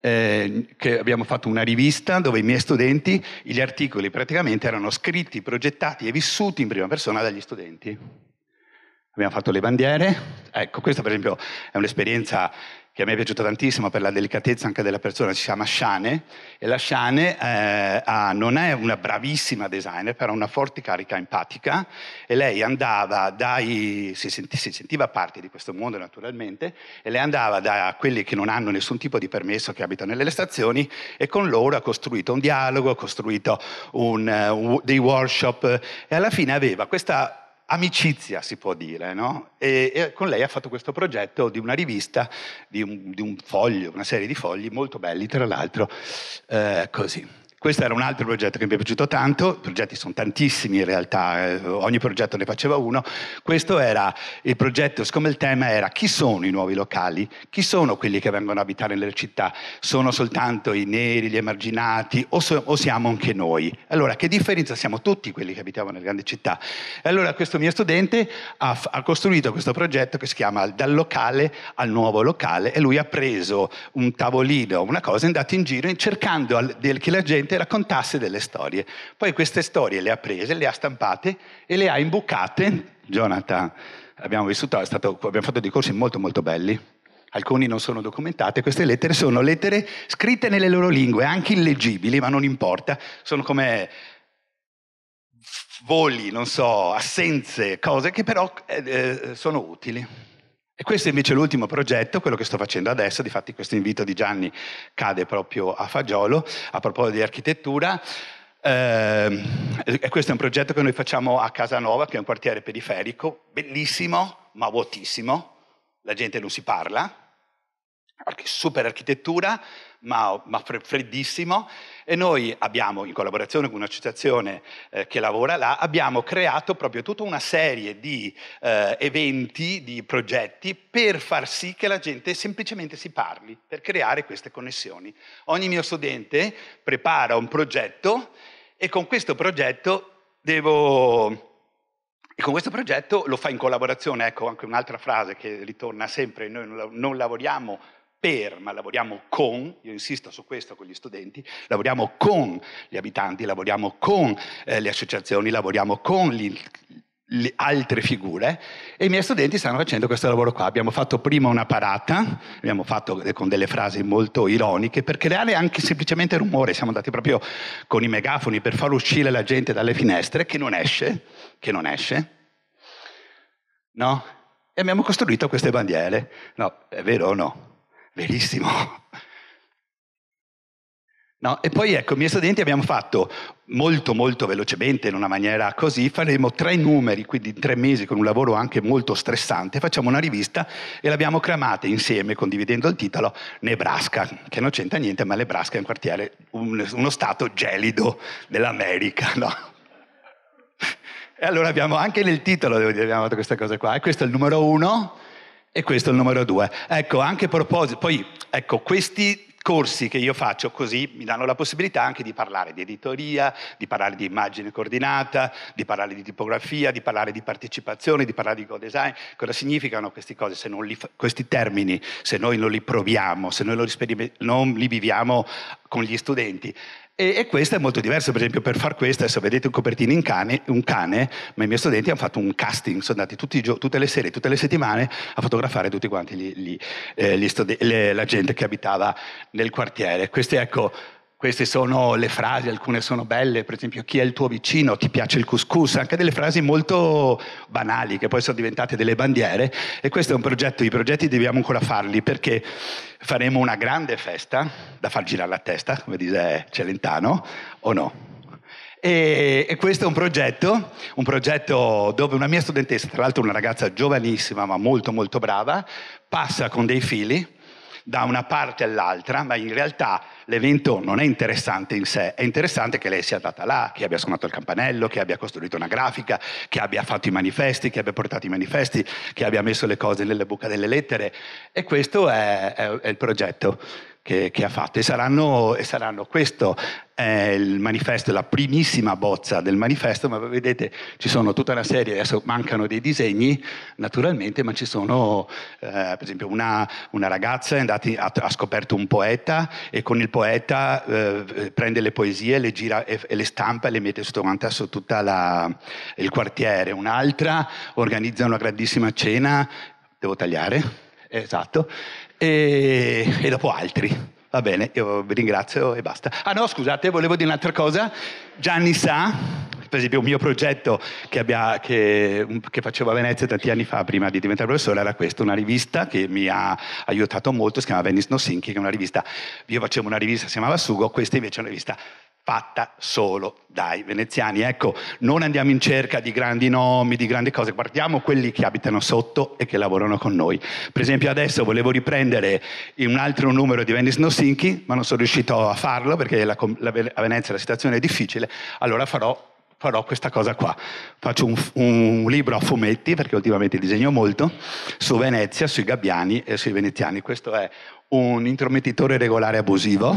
eh, che abbiamo fatto una rivista dove i miei studenti, gli articoli praticamente erano scritti, progettati e vissuti in prima persona dagli studenti abbiamo fatto le bandiere. Ecco, questa per esempio è un'esperienza che a me è piaciuta tantissimo per la delicatezza anche della persona, si chiama Shane e la Shane eh, ah, non è una bravissima designer, però ha una forte carica empatica e lei andava dai, si, senti, si, sentiva parte di questo mondo naturalmente, e lei andava da quelli che non hanno nessun tipo di permesso che abitano nelle stazioni e con loro ha costruito un dialogo, ha costruito un, uh, dei workshop e alla fine aveva questa amicizia, si può dire, no? e, e, con lei ha fatto questo progetto di una rivista, di un, di un foglio, una serie di fogli molto belli, tra l'altro, eh, così. Questo era un altro progetto che mi è piaciuto tanto, i progetti sono tantissimi in realtà, eh, ogni progetto ne faceva uno, questo era il progetto, siccome il tema era chi sono i nuovi locali, chi sono quelli che vengono a abitare nelle città, sono soltanto i neri, gli emarginati o, so, o siamo anche noi? Allora che differenza siamo tutti quelli che abitiamo nelle grandi città? E allora questo mio studente ha, ha costruito questo progetto che si chiama Dal locale al nuovo locale e lui ha preso un tavolino, una cosa, è andato in giro cercando che la gente gente raccontasse delle storie. Poi queste storie le ha prese, le ha stampate e le ha imboccate. Jonathan, abbiamo, vissuto, stato, abbiamo fatto dei corsi molto molto belli, alcuni non sono documentati, queste lettere sono lettere scritte nelle loro lingue, anche illegibili, ma non importa, sono come voli, non so, assenze, cose che però eh, eh sono utili. E questo invece è l'ultimo progetto, quello che sto facendo adesso, difatti questo invito di Gianni cade proprio a fagiolo, a proposito di architettura. Eh, questo è un progetto che noi facciamo a Casanova, che è un quartiere periferico, bellissimo, ma vuotissimo, la gente non si parla, super architettura, ma, ma freddissimo e noi abbiamo, in collaborazione con un'associazione eh, che lavora là, abbiamo creato proprio tutta una serie di eh, eventi, di progetti per far sì che la gente semplicemente si parli, per creare queste connessioni. Ogni mio studente prepara un progetto e con questo progetto devo... E con questo progetto lo fa in collaborazione, ecco anche un'altra frase che ritorna sempre, noi non lavoriamo per, ma lavoriamo con, io insisto su questo con gli studenti, lavoriamo con gli abitanti, lavoriamo con eh, le associazioni, lavoriamo con gli, gli altre figure e i miei studenti stanno facendo questo lavoro qua. Abbiamo fatto prima una parata, abbiamo fatto con delle frasi molto ironiche per creare anche semplicemente rumore, siamo andati proprio con i megafoni per far uscire la gente dalle finestre che non esce, che non esce. No? E abbiamo costruito queste bandiere. No, è vero o no? verissimo. No? E poi ecco, miei studenti abbiamo fatto molto molto velocemente, in una maniera così, faremo tre numeri, quindi in tre mesi con un lavoro anche molto stressante, facciamo una rivista e l'abbiamo chiamata insieme, condividendo il titolo, Nebraska, che non c'entra niente, ma Nebraska è un quartiere, un, uno stato gelido dell'America, no? E allora abbiamo anche nel titolo, devo dire, abbiamo fatto questa cosa qua, e questo è il numero uno, e questo è il numero due. Ecco, anche a proposito, poi ecco, questi corsi che io faccio così mi danno la possibilità anche di parlare di editoria, di parlare di immagine coordinata, di parlare di tipografia, di parlare di partecipazione, di parlare di co-design. Cosa significano queste cose? Li, questi termini, se noi non li proviamo, se noi non li viviamo con gli studenti, e, e questo è molto diverso, per esempio per far questo, adesso vedete un copertino in cane, un cane, ma i miei studenti hanno fatto un casting, sono andati gio- tutte le sere, tutte le settimane a fotografare tutti quanti gli, gli, eh, gli studi- le, la gente che abitava nel quartiere. Questi ecco queste sono le frasi, alcune sono belle, per esempio chi è il tuo vicino, ti piace il couscous, anche delle frasi molto banali che poi sono diventate delle bandiere e questo è un progetto, i progetti dobbiamo ancora farli perché faremo una grande festa da far girare la testa, come dice Celentano, o no? E, e, questo è un progetto, un progetto dove una mia studentessa, tra l'altro una ragazza giovanissima ma molto molto brava, passa con dei fili da una parte all'altra, ma in realtà l'evento non è interessante in sé, è interessante che lei sia andata là, che abbia suonato il campanello, che abbia costruito una grafica, che abbia fatto i manifesti, che abbia portato i manifesti, che abbia messo le cose nelle buca delle lettere e questo è, è, è il progetto che, che ha fatto e saranno, e saranno questo è eh, il manifesto, la primissima bozza del manifesto, ma vedete ci sono tutta una serie, adesso mancano dei disegni naturalmente, ma ci sono eh, per esempio una, una ragazza andata, ha, ha, scoperto un poeta e con il poeta eh, prende le poesie, le gira e, e, le stampa e le mette sotto quanta, su tutto il quartiere, un'altra organizza una grandissima cena, devo tagliare, esatto, e, e dopo altri. Va bene, io vi ringrazio e basta. Ah no, scusate, volevo dire un'altra cosa. Gianni sa, per esempio un mio progetto che, abbia, che, che, facevo a Venezia tanti anni fa prima di diventare professore era questa, una rivista che mi ha aiutato molto, si chiama Venice No Sinking, che è una rivista, io facevo una rivista, si chiamava Sugo, questa invece è una rivista fatta solo dai veneziani. Ecco, non andiamo in cerca di grandi nomi, di grandi cose, guardiamo quelli che abitano sotto e che lavorano con noi. Per esempio adesso volevo riprendere un altro numero di Venice Nosinchi, ma non sono riuscito a farlo perché la, la, a Venezia la situazione è difficile, allora farò, farò questa cosa qua. Faccio un, un, libro a fumetti, perché ultimamente disegno molto, su Venezia, sui gabbiani e sui veneziani. Questo è un intromettitore regolare abusivo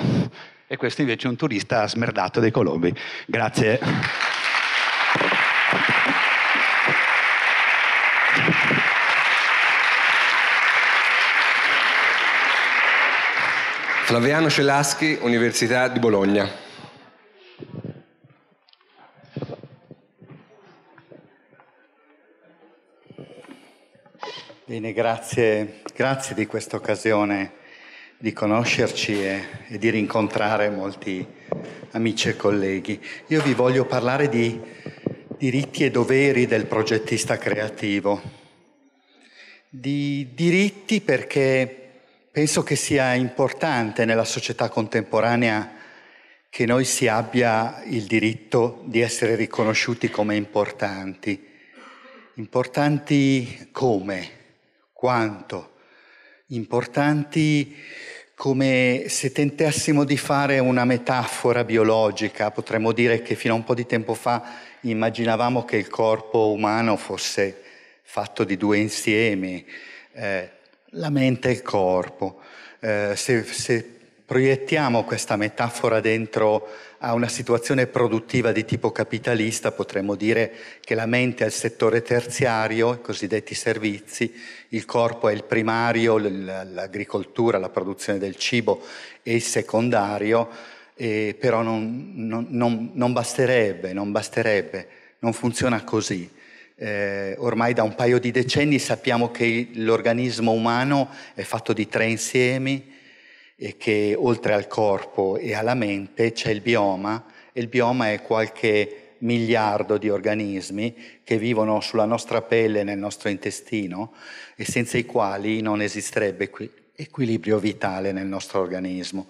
e questo invece è un turista smerdato dei colombi. Grazie. Flaviano Celaschi, Università di Bologna. Bene, grazie, grazie di questa occasione di conoscerci e, e, di rincontrare molti amici e colleghi. Io vi voglio parlare di diritti e doveri del progettista creativo. Di diritti perché penso che sia importante nella società contemporanea che noi si abbia il diritto di essere riconosciuti come importanti. Importanti come? Quanto? importanti come se tentassimo di fare una metafora biologica, potremmo dire che fino a un po' di tempo fa immaginavamo che il corpo umano fosse fatto di due insiemi, eh, la mente e il corpo. Eh, se, se proiettiamo questa metafora dentro a una situazione produttiva di tipo capitalista, potremmo dire che la mente è il settore terziario, i cosiddetti servizi, il corpo è il primario, l'agricoltura, la produzione del cibo è il secondario, eh, però non, non, non, non, basterebbe, non basterebbe, non funziona così. Eh, ormai da un paio di decenni sappiamo che l'organismo umano è fatto di tre insiemi, e che oltre al corpo e alla mente c'è il bioma e il bioma è qualche miliardo di organismi che vivono sulla nostra pelle, e nel nostro intestino e senza i quali non esisterebbe equilibrio vitale nel nostro organismo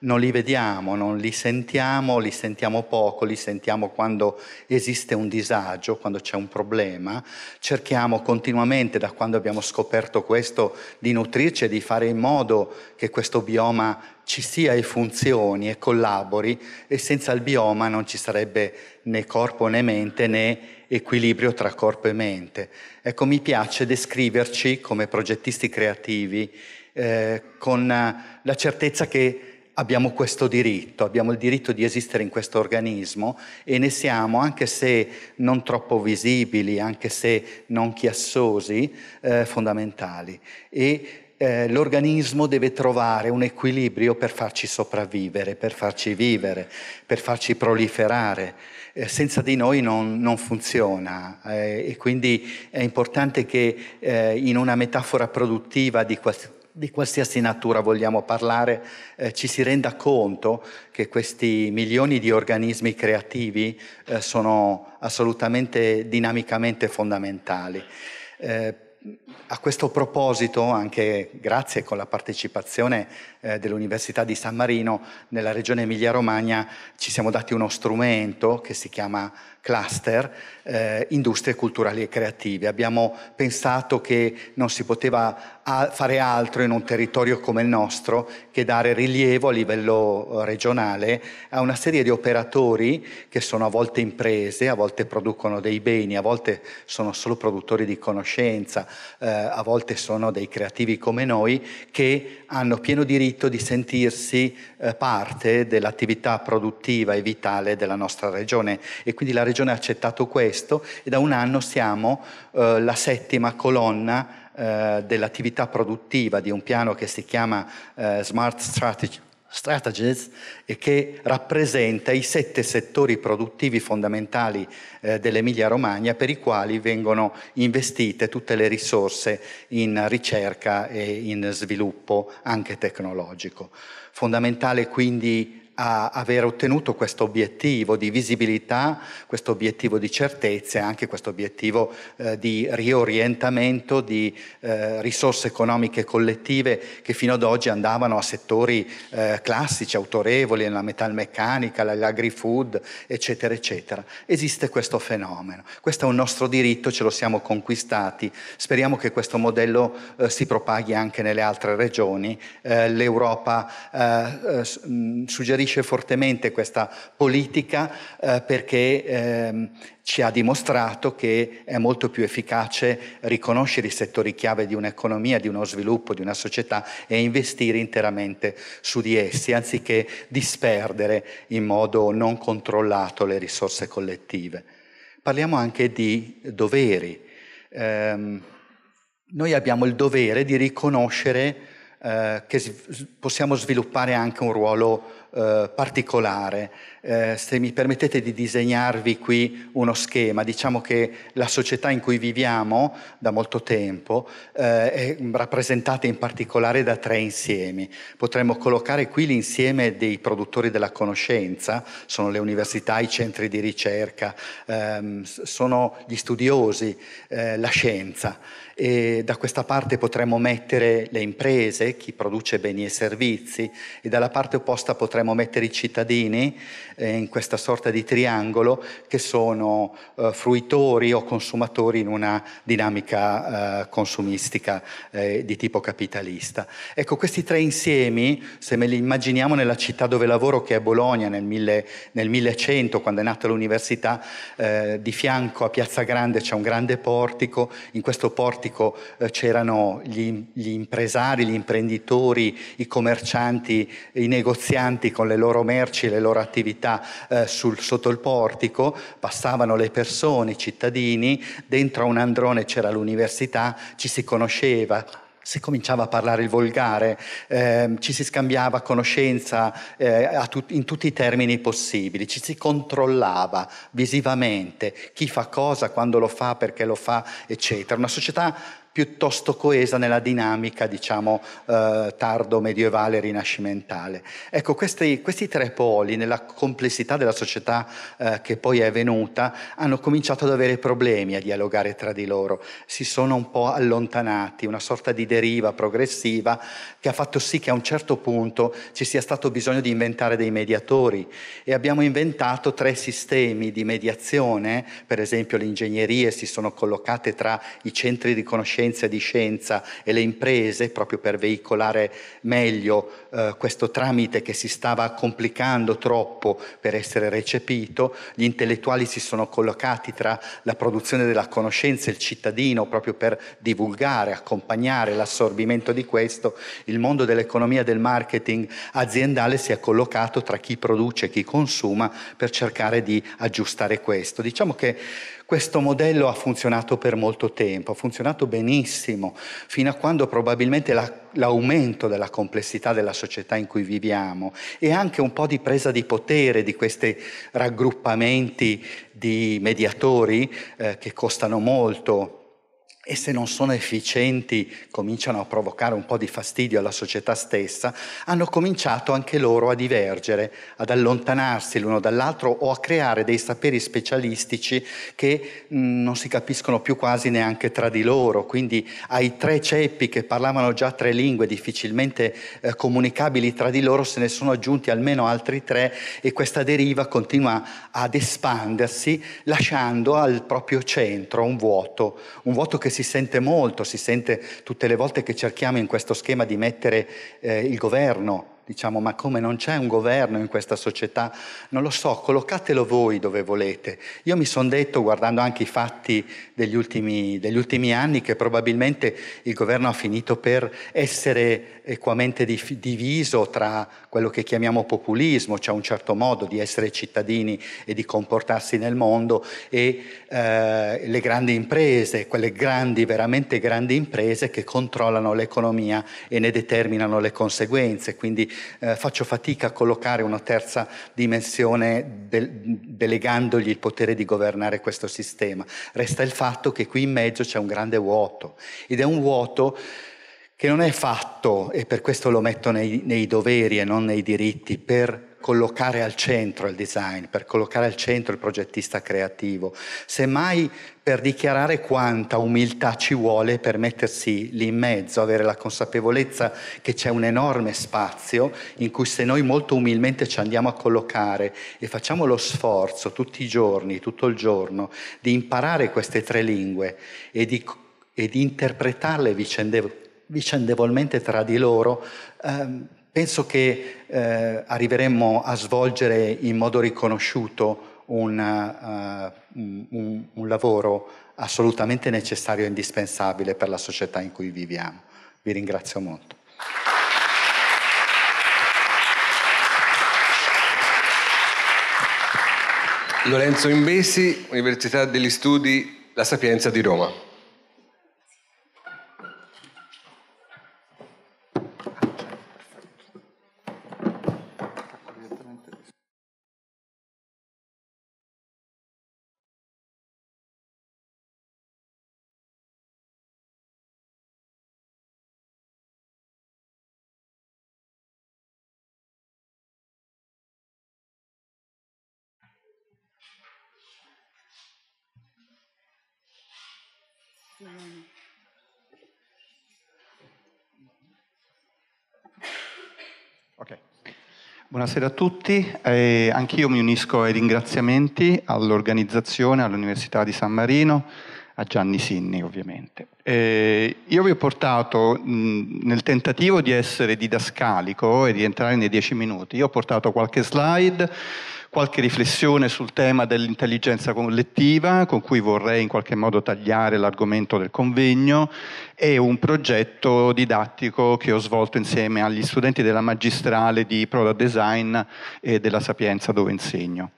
non li vediamo, non li sentiamo, li sentiamo poco, li sentiamo quando esiste un disagio, quando c'è un problema. Cerchiamo continuamente, da quando abbiamo scoperto questo, di nutrirci e di fare in modo che questo bioma ci sia e funzioni e collabori e senza il bioma non ci sarebbe né corpo né mente né equilibrio tra corpo e mente. Ecco, mi piace descriverci come progettisti creativi eh, con la certezza che abbiamo questo diritto, abbiamo il diritto di esistere in questo organismo e ne siamo, anche se non troppo visibili, anche se non chiassosi, eh, fondamentali. E eh, l'organismo deve trovare un equilibrio per farci sopravvivere, per farci vivere, per farci proliferare. Eh, senza di noi non, non funziona eh, e quindi è importante che eh, in una metafora produttiva di qualsiasi di qualsiasi natura vogliamo parlare, eh, ci si renda conto che questi milioni di organismi creativi eh, sono assolutamente dinamicamente fondamentali. Eh, a questo proposito, anche grazie con la partecipazione eh, dell'Università di San Marino, nella regione Emilia-Romagna ci siamo dati uno strumento che si chiama cluster, eh, industrie culturali e creative. Abbiamo pensato che non si poteva a- fare altro in un territorio come il nostro che dare rilievo a livello regionale a una serie di operatori che sono a volte imprese, a volte producono dei beni, a volte sono solo produttori di conoscenza, eh, eh, a volte sono dei creativi come noi, che hanno pieno diritto di sentirsi eh, parte dell'attività produttiva e vitale della nostra regione. E quindi la regione ha accettato questo e da un anno siamo eh, la settima colonna eh, dell'attività produttiva di un piano che si chiama eh, Smart Strategy Strategies e che rappresenta i sette settori produttivi fondamentali eh, dell'Emilia Romagna per i quali vengono investite tutte le risorse in ricerca e in sviluppo anche tecnologico. Fondamentale quindi a aver ottenuto questo obiettivo di visibilità, questo obiettivo di certezza e anche questo obiettivo eh, di riorientamento di eh, risorse economiche collettive che fino ad oggi andavano a settori eh, classici, autorevoli, nella metalmeccanica, l'agri-food, eccetera, eccetera. Esiste questo fenomeno, questo è un nostro diritto, ce lo siamo conquistati, speriamo che questo modello eh, si propaghi anche nelle altre regioni. Eh, L'Europa eh, suggerisce colpisce fortemente questa politica eh, perché ehm, ci ha dimostrato che è molto più efficace riconoscere i settori chiave di un'economia, di uno sviluppo, di una società e investire interamente su di essi, anziché disperdere in modo non controllato le risorse collettive. Parliamo anche di doveri. Eh, noi abbiamo il dovere di riconoscere eh, che s- possiamo sviluppare anche un ruolo eh, particolare. Eh, se mi permettete di disegnarvi qui uno schema, diciamo che la società in cui viviamo da molto tempo eh, è rappresentata in particolare da tre insiemi. Potremmo collocare qui l'insieme dei produttori della conoscenza, sono le università, i centri di ricerca, ehm, sono gli studiosi, eh, la scienza e da questa parte potremmo mettere le imprese, chi produce beni e servizi e dalla parte opposta potremmo mettere i cittadini eh, in questa sorta di triangolo che sono eh, fruitori o consumatori in una dinamica eh, consumistica eh, di tipo capitalista. Ecco, questi tre insiemi, se me li immaginiamo nella città dove lavoro, che è Bologna, nel, mille, nel 1100, quando è nata l'università, eh, di fianco a Piazza Grande c'è un grande portico, in questo portico c'erano gli, gli impresari, gli imprenditori, i commercianti, i negozianti con le loro merci, le loro attività attività eh, sul, sotto il portico, passavano le persone, i cittadini, dentro a un androne c'era l'università, ci si conosceva, si cominciava a parlare il volgare, ehm, ci si scambiava conoscenza eh, tut- in tutti i termini possibili, ci si controllava visivamente chi fa cosa, quando lo fa, perché lo fa, eccetera. Una società piuttosto coesa nella dinamica, diciamo, eh, tardo medievale rinascimentale. Ecco, questi, questi, tre poli, nella complessità della società eh, che poi è venuta, hanno cominciato ad avere problemi a dialogare tra di loro, si sono un po' allontanati, una sorta di deriva progressiva che ha fatto sì che a un certo punto ci sia stato bisogno di inventare dei mediatori e abbiamo inventato tre sistemi di mediazione, per esempio le ingegnerie si sono collocate tra i centri di conoscenza eccellenze di scienza e le imprese, proprio per veicolare meglio eh, questo tramite che si stava complicando troppo per essere recepito, gli intellettuali si sono collocati tra la produzione della conoscenza e il cittadino, proprio per divulgare, accompagnare l'assorbimento di questo, il mondo dell'economia e del marketing aziendale si è collocato tra chi produce e chi consuma per cercare di aggiustare questo. Diciamo che questo modello ha funzionato per molto tempo, ha funzionato benissimo, fino a quando probabilmente la, l'aumento della complessità della società in cui viviamo e anche un po' di presa di potere di questi raggruppamenti di mediatori eh, che costano molto e se non sono efficienti cominciano a provocare un po' di fastidio alla società stessa, hanno cominciato anche loro a divergere, ad allontanarsi l'uno dall'altro o a creare dei saperi specialistici che mh, mm, non si capiscono più quasi neanche tra di loro, quindi ai tre ceppi che parlavano già tre lingue difficilmente eh, comunicabili tra di loro se ne sono aggiunti almeno altri tre e questa deriva continua ad espandersi lasciando al proprio centro un vuoto, un vuoto che si si sente molto, si sente tutte le volte che cerchiamo in questo schema di mettere eh, il governo, diciamo ma come non c'è un governo in questa società? Non lo so, collocatelo voi dove volete. Io mi sono detto, guardando anche i fatti degli ultimi, degli ultimi anni, che probabilmente il governo ha finito per essere equamente diviso tra quello che chiamiamo populismo, cioè un certo modo di essere cittadini e di comportarsi nel mondo, e eh, le grandi imprese, quelle grandi, veramente grandi imprese che controllano l'economia e ne determinano le conseguenze. Quindi eh, faccio fatica a collocare una terza dimensione del, delegandogli il potere di governare questo sistema. Resta il fatto che qui in mezzo c'è un grande vuoto ed è un vuoto che non è fatto, e per questo lo metto nei, nei doveri e non nei diritti, per collocare al centro il design, per collocare al centro il progettista creativo, semmai per dichiarare quanta umiltà ci vuole per mettersi lì in mezzo, avere la consapevolezza che c'è un enorme spazio in cui se noi molto umilmente ci andiamo a collocare e facciamo lo sforzo tutti i giorni, tutto il giorno, di imparare queste tre lingue e di, e di interpretarle vicendevolmente vicendevolmente tra di loro, ehm, penso che eh, arriveremmo a svolgere in modo riconosciuto un, uh, un, un lavoro assolutamente necessario e indispensabile per la società in cui viviamo. Vi ringrazio molto. Lorenzo Imbesi, Università degli Studi La Sapienza di Roma. Buonasera a tutti, eh, anch'io mi unisco ai ringraziamenti all'organizzazione, all'Università di San Marino, a Gianni Sinni ovviamente. Eh, io vi ho portato, mh, nel tentativo di essere didascalico e di entrare nei dieci minuti, io ho portato qualche slide qualche riflessione sul tema dell'intelligenza collettiva, con cui vorrei in qualche modo tagliare l'argomento del convegno, e un progetto didattico che ho svolto insieme agli studenti della magistrale di Product Design e della Sapienza dove insegno.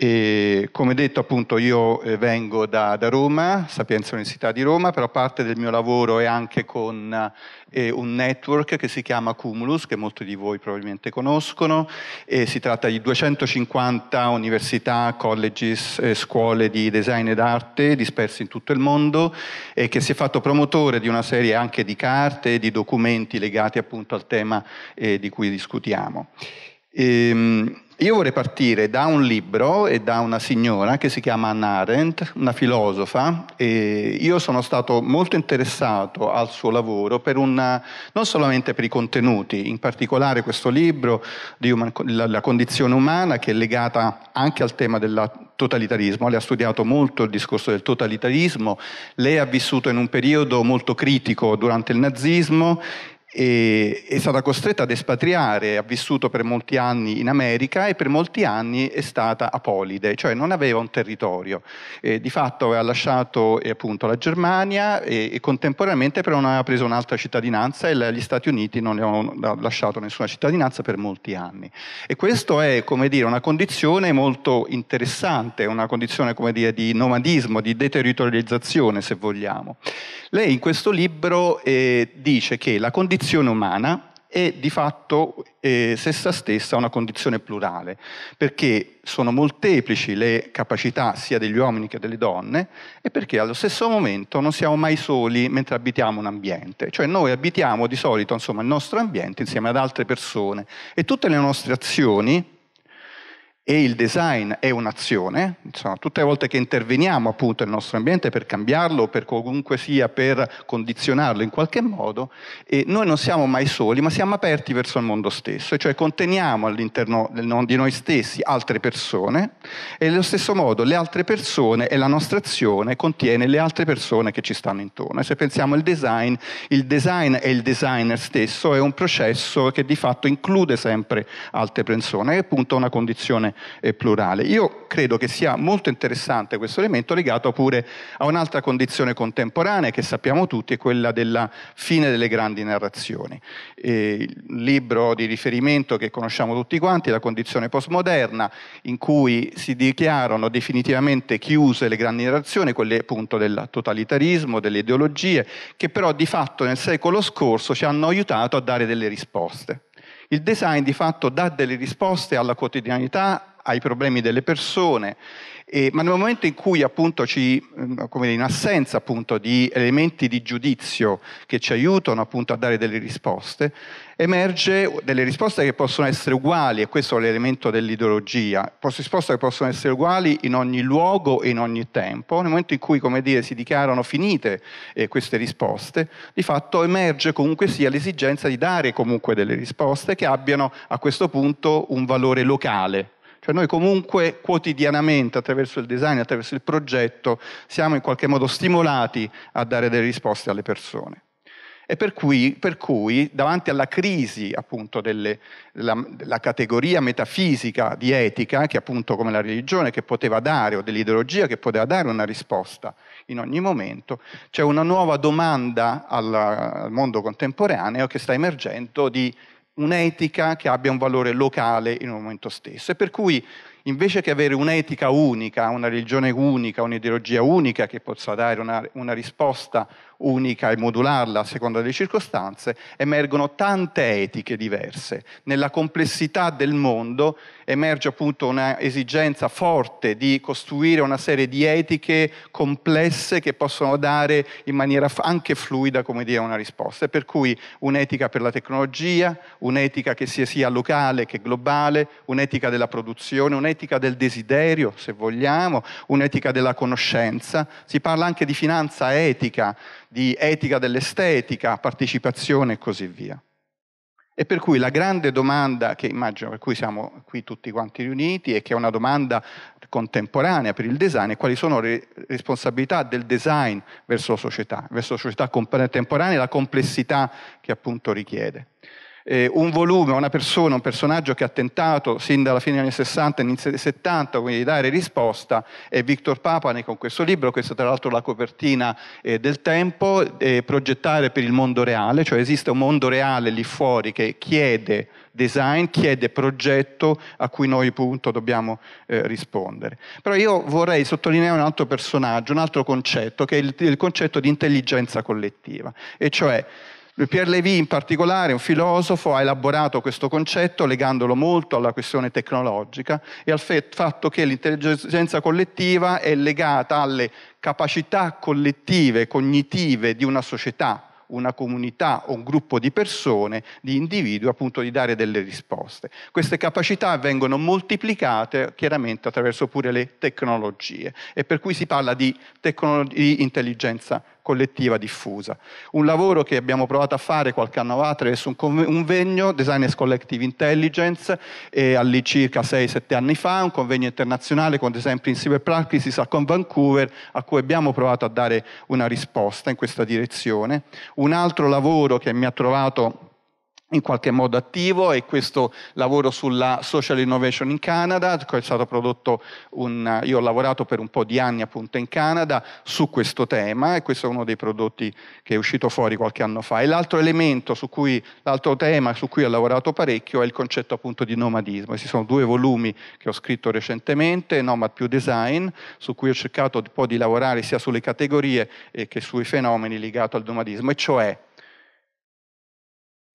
E come detto appunto io eh, vengo da, da, Roma, Sapienza Università di Roma, però parte del mio lavoro è anche con eh, un network che si chiama Cumulus, che molti di voi probabilmente conoscono, e si tratta di 250 università, colleges, eh, scuole di design ed arte disperse in tutto il mondo e che si è fatto promotore di una serie anche di carte e di documenti legati appunto al tema eh, di cui discutiamo. E, ehm, io vorrei partire da un libro e da una signora che si chiama Anna Arendt, una filosofa, e io sono stato molto interessato al suo lavoro una, non solamente per i contenuti, in particolare questo libro di Human, la, la condizione umana che è legata anche al tema del totalitarismo, lei ha studiato molto il discorso del totalitarismo, lei ha vissuto in un periodo molto critico durante il nazismo e è stata costretta ad espatriare, ha vissuto per molti anni in America e per molti anni è stata apolide, cioè non aveva un territorio. Eh, di fatto aveva lasciato eh, appunto, la Germania e, e, contemporaneamente però non aveva preso un'altra cittadinanza e gli Stati Uniti non le hanno lasciato nessuna cittadinanza per molti anni. E questa è, come dire, una condizione molto interessante, una condizione, come dire, di nomadismo, di deterritorializzazione, se vogliamo. Lei in questo libro eh, dice che la condizione condizione umana è di fatto eh, se stessa una condizione plurale, perché sono molteplici le capacità sia degli uomini che delle donne e perché allo stesso momento non siamo mai soli mentre abitiamo un ambiente, cioè noi abitiamo di solito insomma, il nostro ambiente insieme ad altre persone e tutte le nostre azioni e il design è un'azione, insomma, tutte le volte che interveniamo appunto nel nostro ambiente per cambiarlo, per comunque sia, per condizionarlo in qualche modo, noi non siamo mai soli, ma siamo aperti verso il mondo stesso, cioè conteniamo all'interno di noi stessi altre persone e nello stesso modo le altre persone e la nostra azione contiene le altre persone che ci stanno intorno. E se pensiamo al design, il design e il designer stesso è un processo che di fatto include sempre altre persone, è appunto una condizione eh, plurale. Io credo che sia molto interessante questo elemento legato pure a un'altra condizione contemporanea che sappiamo tutti, è quella della fine delle grandi narrazioni. Eh, il libro di riferimento che conosciamo tutti quanti è la condizione postmoderna, in cui si dichiarano definitivamente chiuse le grandi narrazioni, quelle appunto del totalitarismo, delle ideologie, che però di fatto nel secolo scorso ci hanno aiutato a dare delle risposte. Il design di fatto dà delle risposte alla quotidianità, ai problemi delle persone, e, ma nel momento in cui appunto ci, mm, come in assenza appunto di elementi di giudizio che ci aiutano appunto a dare delle risposte, emerge delle risposte che possono essere uguali, e questo è l'elemento dell'ideologia, risposte che possono essere uguali in ogni luogo e in ogni tempo, nel momento in cui come dire, si dichiarano finite eh, queste risposte, di fatto emerge comunque sia l'esigenza di dare comunque delle risposte che abbiano a questo punto un valore locale, cioè noi comunque quotidianamente attraverso il design, attraverso il progetto, siamo in qualche modo stimolati a dare delle risposte alle persone. E per cui, per cui davanti alla crisi appunto delle, della, della, categoria metafisica di etica, che appunto come la religione che poteva dare o dell'ideologia che poteva dare una risposta in ogni momento, c'è una nuova domanda alla, al mondo contemporaneo che sta emergendo di un'etica che abbia un valore locale in un momento stesso. E per cui invece che avere un'etica unica, una religione unica, un'ideologia unica che possa dare una, una risposta unica e modularla a seconda delle circostanze, emergono tante etiche diverse. Nella complessità del mondo emerge appunto un'esigenza forte di costruire una serie di etiche complesse che possono dare in maniera anche fluida come dire, una risposta. per cui un'etica per la tecnologia, un'etica che sia, sia locale che globale, un'etica della produzione, un'etica del desiderio, se vogliamo, un'etica della conoscenza. Si parla anche di finanza etica, di etica dell'estetica, partecipazione e così via. E per cui la grande domanda che immagino per cui siamo qui tutti quanti riuniti e che è una domanda contemporanea per il design è quali sono le responsabilità del design verso la società, verso la società contemporanea e la complessità che appunto richiede eh, un volume, una persona, un personaggio che ha tentato sin dalla fine degli anni 60 e inizio degli 70 quindi di dare risposta è Victor Papane con questo libro, questa tra l'altro la copertina eh, del tempo, eh, progettare per il mondo reale, cioè esiste un mondo reale lì fuori che chiede design, chiede progetto a cui noi appunto dobbiamo eh, rispondere. Però io vorrei sottolineare un altro personaggio, un altro concetto, che è il, il concetto di intelligenza collettiva, e cioè Pierre Lévy in particolare, un filosofo, ha elaborato questo concetto legandolo molto alla questione tecnologica e al fatto che l'intelligenza collettiva è legata alle capacità collettive, cognitive di una società, una comunità o un gruppo di persone, di individui, appunto di dare delle risposte. Queste capacità vengono moltiplicate chiaramente attraverso pure le tecnologie e per cui si parla di, tecno- di intelligenza collettiva collettiva diffusa. Un lavoro che abbiamo provato a fare qualche anno fa attraverso un convegno, Designers Collective Intelligence, all'incirca 6-7 anni fa, un convegno internazionale con Design Principle Practices a con Vancouver, a cui abbiamo provato a dare una risposta in questa direzione. Un altro lavoro che mi ha trovato in qualche modo attivo e questo lavoro sulla social innovation in Canada, è stato prodotto un, io ho lavorato per un po' di anni appunto in Canada su questo tema e questo è uno dei prodotti che è uscito fuori qualche anno fa. E l'altro elemento su cui, l'altro tema su cui ho lavorato parecchio è il concetto appunto di nomadismo. Ci sono due volumi che ho scritto recentemente, Nomad più Design, su cui ho cercato un po' di lavorare sia sulle categorie che sui fenomeni legati al nomadismo, e cioè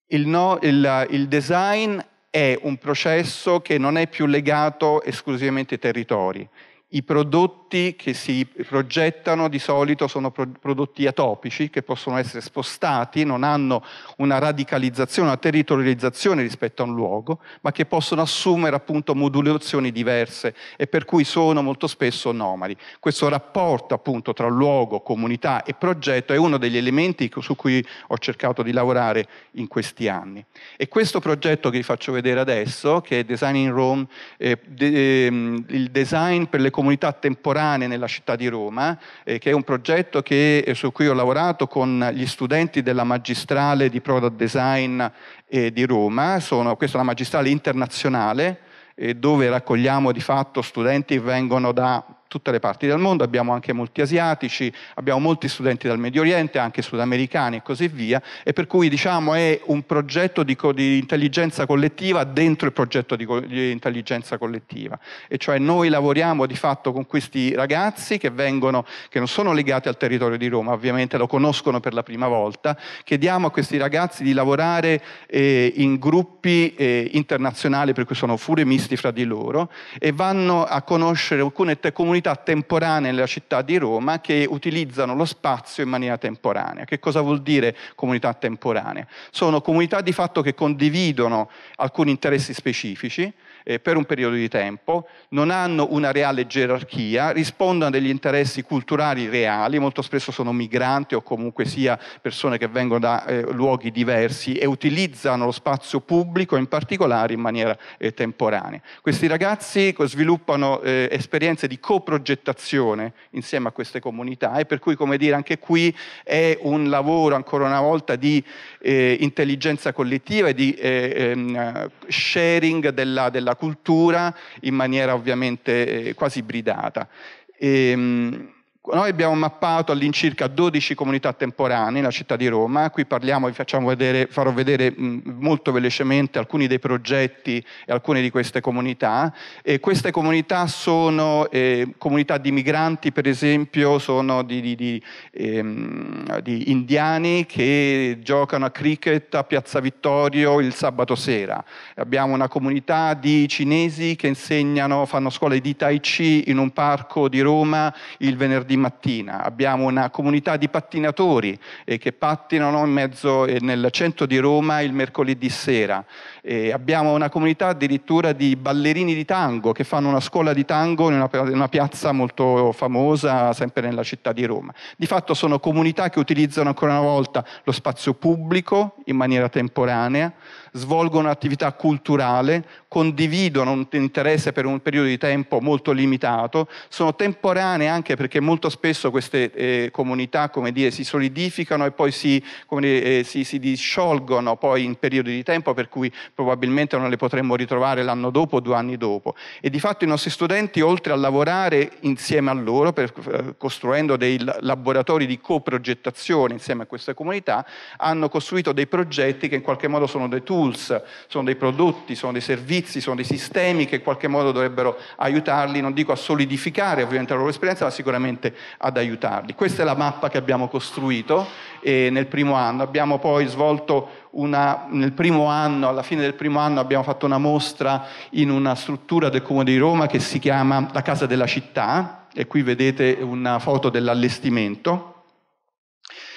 il, no, il, eh, il design è un processo che non è più legato esclusivamente ai territori, i prodotti che si progettano di solito sono pro- prodotti atopici che possono essere spostati, non hanno una radicalizzazione, una territorializzazione rispetto a un luogo, ma che possono assumere appunto modulazioni diverse e per cui sono molto spesso nomadi. Questo rapporto appunto tra luogo, comunità e progetto è uno degli elementi su cui ho cercato di lavorare in questi anni. E questo progetto che vi faccio vedere adesso, che è Design in Rome, eh, de- eh, il design per le comunità, comunità temporanee nella città di Roma, eh, che è un progetto che, eh, su cui ho lavorato con gli studenti della magistrale di product design eh, di Roma. Sono, questa è una magistrale internazionale eh, dove raccogliamo di fatto studenti che vengono da tutte le parti del mondo, abbiamo anche molti asiatici, abbiamo molti studenti dal Medio Oriente, anche sudamericani e così via, e per cui diciamo è un progetto di, co- di intelligenza collettiva dentro il progetto di, co- di intelligenza collettiva, e cioè noi lavoriamo di fatto con questi ragazzi che vengono, che non sono legati al territorio di Roma, ovviamente lo conoscono per la prima volta, chiediamo a questi ragazzi di lavorare eh, in gruppi eh, internazionali, per cui sono pure misti fra di loro, e vanno a conoscere alcune te- comunità comunità temporanee nella città di Roma che utilizzano lo spazio in maniera temporanea. Che cosa vuol dire comunità temporanea? Sono comunità di fatto che condividono alcuni interessi specifici, eh, per un periodo di tempo, non hanno una reale gerarchia, rispondono a degli interessi culturali reali, molto spesso sono migranti o comunque sia persone che vengono da eh, luoghi diversi e utilizzano lo spazio pubblico in particolare in maniera eh, temporanea. Questi ragazzi sviluppano eh, esperienze di coprogettazione insieme a queste comunità e per cui come dire anche qui è un lavoro ancora una volta di eh, intelligenza collettiva e di eh, ehm, sharing della, della cultura in maniera ovviamente eh, quasi bridata. E, ehm, noi abbiamo mappato all'incirca 12 comunità temporanee nella città di Roma, qui parliamo, vi facciamo vedere, farò vedere molto velocemente alcuni dei progetti e alcune di queste comunità. E queste comunità sono eh, comunità di migranti, per esempio, sono di, di, di, ehm, di indiani che giocano a cricket a Piazza Vittorio il sabato sera. Abbiamo una comunità di cinesi che insegnano, fanno scuole di Tai Chi in un parco di Roma il venerdì venerdì mattina, abbiamo una comunità di pattinatori eh, che pattinano mezzo, eh, nel centro di Roma il mercoledì sera. Eh, abbiamo una comunità addirittura di ballerini di tango che fanno una scuola di tango in una, in una piazza molto famosa, sempre nella città di Roma. Di fatto sono comunità che utilizzano ancora una volta lo spazio pubblico in maniera temporanea, svolgono attività culturale, condividono un interesse per un periodo di tempo molto limitato, sono temporanee anche perché molto spesso queste eh, comunità come dire, si solidificano e poi si, dire, eh, si, si disciolgono poi in periodi di tempo per cui probabilmente non le potremmo ritrovare l'anno dopo o due anni dopo. E di fatto i nostri studenti, oltre a lavorare insieme a loro, per, eh, costruendo dei laboratori di coprogettazione insieme a queste comunità, hanno costruito dei progetti che in qualche modo sono dei tools, sono dei prodotti, sono dei servizi, sono dei sistemi che in qualche modo dovrebbero aiutarli, non dico a solidificare ovviamente la loro esperienza, ma sicuramente ad aiutarli. Questa è la mappa che abbiamo costruito eh, nel primo anno. Abbiamo poi svolto una, nel primo anno, alla fine del primo anno abbiamo fatto una mostra in una struttura del Comune di Roma che si chiama la Casa della Città e qui vedete una foto dell'allestimento.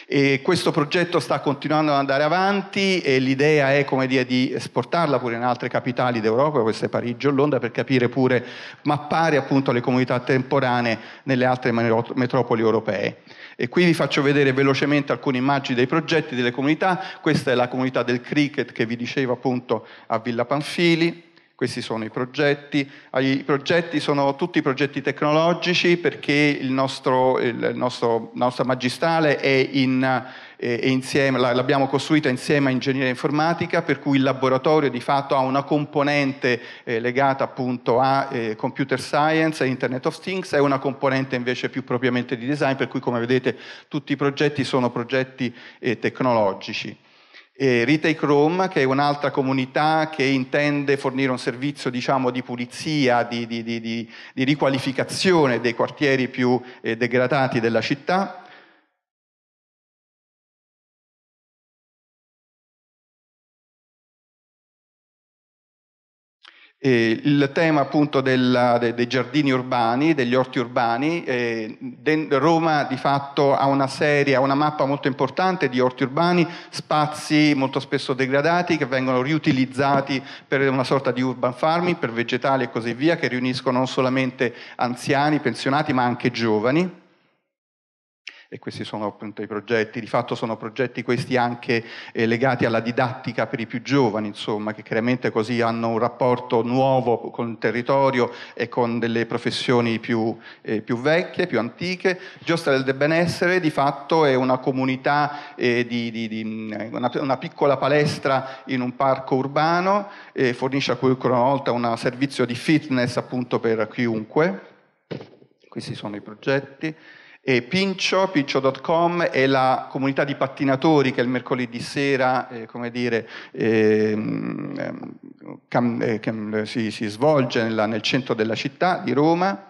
E questo progetto sta continuando ad andare avanti e l'idea è come dire, di esportarla pure in altre capitali d'Europa, questa è Parigi o Londra, per capire pure, mappare appunto le comunità temporanee nelle altre metropoli europee. E qui vi faccio vedere velocemente alcune immagini dei progetti delle comunità. Questa è la comunità del cricket che vi dicevo appunto a Villa Panfili. Questi sono i progetti. I progetti sono tutti progetti tecnologici perché il nostro, il nostro, la nostra magistrale è in eh, insieme, l'abbiamo costruita insieme a ingegneria informatica, per cui il laboratorio di fatto ha una componente eh, legata appunto a eh, computer science e Internet of Things e una componente invece più propriamente di design, per cui come vedete tutti i progetti sono progetti eh, tecnologici. E Retake Rome, che è un'altra comunità che intende fornire un servizio diciamo, di pulizia, di, di, di, di riqualificazione dei quartieri più eh, degradati della città Eh, il tema appunto della, de, dei giardini urbani, degli orti urbani, eh, de, Roma di fatto ha una serie, ha una mappa molto importante di orti urbani, spazi molto spesso degradati che vengono riutilizzati per una sorta di urban farming, per vegetali e così via, che riuniscono non solamente anziani, pensionati, ma anche giovani e questi sono appunto i progetti, di fatto sono progetti questi anche eh, legati alla didattica per i più giovani, insomma, che chiaramente così hanno un rapporto nuovo con il territorio e con delle professioni più, eh, più vecchie, più antiche. Giostra del benessere di fatto è una comunità, eh, di, di, di mm, una, una, piccola palestra in un parco urbano, eh, fornisce ancora una volta un servizio di fitness appunto per chiunque. Questi sono i progetti. E Pincio, pincio.com è la comunità di pattinatori che il mercoledì sera eh, dire, ehm, ehm, eh, cam, cam, si, si, svolge nella, nel centro della città di Roma.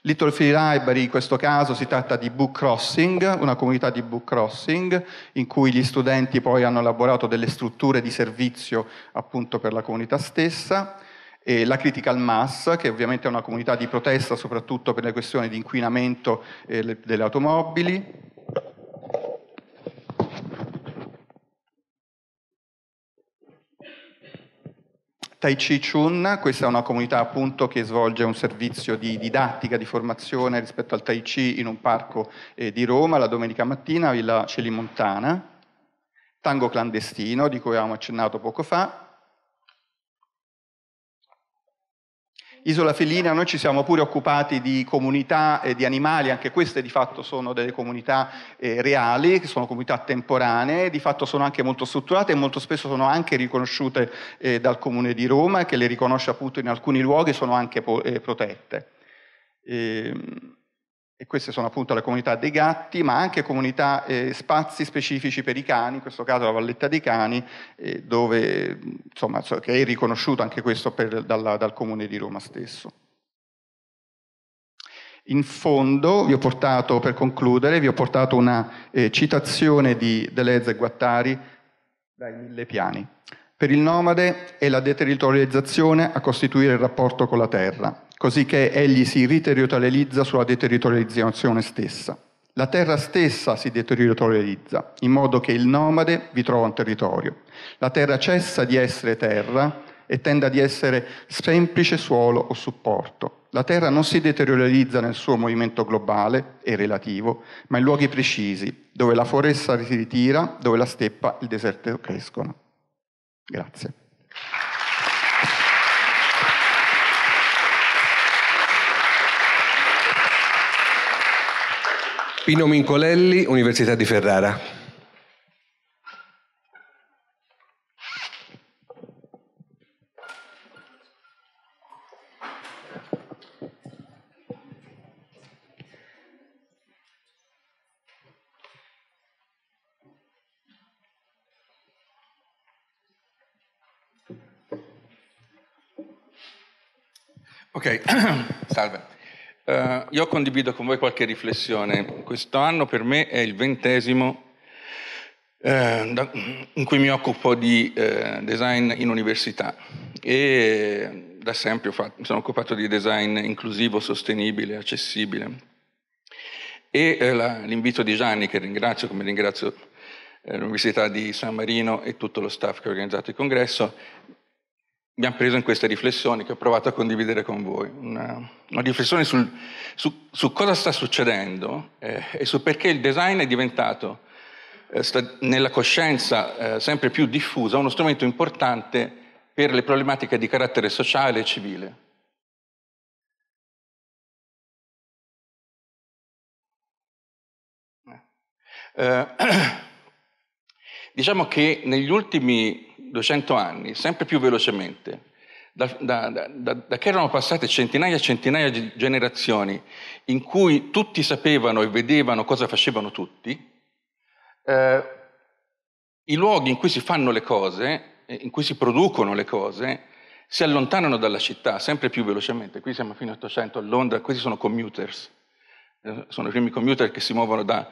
Little Free Library in questo caso si tratta di book crossing, una comunità di book crossing in cui gli studenti poi hanno elaborato delle strutture di servizio appunto per la comunità stessa eh, la Critical Mass, che ovviamente è una comunità di protesta soprattutto per le questioni di inquinamento eh, le, delle automobili. Tai Chi Chun, questa è una comunità appunto che svolge un servizio di didattica, di formazione rispetto al Tai Chi in un parco eh, di Roma la domenica mattina a Villa Celimontana. Tango clandestino, di cui avevamo accennato poco fa, Isola Felina, noi ci siamo pure occupati di comunità e di animali, anche queste di fatto sono delle comunità eh, reali, che sono comunità temporanee, di fatto sono anche molto strutturate e molto spesso sono anche riconosciute eh, dal Comune di Roma, che le riconosce appunto in alcuni luoghi, sono anche eh, protette. Ehm e queste sono appunto le comunità dei gatti, ma anche comunità, eh, spazi specifici per i cani, in questo caso la valletta dei cani, eh, dove, insomma, che è riconosciuto anche questo per, dalla, dal comune di Roma stesso. In fondo, vi ho portato, per concludere, vi ho portato una eh, citazione di Deleuze e Guattari dai mille piani. Per il nomade è la deterritorializzazione a costituire il rapporto con la terra, così che egli si riterritorializza sulla deterritorializzazione stessa. La terra stessa si deterritorializza, in modo che il nomade vi trova un territorio. La terra cessa di essere terra e tende ad essere semplice suolo o supporto. La terra non si deteriorizza nel suo movimento globale e relativo, ma in luoghi precisi, dove la foresta si ritira, dove la steppa e il deserto crescono. Grazie. Pino Mincolelli, Università di Ferrara. Ok, salve. Uh, io condivido con voi qualche riflessione. Questo anno per me è il ventesimo eh, in cui mi occupo di eh, design in università e da sempre fatto, mi sono occupato di design inclusivo, sostenibile, accessibile. E eh, l'invito di Gianni, che ringrazio, come ringrazio eh, l'Università di San Marino e tutto lo staff che ha organizzato il congresso, abbiamo preso in queste riflessioni che ho provato a condividere con voi. Una, una riflessione sul, su, su, cosa sta succedendo eh, e su perché il design è diventato eh, sta, nella coscienza eh, sempre più diffusa uno strumento importante per le problematiche di carattere sociale e civile. Eh. Eh, diciamo che negli ultimi 200 anni, sempre più velocemente, da, da, da, da, che erano passate centinaia e centinaia di generazioni in cui tutti sapevano e vedevano cosa facevano tutti, eh, i luoghi in cui si fanno le cose, eh, in cui si producono le cose, si allontanano dalla città sempre più velocemente. Qui siamo fino 800 a Londra, questi sono commuters, eh, sono i primi commuter che si muovono da,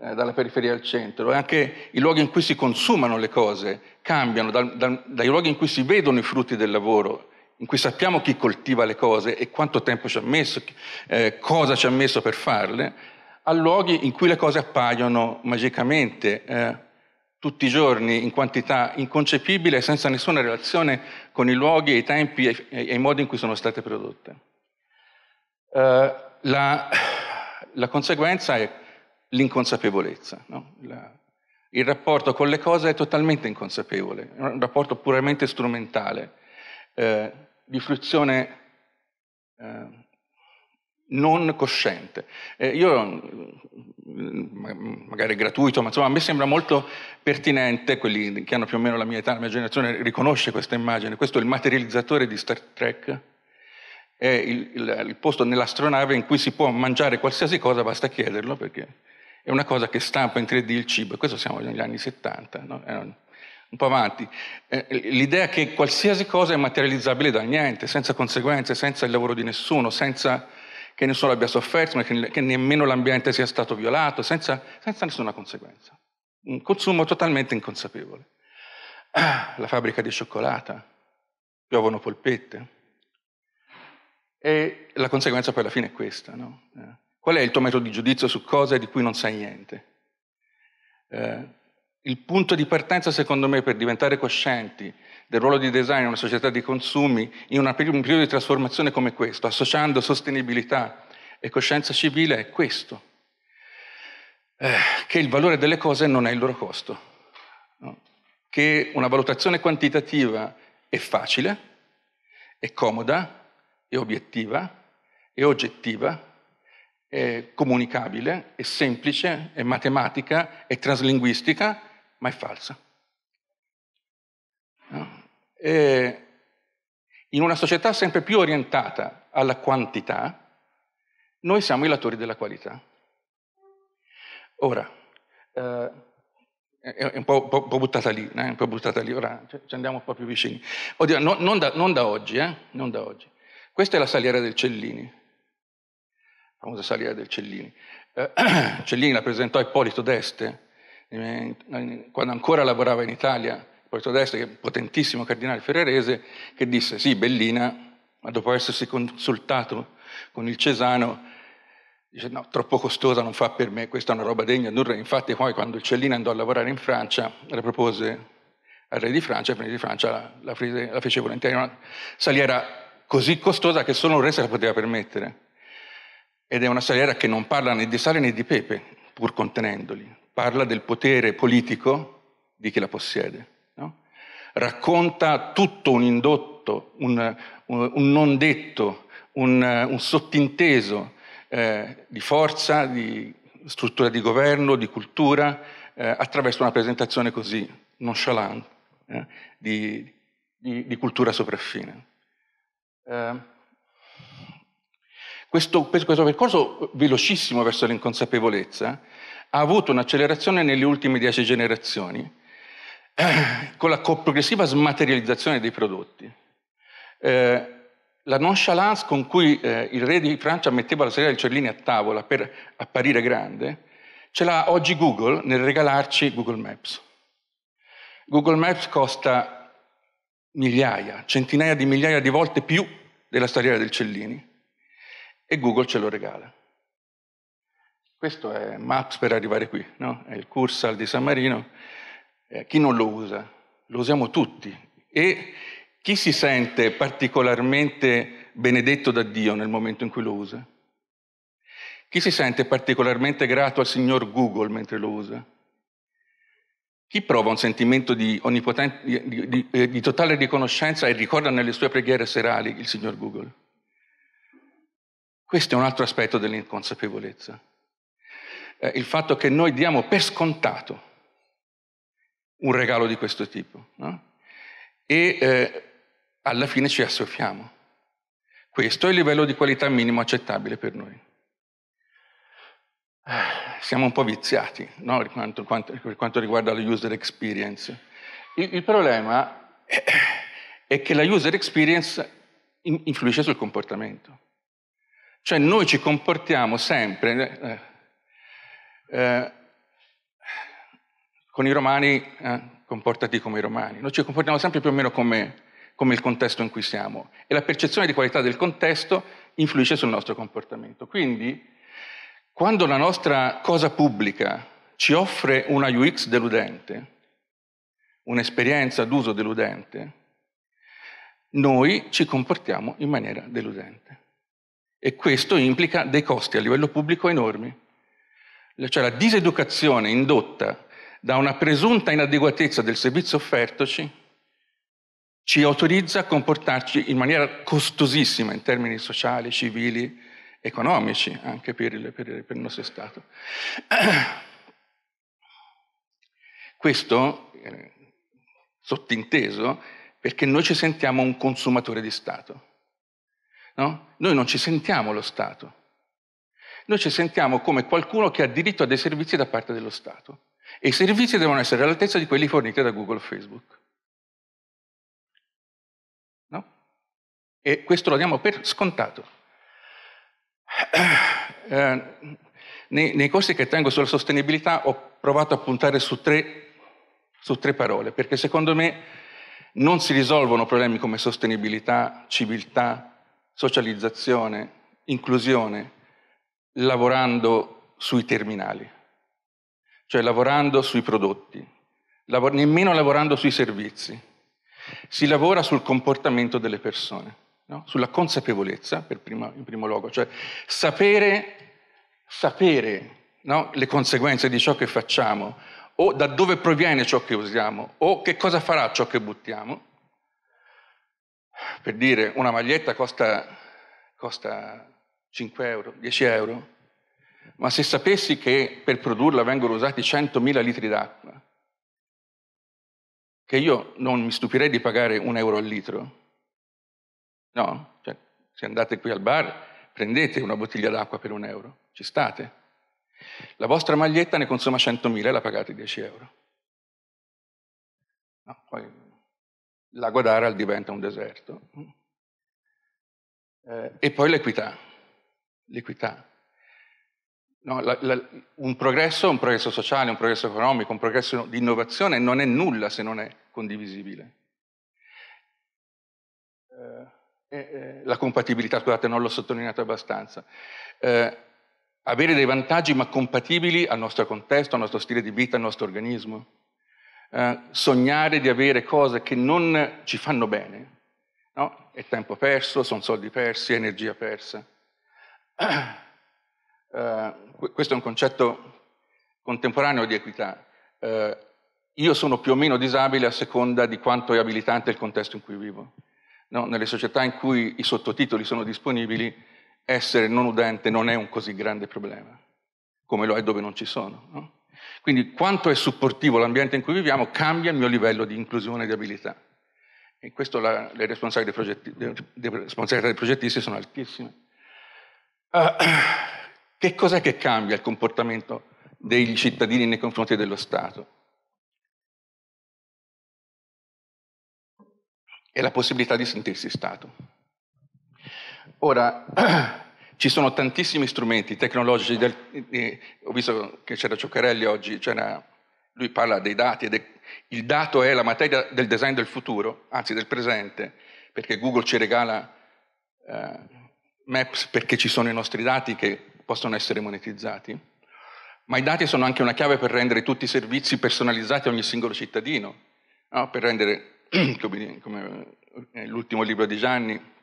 eh, dalla periferia al centro, e anche i luoghi in cui si consumano le cose cambiano, dal, dal, dai luoghi in cui si vedono i frutti del lavoro, in cui sappiamo chi coltiva le cose e quanto tempo ci ha messo, eh, cosa ci ha messo per farle, a luoghi in cui le cose appaiono magicamente eh, tutti i giorni in quantità inconcepibile senza nessuna relazione con i luoghi, i tempi e, i modi in cui sono state prodotte. Eh, la, la, conseguenza è l'inconsapevolezza. No? La, il rapporto con le cose è totalmente inconsapevole, è un rapporto puramente strumentale, eh, di fruizione eh, non cosciente. Eh, io, mm, mm, mm, magari gratuito, ma insomma a me sembra molto pertinente, quelli che hanno più o meno la mia età, la mia generazione, riconosce questa immagine, questo è il materializzatore di Star Trek, è il, il, il posto nell'astronave in cui si può mangiare qualsiasi cosa, basta chiederlo perché è una cosa che stampa in 3D il cibo, e questo siamo negli anni 70, no? un po' avanti. Eh, l'idea che qualsiasi cosa è materializzabile da niente, senza conseguenze, senza il lavoro di nessuno, senza che nessuno abbia sofferto, ma che, nemmeno l'ambiente sia stato violato, senza, senza nessuna conseguenza. Un consumo totalmente inconsapevole. la fabbrica di cioccolata, piovono polpette. E la conseguenza poi alla fine è questa, no? Eh. Qual è il tuo metodo di giudizio su cose di cui non sai niente? Eh, il punto di partenza, secondo me, per diventare coscienti del ruolo di design in una società di consumi, in un periodo di trasformazione come questo, associando sostenibilità e coscienza civile, è questo, eh, che il valore delle cose non è il loro costo, no? che una valutazione quantitativa è facile, è comoda, è obiettiva, è oggettiva, è comunicabile, è semplice, è matematica, è traslinguistica, ma è falsa. E in una società sempre più orientata alla quantità, noi siamo i latori della qualità. Ora, eh, è un po', po', po buttata lì, eh, un po' buttata lì, ora ci andiamo un po' più vicini. Oddio, no, non, da, non, da oggi, eh, non da oggi. Questa è la saliera del Cellini, famosa saliera del Cellini. Eh, Cellini la presentò a Ippolito d'Este, quando ancora lavorava in Italia, Ippolito d'Este, che è un potentissimo cardinale ferrarese, che disse sì, Bellina, ma dopo essersi consultato con il Cesano, dice no, troppo costosa, non fa per me, questa è una roba degna di un re. Infatti poi quando il Cellini andò a lavorare in Francia, la propose al re di Francia, e il re di Francia la, la, la fece volentieri una saliera così costosa che solo un re se la poteva permettere ed è una saliera che non parla né di sale né di pepe, pur contenendoli, parla del potere politico di chi la possiede, no? racconta tutto un indotto, un, un, un non detto, un, un sottinteso eh, di forza, di struttura di governo, di cultura, eh, attraverso una presentazione così nonchalante eh, di, di, di, cultura sopraffine. Eh, questo, questo percorso velocissimo verso l'inconsapevolezza ha avuto un'accelerazione nelle ultime dieci generazioni, eh, con la progressiva smaterializzazione dei prodotti. Eh, la nonchalance con cui eh, il re di Francia metteva la serie del cellini a tavola per apparire grande, ce l'ha oggi Google nel regalarci Google Maps. Google Maps costa migliaia, centinaia di migliaia di volte più della storia del Cellini e Google ce lo regala. Questo è Maps per arrivare qui, no? è il Cursal di San Marino. Eh, chi non lo usa? Lo usiamo tutti. E chi si sente particolarmente benedetto da Dio nel momento in cui lo usa? Chi si sente particolarmente grato al signor Google mentre lo usa? Chi prova un sentimento di, di, di, eh, di totale riconoscenza e ricorda nelle sue preghiere serali il signor Google? Questo è un altro aspetto dell'inconsapevolezza. Eh, il fatto che noi diamo per scontato un regalo di questo tipo no? e eh, alla fine ci assoffiamo. Questo è il livello di qualità minimo accettabile per noi. Eh, siamo un po' viziati no? per, quanto, quanto, per, quanto, riguarda la user experience. Il, il problema è, è che la user experience influisce sul comportamento. Cioè noi ci comportiamo sempre, eh, eh, eh, con i romani, eh, comportati come i romani, noi ci comportiamo sempre più o meno come, come il contesto in cui siamo e la percezione di qualità del contesto influisce sul nostro comportamento. Quindi, quando la nostra cosa pubblica ci offre una UX deludente, un'esperienza d'uso deludente, noi ci comportiamo in maniera deludente. E questo implica dei costi a livello pubblico enormi. Cioè la diseducazione indotta da una presunta inadeguatezza del servizio offertoci ci autorizza a comportarci in maniera costosissima in termini sociali, civili, economici, anche per il, per il, per il nostro Stato. Questo, eh, sottinteso, perché noi ci sentiamo un consumatore di Stato. No? Noi non ci sentiamo lo Stato, noi ci sentiamo come qualcuno che ha diritto a dei servizi da parte dello Stato e i servizi devono essere all'altezza di quelli forniti da Google o Facebook. No? E questo lo diamo per scontato. Eh, nei, nei, corsi che tengo sulla sostenibilità ho provato a puntare su tre, su tre parole, perché secondo me non si risolvono problemi come sostenibilità, civiltà, socializzazione, inclusione, lavorando sui terminali, cioè lavorando sui prodotti, lav- nemmeno lavorando sui servizi. Si lavora sul comportamento delle persone, no? sulla consapevolezza primo, in primo luogo, cioè sapere, sapere no? le conseguenze di ciò che facciamo o da dove proviene ciò che usiamo o che cosa farà ciò che buttiamo per dire, una maglietta costa, costa 5 euro, 10 euro, ma se sapessi che per produrla vengono usati 100.000 litri d'acqua, che io non mi stupirei di pagare un euro al litro, no? Cioè, se andate qui al bar, prendete una bottiglia d'acqua per un euro, ci state. La vostra maglietta ne consuma 100.000 e la pagate 10 euro. No, poi la Guadaral diventa un deserto. Eh, e poi l'equità, l'equità. No, la, la, un progresso, un progresso sociale, un progresso economico, un progresso di innovazione non è nulla se non è condivisibile. Eh, eh, la compatibilità, scusate, non l'ho sottolineato abbastanza. Eh, avere dei vantaggi ma compatibili al nostro contesto, al nostro stile di vita, al nostro organismo. Eh, sognare di avere cose che non ci fanno bene. No? È tempo perso, sono soldi persi, energia persa. Eh, questo è un concetto contemporaneo di equità. Eh, io sono più o meno disabile a seconda di quanto è abilitante il contesto in cui vivo. No? Nelle società in cui i sottotitoli sono disponibili, essere non udente non è un così grande problema, come lo è dove non ci sono. No? Quindi quanto è supportivo l'ambiente in cui viviamo cambia il mio livello di inclusione e di abilità. E questo la, le responsabilità dei, progettisti sono altissime. Uh, che cos'è che cambia il comportamento dei cittadini nei confronti dello Stato? È la possibilità di sentirsi Stato. Ora, Ci sono tantissimi strumenti tecnologici, del, eh, eh ho visto che c'era Cioccarelli oggi, c'era, lui parla dei dati, de, il dato è la materia del design del futuro, anzi del presente, perché Google ci regala eh, Maps perché ci sono i nostri dati che possono essere monetizzati, ma i dati sono anche una chiave per rendere tutti i servizi personalizzati a ogni singolo cittadino, no? per rendere, come, come eh, l'ultimo libro di Gianni,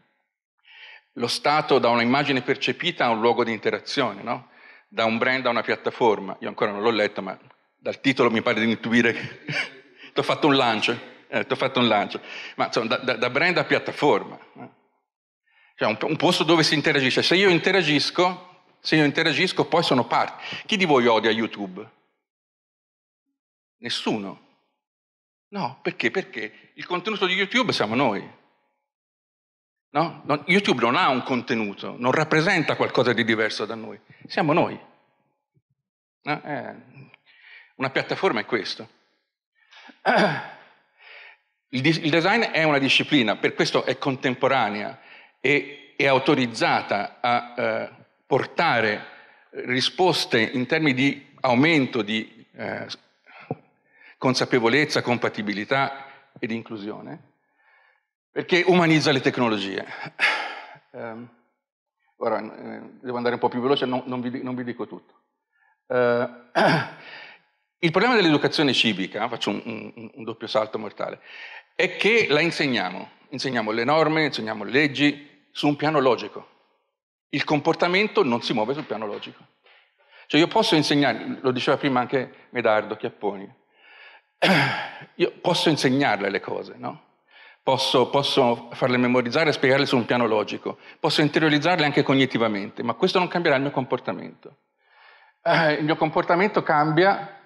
lo Stato da un'immagine percepita a un luogo di interazione, no? da un brand a una piattaforma. Io ancora non l'ho letto, ma dal titolo mi pare di intuire che ti ho fatto un lancio. Eh, ti ho fatto un lancio. Ma insomma, da, da, brand a piattaforma. Cioè un, un, posto dove si interagisce. Se io interagisco, se io interagisco poi sono parte. Chi di voi odia YouTube? Nessuno. No, perché? Perché il contenuto di YouTube siamo noi. No? YouTube non ha un contenuto, non rappresenta qualcosa di diverso da noi, siamo noi. No? Eh, una piattaforma è questo. Il, il, design è una disciplina, per questo è contemporanea e è autorizzata a eh, portare risposte in termini di aumento di eh, consapevolezza, compatibilità ed inclusione perché umanizza le tecnologie. Eh, ora, eh, devo andare un po' più veloce, non, non, vi, non vi, dico tutto. Eh, il problema dell'educazione civica, faccio un, un, un, doppio salto mortale, è che la insegniamo, insegniamo le norme, insegniamo le leggi su un piano logico. Il comportamento non si muove sul piano logico. Cioè io posso insegnare, lo diceva prima anche Medardo Chiapponi, io posso insegnarle le cose, no? Posso, posso, farle memorizzare e spiegarle su un piano logico, posso interiorizzarle anche cognitivamente, ma questo non cambierà il mio comportamento. Eh, il mio comportamento cambia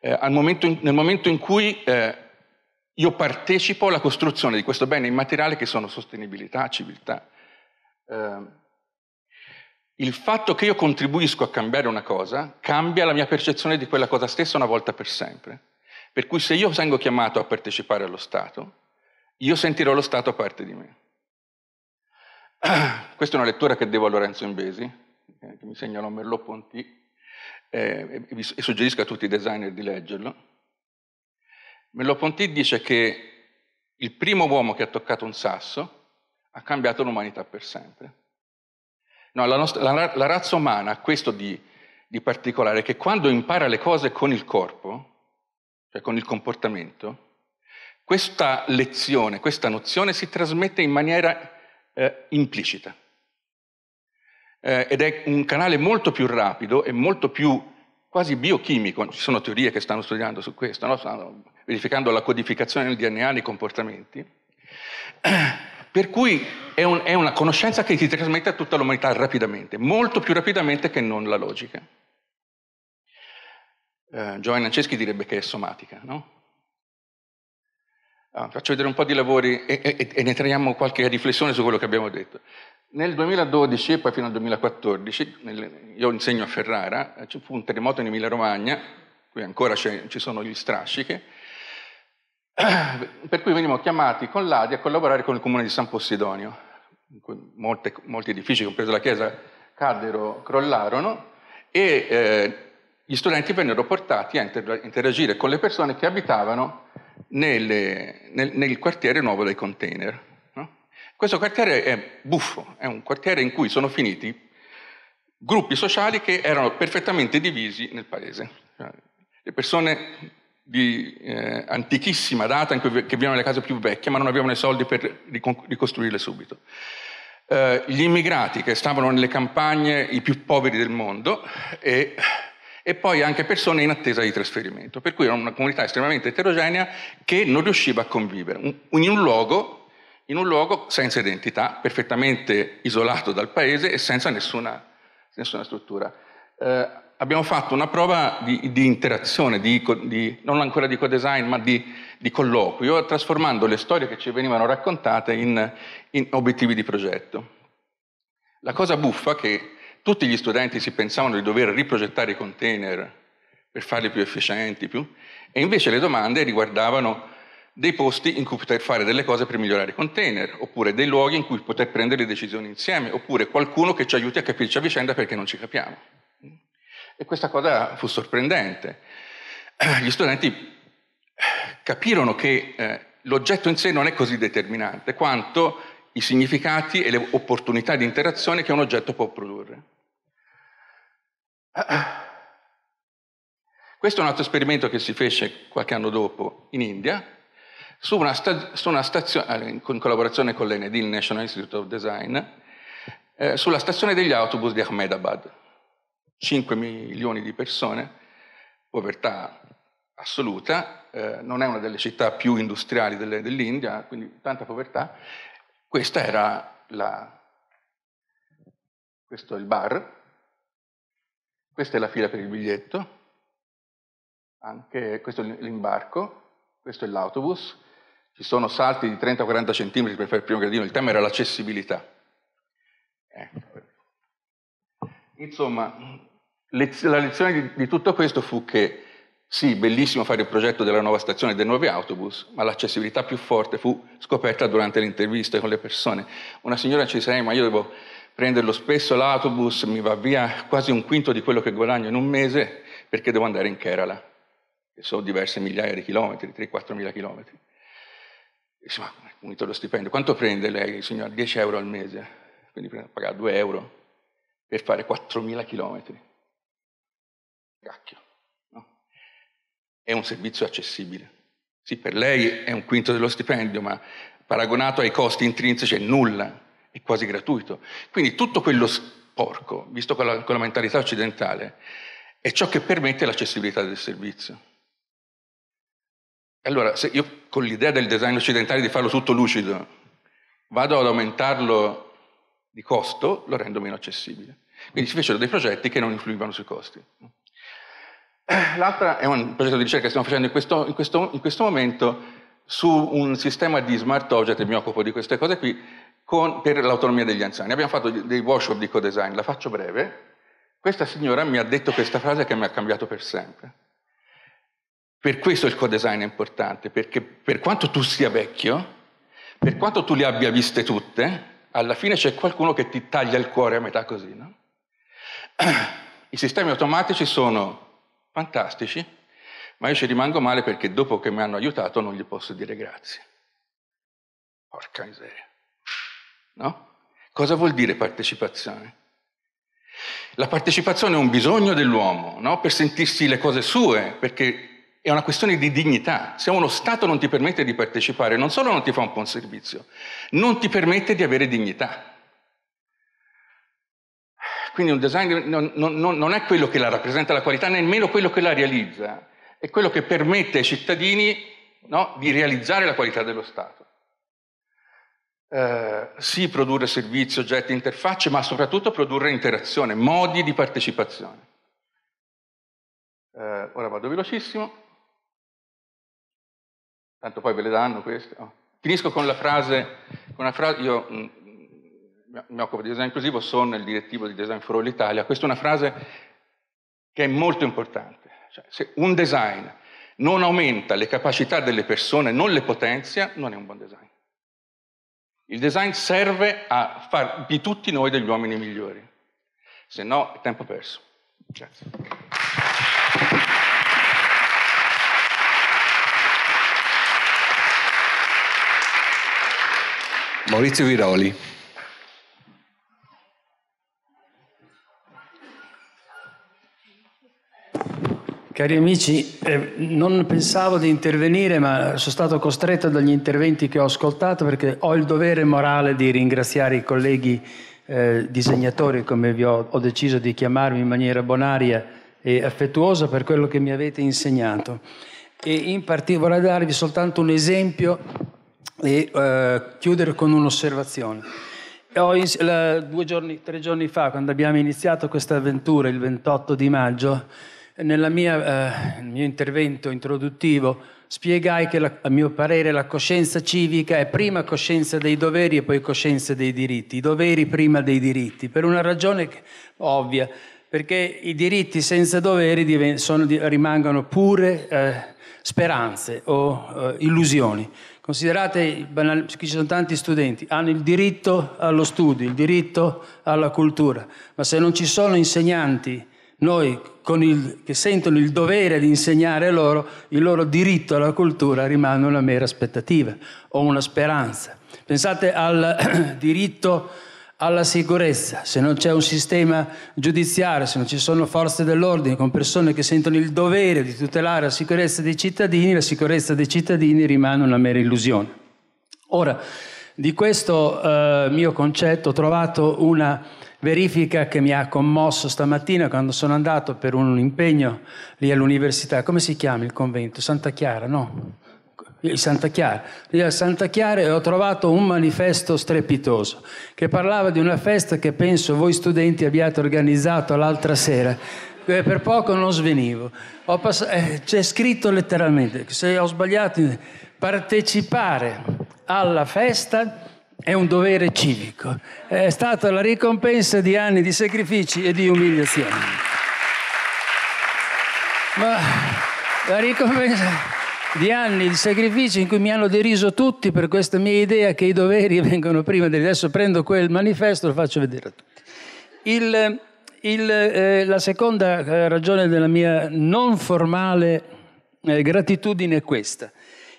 eh, momento in, nel momento in cui eh, io partecipo alla costruzione di questo bene immateriale che sono sostenibilità, civiltà. Eh, il fatto che io contribuisco a cambiare una cosa cambia la mia percezione di quella cosa stessa una volta per sempre. Per cui se io vengo chiamato a partecipare allo Stato, io sentirò lo Stato a parte di me. Questa è una lettura che devo a Lorenzo Imbesi, eh, che mi segnalò Merleau-Ponty, eh, e, suggerisco a tutti i designer di leggerlo. Merleau-Ponty dice che il primo uomo che ha toccato un sasso ha cambiato l'umanità per sempre. No, la, nostra, la, la, razza umana ha questo di, di particolare, che quando impara le cose con il corpo, cioè con il comportamento, questa lezione, questa nozione si trasmette in maniera eh, implicita eh, ed è un canale molto più rapido e molto più quasi biochimico. Ci sono teorie che stanno studiando su questo, no? stanno verificando la codificazione del DNA nei comportamenti. Per cui è, un, è, una conoscenza che si trasmette a tutta l'umanità rapidamente, molto più rapidamente che non la logica. Eh, Giovanni Anceschi direbbe che è somatica, no? Ah, faccio vedere un po' di lavori e, e, e, ne traiamo qualche riflessione su quello che abbiamo detto. Nel 2012 e poi fino al 2014, nel, io insegno a Ferrara, eh, ci fu un terremoto in Emilia-Romagna, qui ancora ci sono gli strascichi, per cui venivamo chiamati con l'ADI a collaborare con il comune di San Possidonio, in cui molte, molti edifici, compreso la chiesa, caddero, crollarono e eh, gli studenti vennero portati a interagire con le persone che abitavano nelle, nel, nel, quartiere nuovo dei container. No? Questo quartiere è buffo, è un quartiere in cui sono finiti gruppi sociali che erano perfettamente divisi nel paese. Le persone di eh, antichissima data in cui, che vivono nelle case più vecchie ma non avevano i soldi per ricostruirle subito. Eh, gli immigrati che stavano nelle campagne i più poveri del mondo e e poi anche persone in attesa di trasferimento. Per cui era una comunità estremamente eterogenea che non riusciva a convivere in un luogo, in un luogo senza identità, perfettamente isolato dal paese e senza nessuna, nessuna struttura. Eh, abbiamo fatto una prova di, di interazione, di, di, non ancora di co-design, ma di, colloquio, trasformando le storie che ci venivano raccontate in, in obiettivi di progetto. La cosa buffa che tutti gli studenti si pensavano di dover riprogettare i container per farli più efficienti, più, e invece le domande riguardavano dei posti in cui poter fare delle cose per migliorare i container, oppure dei luoghi in cui poter prendere decisioni insieme, oppure qualcuno che ci aiuti a capirci a vicenda perché non ci capiamo. E questa cosa fu sorprendente. Gli studenti capirono che eh, l'oggetto in sé non è così determinante quanto i significati e le opportunità di interazione che un oggetto può produrre. Questo è un altro esperimento che si fece qualche anno dopo in India, su una, sta- su una stazione, eh, in collaborazione con l'ND, il National Institute of Design, eh, sulla stazione degli autobus di Ahmedabad. 5 milioni di persone, povertà assoluta, eh, non è una delle città più industriali delle, dell'India, quindi tanta povertà, questa era la... questo è il bar, questa è la fila per il biglietto, anche questo è l'imbarco, questo è l'autobus, ci sono salti di 30-40 cm per fare il primo gradino, il tema era l'accessibilità. Ecco. Insomma, la lezione di, tutto questo fu che sì, bellissimo fare il progetto della nuova stazione e dei nuovi autobus, ma l'accessibilità più forte fu scoperta durante le interviste con le persone. Una signora ci disse, eh, ma io devo prenderlo spesso l'autobus, mi va via quasi un quinto di quello che guadagno in un mese perché devo andare in Kerala, che sono diverse migliaia di chilometri, 3-4 mila chilometri. Dice, ma unito lo stipendio, quanto prende lei, signora? 10 euro al mese, quindi paga 2 euro per fare 4 mila chilometri. Cacchio è un servizio accessibile. Sì, per lei è un quinto dello stipendio, ma paragonato ai costi intrinseci è nulla, è quasi gratuito. Quindi tutto quello sporco, visto con la, con la mentalità occidentale, è ciò che permette l'accessibilità del servizio. Allora, se io con l'idea del design occidentale di farlo tutto lucido, vado ad aumentarlo di costo, lo rendo meno accessibile. Quindi si fecero dei progetti che non influivano sui costi. Eh, l'altra è un progetto di ricerca che stiamo facendo in questo, in questo, in questo momento su un sistema di smart object, e mi occupo di queste cose qui, con, per l'autonomia degli anziani. Abbiamo fatto dei workshop di co-design, la faccio breve. Questa signora mi ha detto questa frase che mi ha cambiato per sempre. Per questo il co-design è importante, perché per quanto tu sia vecchio, per quanto tu le abbia viste tutte, alla fine c'è qualcuno che ti taglia il cuore a metà così, no? I sistemi automatici sono fantastici, ma io ci rimango male perché dopo che mi hanno aiutato non gli posso dire grazie. Porca miseria. No? Cosa vuol dire partecipazione? La partecipazione è un bisogno dell'uomo, no? per sentirsi le cose sue, perché è una questione di dignità. Se uno Stato non ti permette di partecipare, non solo non ti fa un buon servizio, non ti permette di avere dignità. Quindi un design non, non, non è quello che la rappresenta la qualità, nemmeno quello che la realizza, è quello che permette ai cittadini no, di realizzare la qualità dello Stato. Eh, sì, produrre servizi, oggetti, interfacce, ma soprattutto produrre interazione, modi di partecipazione. Eh, ora vado velocissimo, tanto poi ve le danno queste. Oh. Finisco con la frase, con una frase io mm, mi occupo di design inclusivo, sono il direttivo di Design for All Italia, questa è una frase che è molto importante. Cioè, se un design non aumenta le capacità delle persone, non le potenzia, non è un buon design. Il design serve a far di tutti noi degli uomini migliori, se no è tempo perso. Grazie. Maurizio Viroli. Cari amici, eh, non pensavo di intervenire, ma sono stato costretto dagli interventi che ho ascoltato perché ho il dovere morale di ringraziare i colleghi eh, disegnatori, come vi ho, ho deciso di chiamarmi in maniera bonaria e affettuosa per quello che mi avete insegnato. E in particolare darvi soltanto un esempio e eh, chiudere con un'osservazione. Ins- la, giorni, tre giorni fa, quando abbiamo iniziato questa avventura, il 28 di maggio, mia, eh, nel mio intervento introduttivo spiegai che la, a mio parere la coscienza civica è prima coscienza dei doveri e poi coscienza dei diritti, i doveri prima dei diritti, per una ragione ovvia, perché i diritti senza doveri diven- sono, rimangono pure eh, speranze o eh, illusioni. Considerate, banal- ci sono tanti studenti, hanno il diritto allo studio, il diritto alla cultura, ma se non ci sono insegnanti, noi il, che sentono il dovere di insegnare loro il loro diritto alla cultura rimane una mera aspettativa o una speranza. Pensate al diritto alla sicurezza, se non c'è un sistema giudiziario, se non ci sono forze dell'ordine con persone che sentono il dovere di tutelare la sicurezza dei cittadini, la sicurezza dei cittadini rimane una mera illusione. Ora, di questo eh, mio concetto ho trovato una verifica che mi ha commosso stamattina quando sono andato per un impegno lì all'università. Come si chiama il convento? Santa Chiara, no? Il Santa Chiara. Lì a Santa Chiara e ho trovato un manifesto strepitoso che parlava di una festa che penso voi studenti abbiate organizzato l'altra sera per poco non svenivo. Pass- eh, c'è scritto letteralmente, se ho sbagliato, partecipare alla festa è un dovere civico, è stata la ricompensa di anni di sacrifici e di umiliazioni. Ma la ricompensa di anni di sacrifici in cui mi hanno deriso tutti per questa mia idea che i doveri vengono prima del... Adesso prendo quel manifesto e lo faccio vedere a tutti. Il, il, eh, la seconda eh, ragione della mia non formale eh, gratitudine è questa.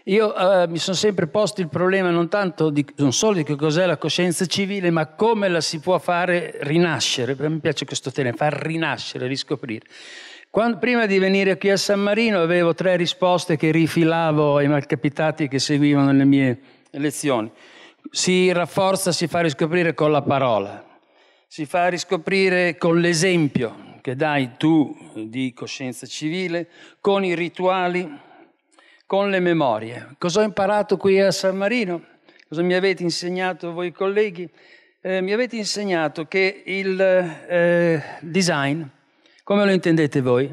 Io eh, mi sono sempre posto il problema non, tanto di, non solo di che cos'è la coscienza civile, ma come la si può fare rinascere. Mi piace questo termine, far rinascere, riscoprire. Quando, prima di venire qui a San Marino avevo tre risposte che rifilavo ai malcapitati che seguivano le mie lezioni. Si rafforza, si fa riscoprire con la parola, si fa riscoprire con l'esempio che dai tu di coscienza civile, con i rituali con le memorie. Cosa ho imparato qui a San Marino? Cosa mi avete insegnato voi colleghi? Eh, mi avete insegnato che il eh, design, come lo intendete voi,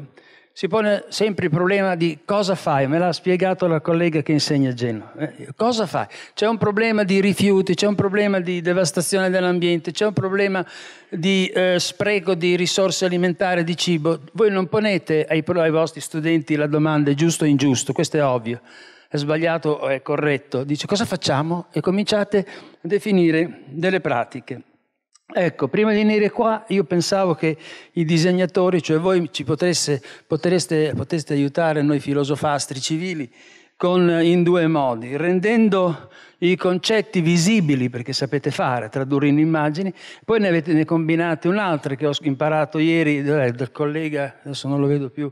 si pone sempre il problema di cosa fai, me l'ha spiegato la collega che insegna a Genova. Eh, cosa fai? C'è un problema di rifiuti, c'è un problema di devastazione dell'ambiente, c'è un problema di eh, spreco di risorse alimentari, di cibo. Voi non ponete ai, ai vostri studenti la domanda è giusto o ingiusto, questo è ovvio, è sbagliato o è corretto. Dice cosa facciamo? E cominciate a definire delle pratiche. Ecco, prima di venire qua io pensavo che i disegnatori, cioè voi ci potesse, potreste, poteste aiutare noi filosofastri civili con, in due modi, rendendo i concetti visibili, perché sapete fare, tradurre in immagini, poi ne, avete, ne combinate un'altra che ho imparato ieri eh, dal collega, adesso non lo vedo più,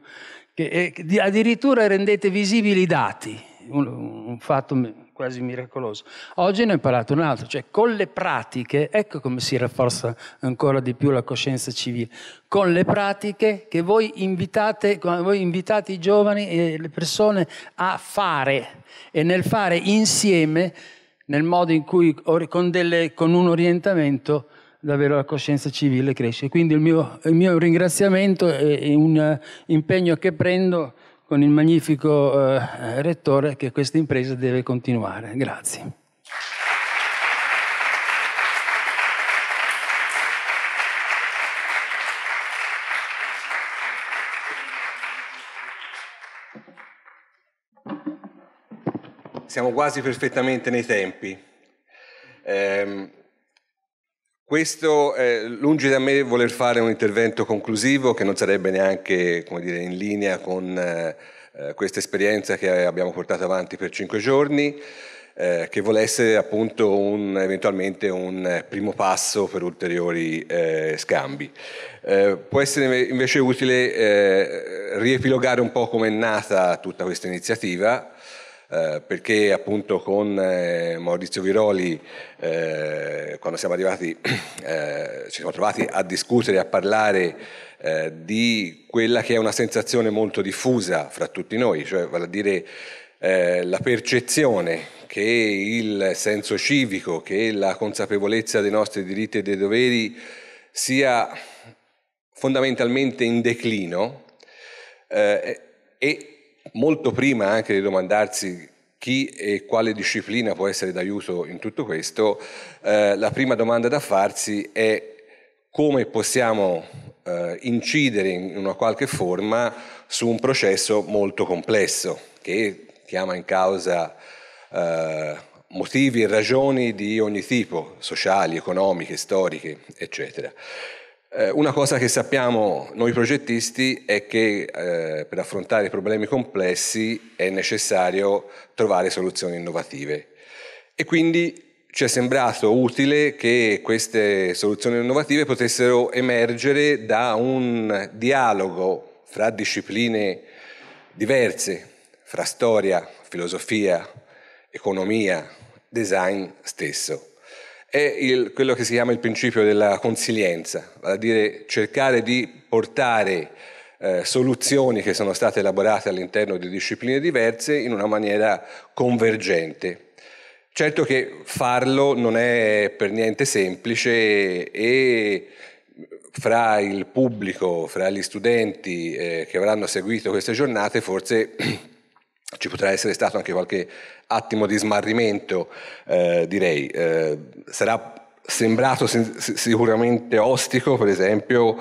che è, addirittura rendete visibili i dati, un, un fatto quasi miracoloso. Oggi ne ho imparato un altro, cioè con le pratiche, ecco come si rafforza ancora di più la coscienza civile, con le pratiche che voi invitate, voi invitate i giovani e le persone a fare e nel fare insieme, nel modo in cui, con, delle, con un orientamento, davvero la coscienza civile cresce. Quindi il mio, il mio ringraziamento è un eh, impegno che prendo con il magnifico eh, rettore che questa impresa deve continuare. Grazie. Siamo quasi perfettamente nei tempi. Eh, questo, è eh, lungi da me voler fare un intervento conclusivo che non sarebbe neanche come dire, in linea con eh, eh questa esperienza che abbiamo portato avanti per cinque giorni, eh, che essere appunto un, eventualmente un primo passo per ulteriori eh, scambi. può essere invece utile riepilogare un po' come è nata tutta questa iniziativa, eh, perché appunto con eh, Maurizio Viroli eh, quando siamo arrivati eh, ci siamo trovati a discutere, a parlare di quella che è una sensazione molto diffusa fra tutti noi, cioè vale a dire la percezione che il senso civico, che la consapevolezza dei nostri diritti e dei doveri sia fondamentalmente in declino eh, e molto prima anche di domandarsi chi e quale disciplina può essere d'aiuto in tutto questo, eh, la prima domanda da farsi è come possiamo eh, incidere in una qualche forma su un processo molto complesso che chiama in causa eh, motivi e ragioni di ogni tipo, sociali, economiche, storiche, eccetera. Eh, una cosa che sappiamo noi progettisti è che eh, per affrontare problemi complessi è necessario trovare soluzioni innovative e quindi ci è sembrato utile che queste soluzioni innovative potessero emergere da un dialogo fra discipline diverse, fra storia, filosofia, economia, design stesso è il, quello che si chiama il principio della consilienza, vale a dire cercare di portare eh, soluzioni che sono state elaborate all'interno di discipline diverse in una maniera convergente. Certo che farlo non è per niente semplice e fra il pubblico, fra gli studenti eh, che avranno seguito queste giornate, forse ci potrà essere stato anche qualche attimo di smarrimento, eh, direi. Eh, sarà sembrato sicuramente ostico, per esempio,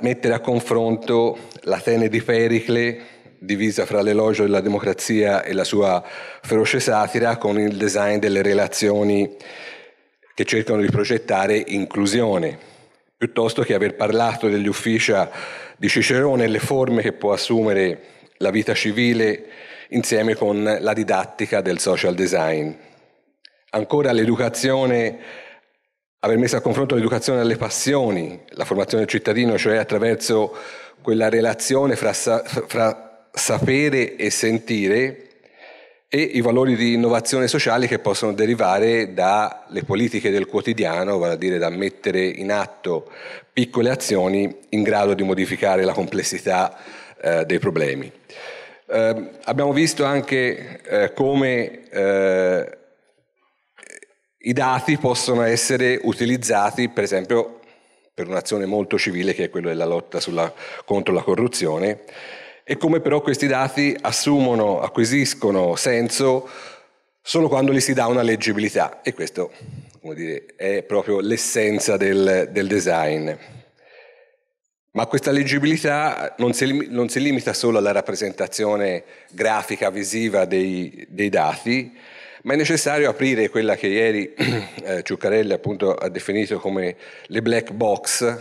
mettere a confronto l'Atene di Pericle divisa fra l'elogio della democrazia e la sua feroce satira con il design delle relazioni che cercano di progettare inclusione piuttosto che aver parlato degli uffici di Cicerone e le forme che può assumere la vita civile insieme con la didattica del social design. Ancora l'educazione, aver messo a confronto l'educazione alle passioni, la formazione del cittadino, cioè attraverso quella relazione fra, fra sapere e sentire e i valori di innovazione sociale che possono derivare dalle politiche del quotidiano, vale a dire da mettere in atto piccole azioni in grado di modificare la complessità eh, dei problemi. Eh, abbiamo visto anche eh, come eh, i dati possono essere utilizzati, per esempio, per un'azione molto civile che è quella della lotta sulla, contro la corruzione, e come però questi dati assumono, acquisiscono senso solo quando gli si dà una leggibilità e questo dire, è proprio l'essenza del, del design. Ma questa leggibilità non si, non si, limita solo alla rappresentazione grafica, visiva dei, dei, dati, ma è necessario aprire quella che ieri eh, Ciuccarelli appunto ha definito come le black box,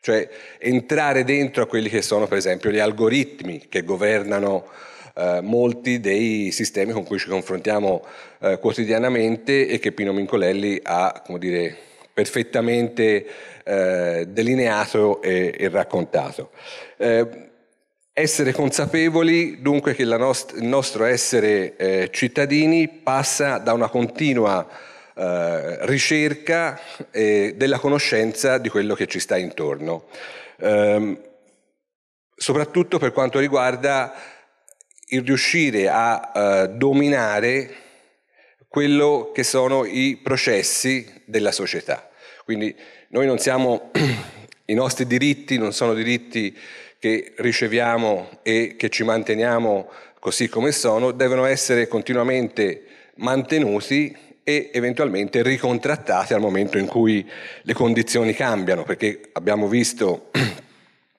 cioè entrare dentro a quelli che sono per esempio gli algoritmi che governano eh, molti dei sistemi con cui ci confrontiamo eh, quotidianamente e che Pino Mincolelli ha, come dire, perfettamente eh, delineato e, e raccontato. Eh, essere consapevoli dunque che nost- il nostro essere eh, cittadini passa da una continua eh, ricerca eh, della conoscenza di quello che ci sta intorno, ehm, soprattutto per quanto riguarda il riuscire a eh, dominare quello che sono i processi della società. Quindi noi non siamo, i nostri diritti non sono diritti che riceviamo e che ci manteniamo così come sono, devono essere continuamente mantenuti e eventualmente ricontrattati al momento in cui le condizioni cambiano, perché abbiamo visto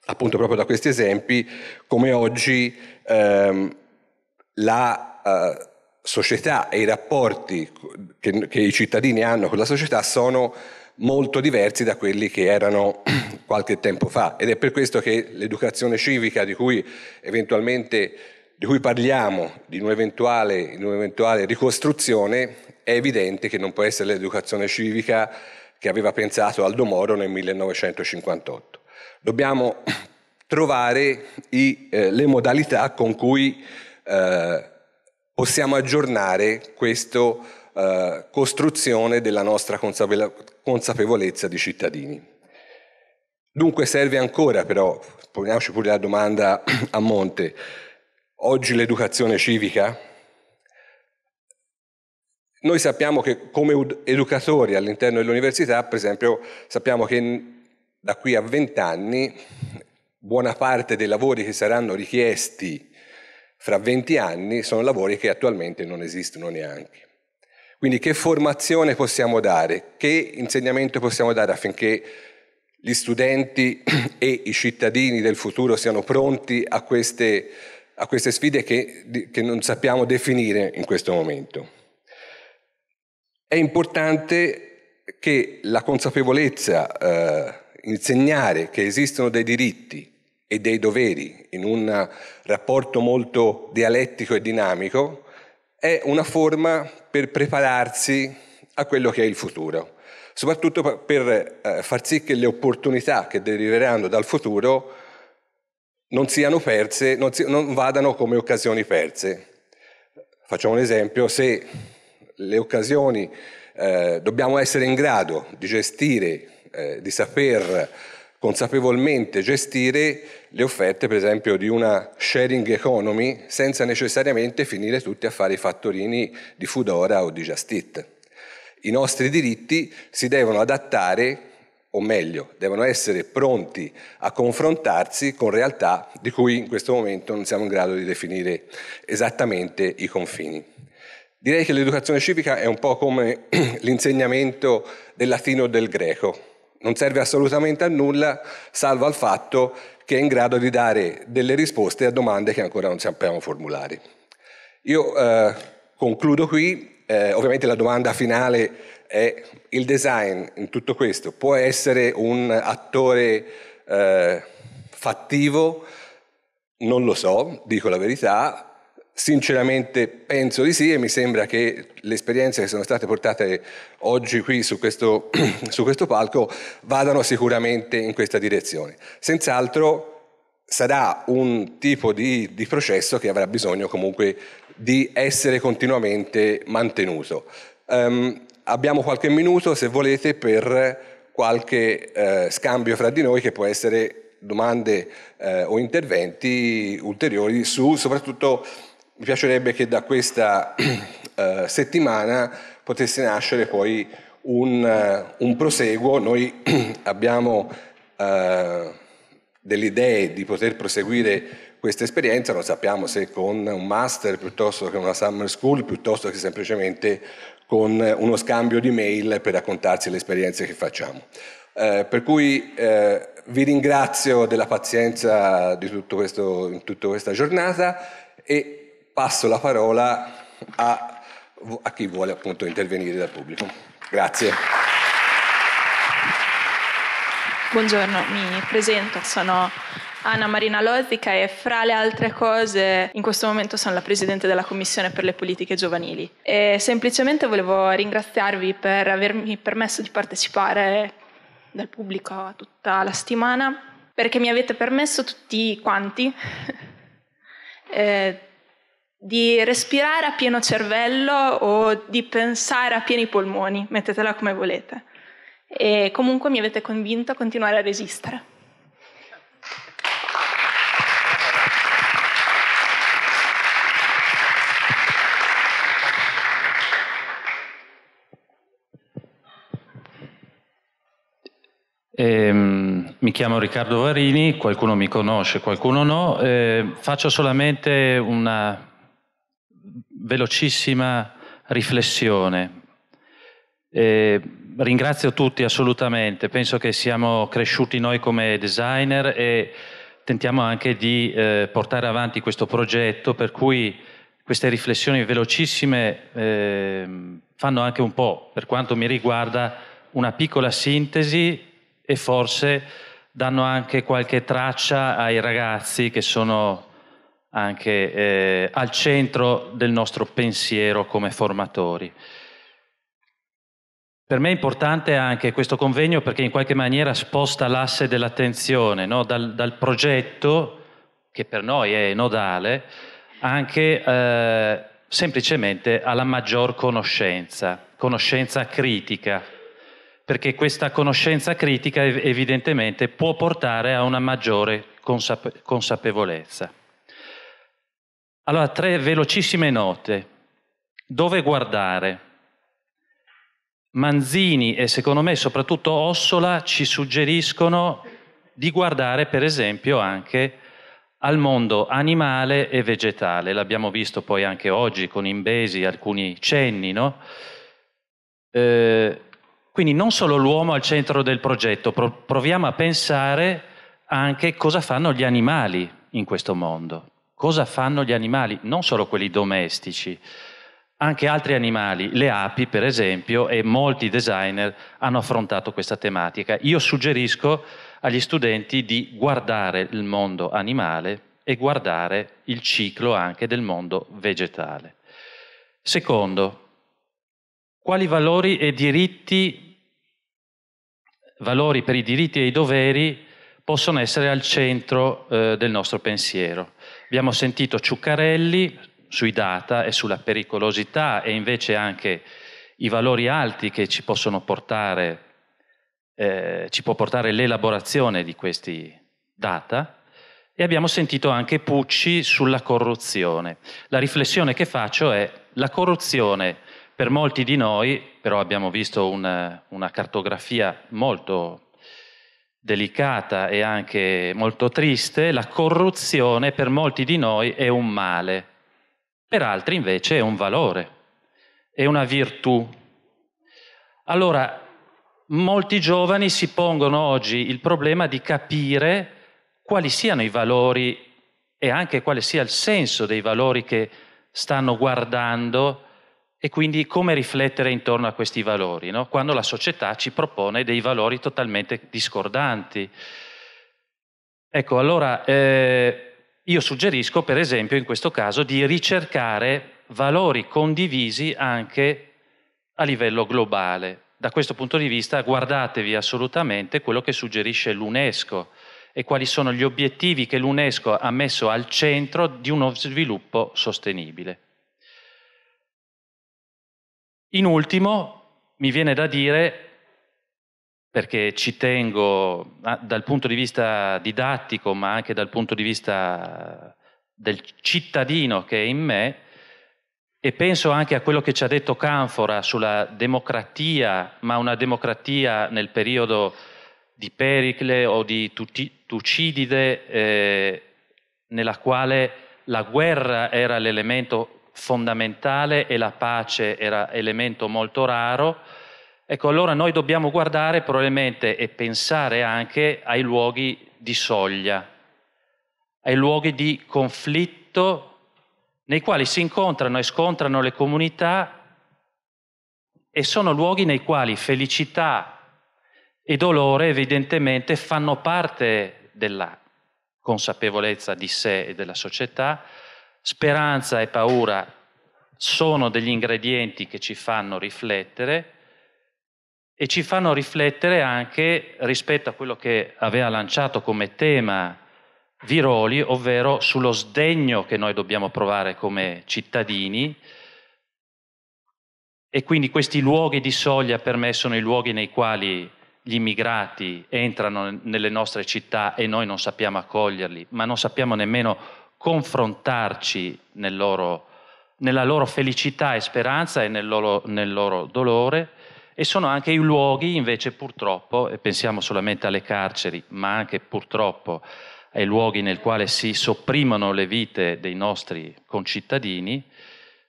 appunto proprio da questi esempi come oggi ehm, la... Eh, società e i rapporti che, che, i cittadini hanno con la società sono molto diversi da quelli che erano qualche tempo fa ed è per questo che l'educazione civica di cui eventualmente di cui parliamo di un'eventuale, di un'eventuale ricostruzione è evidente che non può essere l'educazione civica che aveva pensato Aldo Moro nel 1958. Dobbiamo trovare i, eh, le modalità con cui eh, possiamo aggiornare questa eh, costruzione della nostra consapevolezza di cittadini. Dunque serve ancora però, poniamoci pure la domanda a monte, oggi l'educazione civica? Noi sappiamo che come educatori all'interno dell'università, per esempio, sappiamo che da qui a vent'anni buona parte dei lavori che saranno richiesti fra 20 anni sono lavori che attualmente non esistono neanche. Quindi che formazione possiamo dare, che insegnamento possiamo dare affinché gli studenti e i cittadini del futuro siano pronti a queste, a queste sfide che, che non sappiamo definire in questo momento. È importante che la consapevolezza, eh, insegnare che esistono dei diritti e dei doveri in un rapporto molto dialettico e dinamico è una forma per prepararsi a quello che è il futuro, soprattutto per eh, far sì che le opportunità che deriveranno dal futuro non siano perse, non, si, non vadano come occasioni perse. Facciamo un esempio, se le occasioni eh, dobbiamo essere in grado di gestire, eh, di saper consapevolmente gestire le offerte, per esempio, di una sharing economy senza necessariamente finire tutti a fare i fattorini di Foodora o di Justit. I nostri diritti si devono adattare, o meglio, devono essere pronti a confrontarsi con realtà di cui in questo momento non siamo in grado di definire esattamente i confini. Direi che l'educazione civica è un po' come l'insegnamento del latino o del greco non serve assolutamente a nulla, salvo al fatto che è in grado di dare delle risposte a domande che ancora non sappiamo formulare. Io eh, concludo qui, eh, ovviamente la domanda finale è il design in tutto questo può essere un attore eh, fattivo? Non lo so, dico la verità, Sinceramente penso di sì e mi sembra che le esperienze che sono state portate oggi qui su questo, su questo palco vadano sicuramente in questa direzione. Senz'altro sarà un tipo di, di processo che avrà bisogno comunque di essere continuamente mantenuto. Um, abbiamo qualche minuto, se volete, per qualche eh, scambio fra di noi che può essere domande eh, o interventi ulteriori su soprattutto mi piacerebbe che da questa eh, settimana potesse nascere poi un, eh, un proseguo. Noi abbiamo eh, delle idee di poter proseguire questa esperienza, non sappiamo se con un master piuttosto che una summer school, piuttosto che semplicemente con uno scambio di mail per raccontarsi le esperienze che facciamo. Eh, per cui eh, vi ringrazio della pazienza di tutto questo, in tutta questa giornata e passo la parola a, a chi vuole appunto intervenire dal pubblico. Grazie. Buongiorno, mi presento, sono Anna Marina Lozica e fra le altre cose in questo momento sono la Presidente della Commissione per le politiche giovanili e semplicemente volevo ringraziarvi per avermi permesso di partecipare dal pubblico tutta la settimana perché mi avete permesso tutti quanti eh, di respirare a pieno cervello o di pensare a pieni polmoni, mettetela come volete. E comunque mi avete convinto a continuare a resistere. Ehm, mi chiamo Riccardo Varini, qualcuno mi conosce, qualcuno no. Eh, faccio solamente una velocissima riflessione. Eh, ringrazio tutti assolutamente, penso che siamo cresciuti noi come designer e tentiamo anche di eh, portare avanti questo progetto per cui queste riflessioni velocissime eh, fanno anche un po', per quanto mi riguarda, una piccola sintesi e forse danno anche qualche traccia ai ragazzi che sono anche eh, al centro del nostro pensiero come formatori. Per me è importante anche questo convegno perché in qualche maniera sposta l'asse dell'attenzione no? dal, dal, progetto, che per noi è nodale, anche eh, semplicemente alla maggior conoscenza, conoscenza critica, perché questa conoscenza critica evidentemente può portare a una maggiore consape- consapevolezza. Allora, tre velocissime note. Dove guardare? Manzini e secondo me soprattutto Ossola ci suggeriscono di guardare per esempio anche al mondo animale e vegetale. L'abbiamo visto poi anche oggi con Imbesi, alcuni cenni, no? eh, quindi non solo l'uomo al centro del progetto, proviamo a pensare anche cosa fanno gli animali in questo mondo cosa fanno gli animali, non solo quelli domestici, anche altri animali, le api per esempio, e molti designer hanno affrontato questa tematica. Io suggerisco agli studenti di guardare il mondo animale e guardare il ciclo anche del mondo vegetale. Secondo, quali valori e diritti, valori per i diritti e i doveri possono essere al centro eh, del nostro pensiero? Abbiamo sentito Ciuccarelli sui data e sulla pericolosità e invece anche i valori alti che ci possono portare, eh, ci può portare l'elaborazione di questi data. E abbiamo sentito anche Pucci sulla corruzione. La riflessione che faccio è la corruzione per molti di noi, però abbiamo visto una, una cartografia molto delicata e anche molto triste, la corruzione per molti di noi è un male, per altri invece è un valore, è una virtù. Allora, molti giovani si pongono oggi il problema di capire quali siano i valori e anche quale sia il senso dei valori che stanno guardando e quindi come riflettere intorno a questi valori, no? quando la società ci propone dei valori totalmente discordanti. Ecco, allora eh, io suggerisco per esempio in questo caso di ricercare valori condivisi anche a livello globale. Da questo punto di vista guardatevi assolutamente quello che suggerisce l'UNESCO e quali sono gli obiettivi che l'UNESCO ha messo al centro di uno sviluppo sostenibile. In ultimo, mi viene da dire, perché ci tengo dal punto di vista didattico, ma anche dal punto di vista del cittadino che è in me, e penso anche a quello che ci ha detto Canfora sulla democratia, ma una democratia nel periodo di Pericle o di Tucidide, eh, nella quale la guerra era l'elemento fondamentale e la pace era elemento molto raro, ecco allora noi dobbiamo guardare probabilmente e pensare anche ai luoghi di soglia, ai luoghi di conflitto nei quali si incontrano e scontrano le comunità e sono luoghi nei quali felicità e dolore evidentemente fanno parte della consapevolezza di sé e della società, Speranza e paura sono degli ingredienti che ci fanno riflettere e ci fanno riflettere anche rispetto a quello che aveva lanciato come tema Viroli, ovvero sullo sdegno che noi dobbiamo provare come cittadini e quindi questi luoghi di soglia per me sono i luoghi nei quali gli immigrati entrano nelle nostre città e noi non sappiamo accoglierli, ma non sappiamo nemmeno confrontarci nel loro, nella loro felicità e speranza e nel loro, nel loro dolore e sono anche i luoghi invece purtroppo, e pensiamo solamente alle carceri, ma anche purtroppo ai luoghi nel quale si sopprimono le vite dei nostri concittadini,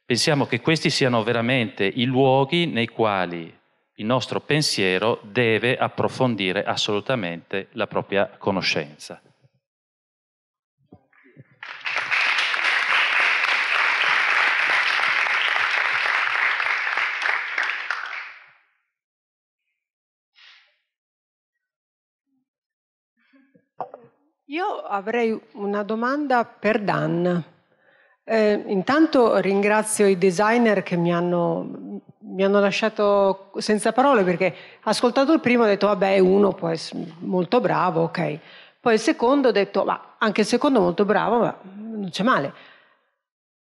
pensiamo che questi siano veramente i luoghi nei quali il nostro pensiero deve approfondire assolutamente la propria conoscenza. Io avrei una domanda per Dan. Eh, intanto ringrazio i designer che mi hanno, mi hanno, lasciato senza parole perché ascoltato il primo ho detto vabbè uno può essere molto bravo, ok. Poi il secondo ho detto ma anche il secondo molto bravo, ma non c'è male.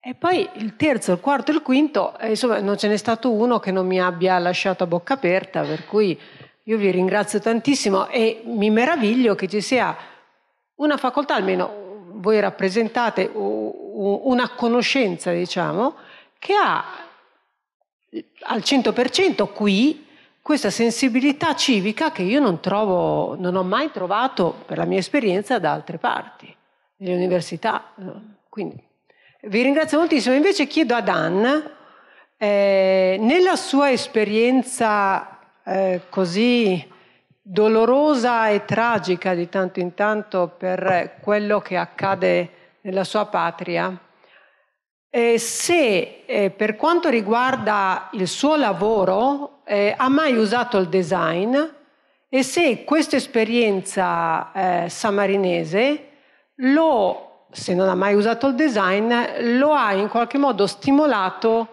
E poi il terzo, il quarto e il quinto, eh, insomma non ce n'è stato uno che non mi abbia lasciato a bocca aperta, per cui io vi ringrazio tantissimo e mi meraviglio che ci sia una facoltà, almeno voi rappresentate una conoscenza, diciamo, che ha al 100% qui questa sensibilità civica che io non trovo, non ho mai trovato per la mia esperienza da altre parti, nelle università. Quindi vi ringrazio moltissimo. Invece chiedo ad Anna, eh, nella sua esperienza eh, così dolorosa e tragica di tanto in tanto per quello che accade nella sua patria, eh, se eh, per quanto riguarda il suo lavoro eh, ha mai usato il design e se questa esperienza eh, samarinese lo, se non ha mai usato il design, lo ha in qualche modo stimolato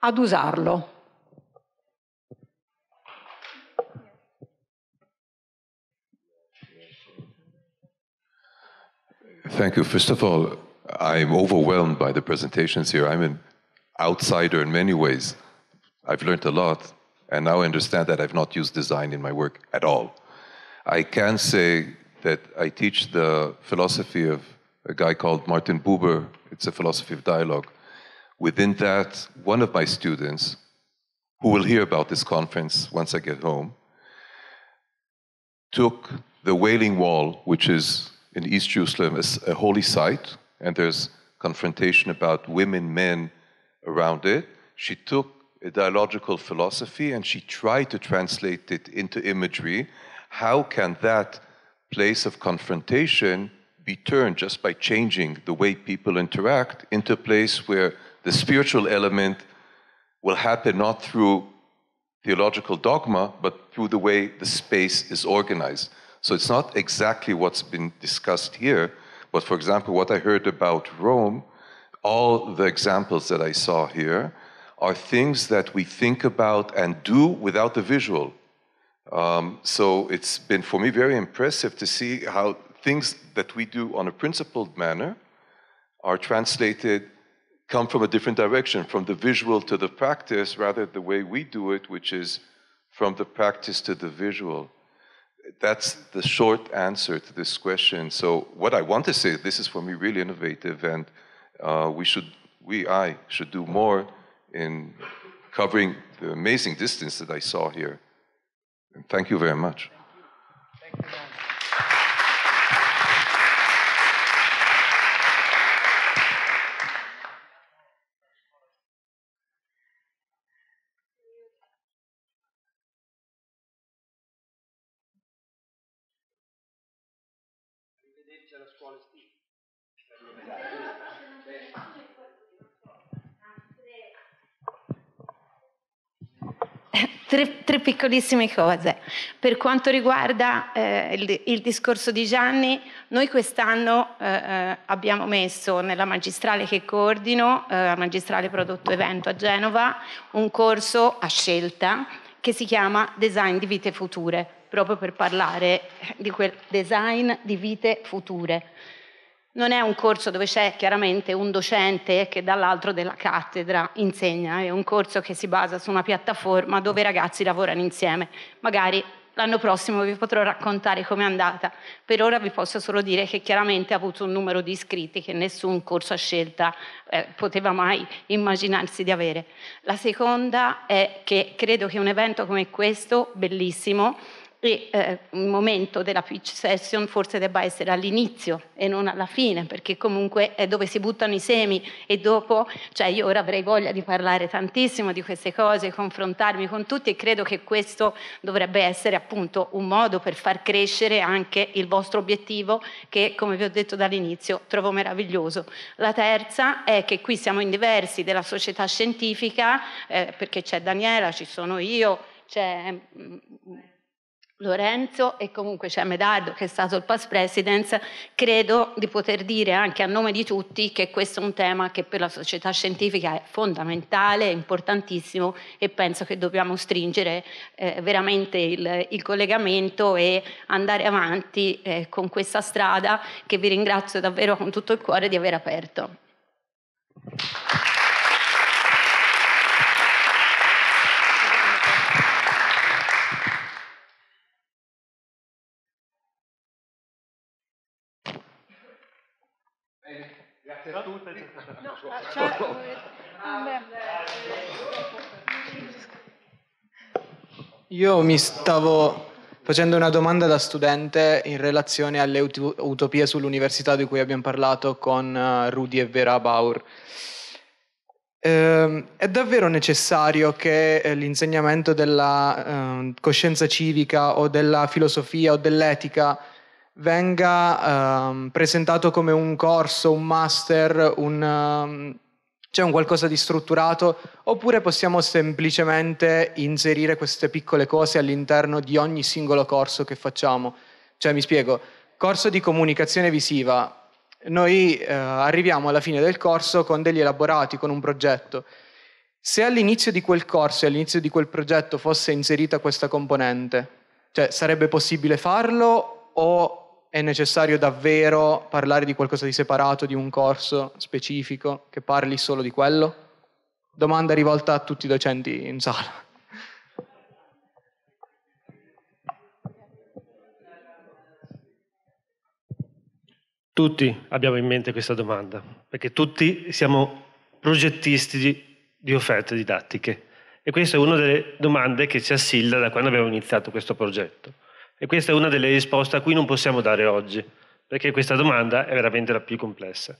ad usarlo. Thank you. First of all, I'm overwhelmed by the presentations here. I'm an outsider in many ways. I've learned a lot, and now I understand that I've not used design in my work at all. I can say that I teach the philosophy of a guy called Martin Buber. It's a philosophy of dialogue. Within that, one of my students, who will hear about this conference once I get home, took the Wailing Wall, which is in East Jerusalem as a holy site, and there's confrontation about women, men around it. She took a dialogical philosophy and she tried to translate it into imagery. How can that place of confrontation be turned just by changing the way people interact into a place where the spiritual element will happen not through theological dogma, but through the way the space is organized? So it's not exactly what's been discussed here, but for example, what I heard about Rome, all the examples that I saw here are things that we think about and do without the visual. Um, so it's been for me very impressive to see how things that we do on a principled manner are translated come from a different direction, from the visual to the practice, rather the way we do it, which is from the practice to the visual that's the short answer to this question. So what I want to say, this is for me really innovative, and uh, we should, we I should do more in covering the amazing distance that I saw here. And thank you very much. Tre, tre, piccolissime cose. Per quanto riguarda eh, il, il, discorso di Gianni, noi quest'anno eh, eh abbiamo messo nella magistrale che coordino, eh, magistrale prodotto evento a Genova, un corso a scelta che si chiama Design di vite future, proprio per parlare di quel design di vite future. Non è un corso dove c'è chiaramente un docente che dall'altro della cattedra insegna, è un corso che si basa su una piattaforma dove i ragazzi lavorano insieme. Magari l'anno prossimo vi potrò raccontare com'è andata. Per ora vi posso solo dire che chiaramente ha avuto un numero di iscritti che nessun corso a scelta eh, poteva mai immaginarsi di avere. La seconda è che credo che un evento come questo, bellissimo, e eh, il momento della pitch session forse debba essere all'inizio e non alla fine, perché comunque è dove si buttano i semi e dopo, cioè io ora avrei voglia di parlare tantissimo di queste cose, confrontarmi con tutti e credo che questo dovrebbe essere appunto un modo per far crescere anche il vostro obiettivo che come vi ho detto dall'inizio trovo meraviglioso. La terza è che qui siamo in diversi della società scientifica, eh, perché c'è Daniela, ci sono io, c'è mm, Lorenzo e comunque c'è Medardo che è stato il past president, credo di poter dire anche a nome di tutti che questo è un tema che per la società scientifica è fondamentale, importantissimo e penso che dobbiamo stringere eh, veramente il, il, collegamento e andare avanti eh, con questa strada che vi ringrazio davvero con tutto il cuore di aver aperto. Grazie a tutti. No, ciao. Eh, certo, eh, eh, Io mi stavo facendo una domanda da studente in relazione alle utopie sull'università di cui abbiamo parlato con Rudy e Vera Baur. Eh, è davvero necessario che l'insegnamento della eh, coscienza civica o della filosofia o dell'etica venga um, presentato come un corso, un master, un, um, ehm, c'è cioè un qualcosa di strutturato, oppure possiamo semplicemente inserire queste piccole cose all'interno di ogni singolo corso che facciamo. Cioè, mi spiego, corso di comunicazione visiva. Noi eh, arriviamo alla fine del corso con degli elaborati, con un progetto. Se all'inizio di quel corso e all'inizio di quel progetto fosse inserita questa componente, cioè sarebbe possibile farlo o è necessario davvero parlare di qualcosa di separato, di un corso specifico che parli solo di quello? Domanda rivolta a tutti i docenti in sala. Tutti abbiamo in mente questa domanda, perché tutti siamo progettisti di, di offerte didattiche e questa è una delle domande che ci assilla da quando abbiamo iniziato questo progetto. E questa è una delle risposte a cui non possiamo dare oggi, perché questa domanda è veramente la più complessa.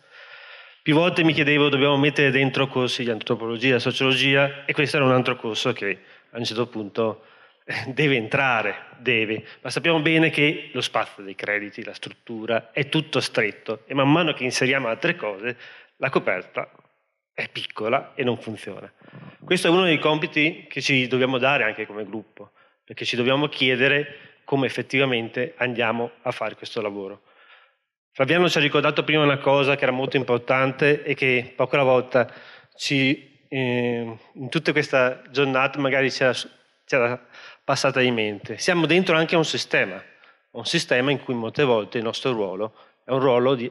Più volte mi chiedevo, dobbiamo mettere dentro corsi di antropologia, sociologia, e questo era un altro corso che a un certo punto deve entrare, deve, ma sappiamo bene che lo spazio dei crediti, la struttura, è tutto stretto e man mano che inseriamo altre cose, la coperta è piccola e non funziona. Questo è uno dei compiti che ci dobbiamo dare anche come gruppo, perché ci dobbiamo chiedere come effettivamente andiamo a fare questo lavoro. Fabiano ci ha ricordato prima una cosa che era molto importante e che poco alla volta ci, eh, in tutta questa giornata magari ci era passata di mente. Siamo dentro anche a un sistema, un sistema in cui molte volte il nostro ruolo è un ruolo di,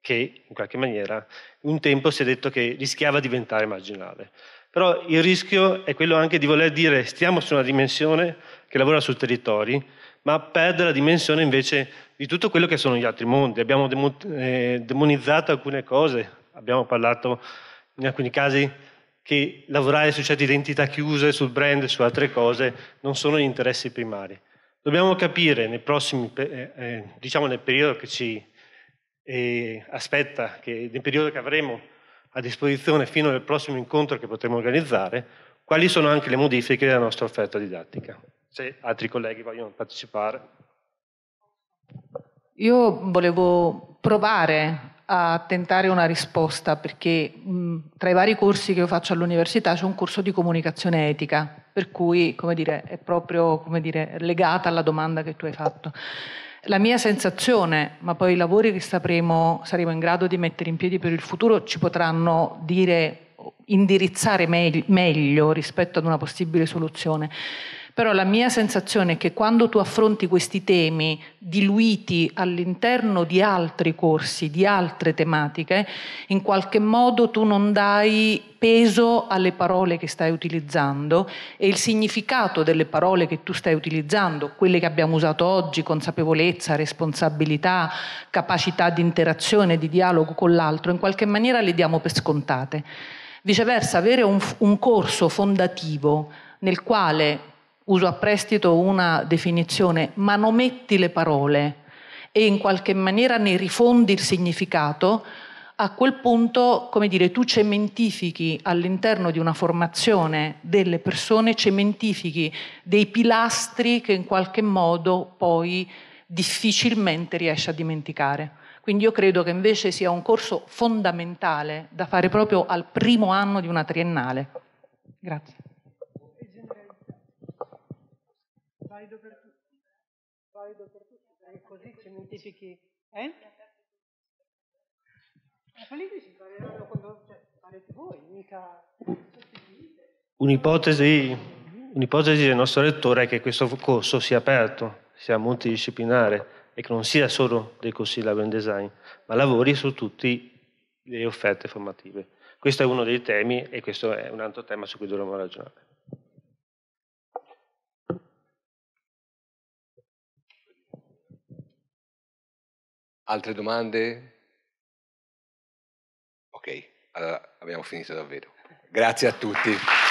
che in qualche maniera un tempo si è detto che rischiava di diventare marginale. Però il rischio è quello anche di voler dire stiamo su una dimensione che lavora sui territori ma perde la dimensione invece di tutto quello che sono gli altri mondi. Abbiamo eh, demonizzato alcune cose, abbiamo parlato in alcuni casi che lavorare su certe identità chiuse, sul brand, su altre cose, non sono gli interessi primari. Dobbiamo capire nei prossimi, eh, eh, diciamo nel periodo che ci eh, aspetta, che, nel periodo che avremo a disposizione fino al prossimo incontro che potremo organizzare, quali sono anche le modifiche della nostra offerta didattica se altri colleghi vogliono partecipare. Io volevo provare a tentare una risposta perché mh, tra i vari corsi che io faccio all'università c'è un corso di comunicazione etica, per cui come dire, è proprio come dire, legata alla domanda che tu hai fatto. La mia sensazione, ma poi i lavori che sapremo, saremo in grado di mettere in piedi per il futuro ci potranno dire, indirizzare me- meglio rispetto ad una possibile soluzione però la mia sensazione è che quando tu affronti questi temi diluiti all'interno di altri corsi, di altre tematiche, in qualche modo tu non dai peso alle parole che stai utilizzando e il significato delle parole che tu stai utilizzando, quelle che abbiamo usato oggi, consapevolezza, responsabilità, capacità di interazione, di dialogo con l'altro, in qualche maniera le diamo per scontate. Viceversa, avere un, un corso fondativo nel quale uso a prestito una definizione, ma non metti le parole e in qualche maniera ne rifondi il significato, a quel punto, come dire, tu cementifichi all'interno di una formazione delle persone, cementifichi dei pilastri che in qualche modo poi difficilmente riesci a dimenticare. Quindi io credo che invece sia un corso fondamentale da fare proprio al primo anno di una triennale. Grazie. corridoio per tutti, eh, perché così cementifichi. Eh? La politici parleranno quando cioè, voi, mica Un'ipotesi, un'ipotesi del nostro lettore è che questo corso sia aperto, sia multidisciplinare e che non sia solo dei corsi di in design, ma lavori su tutte le offerte formative. Questo è uno dei temi e questo è un altro tema su cui dovremmo ragionare. Altre domande? Ok, allora abbiamo finito davvero. Grazie a tutti.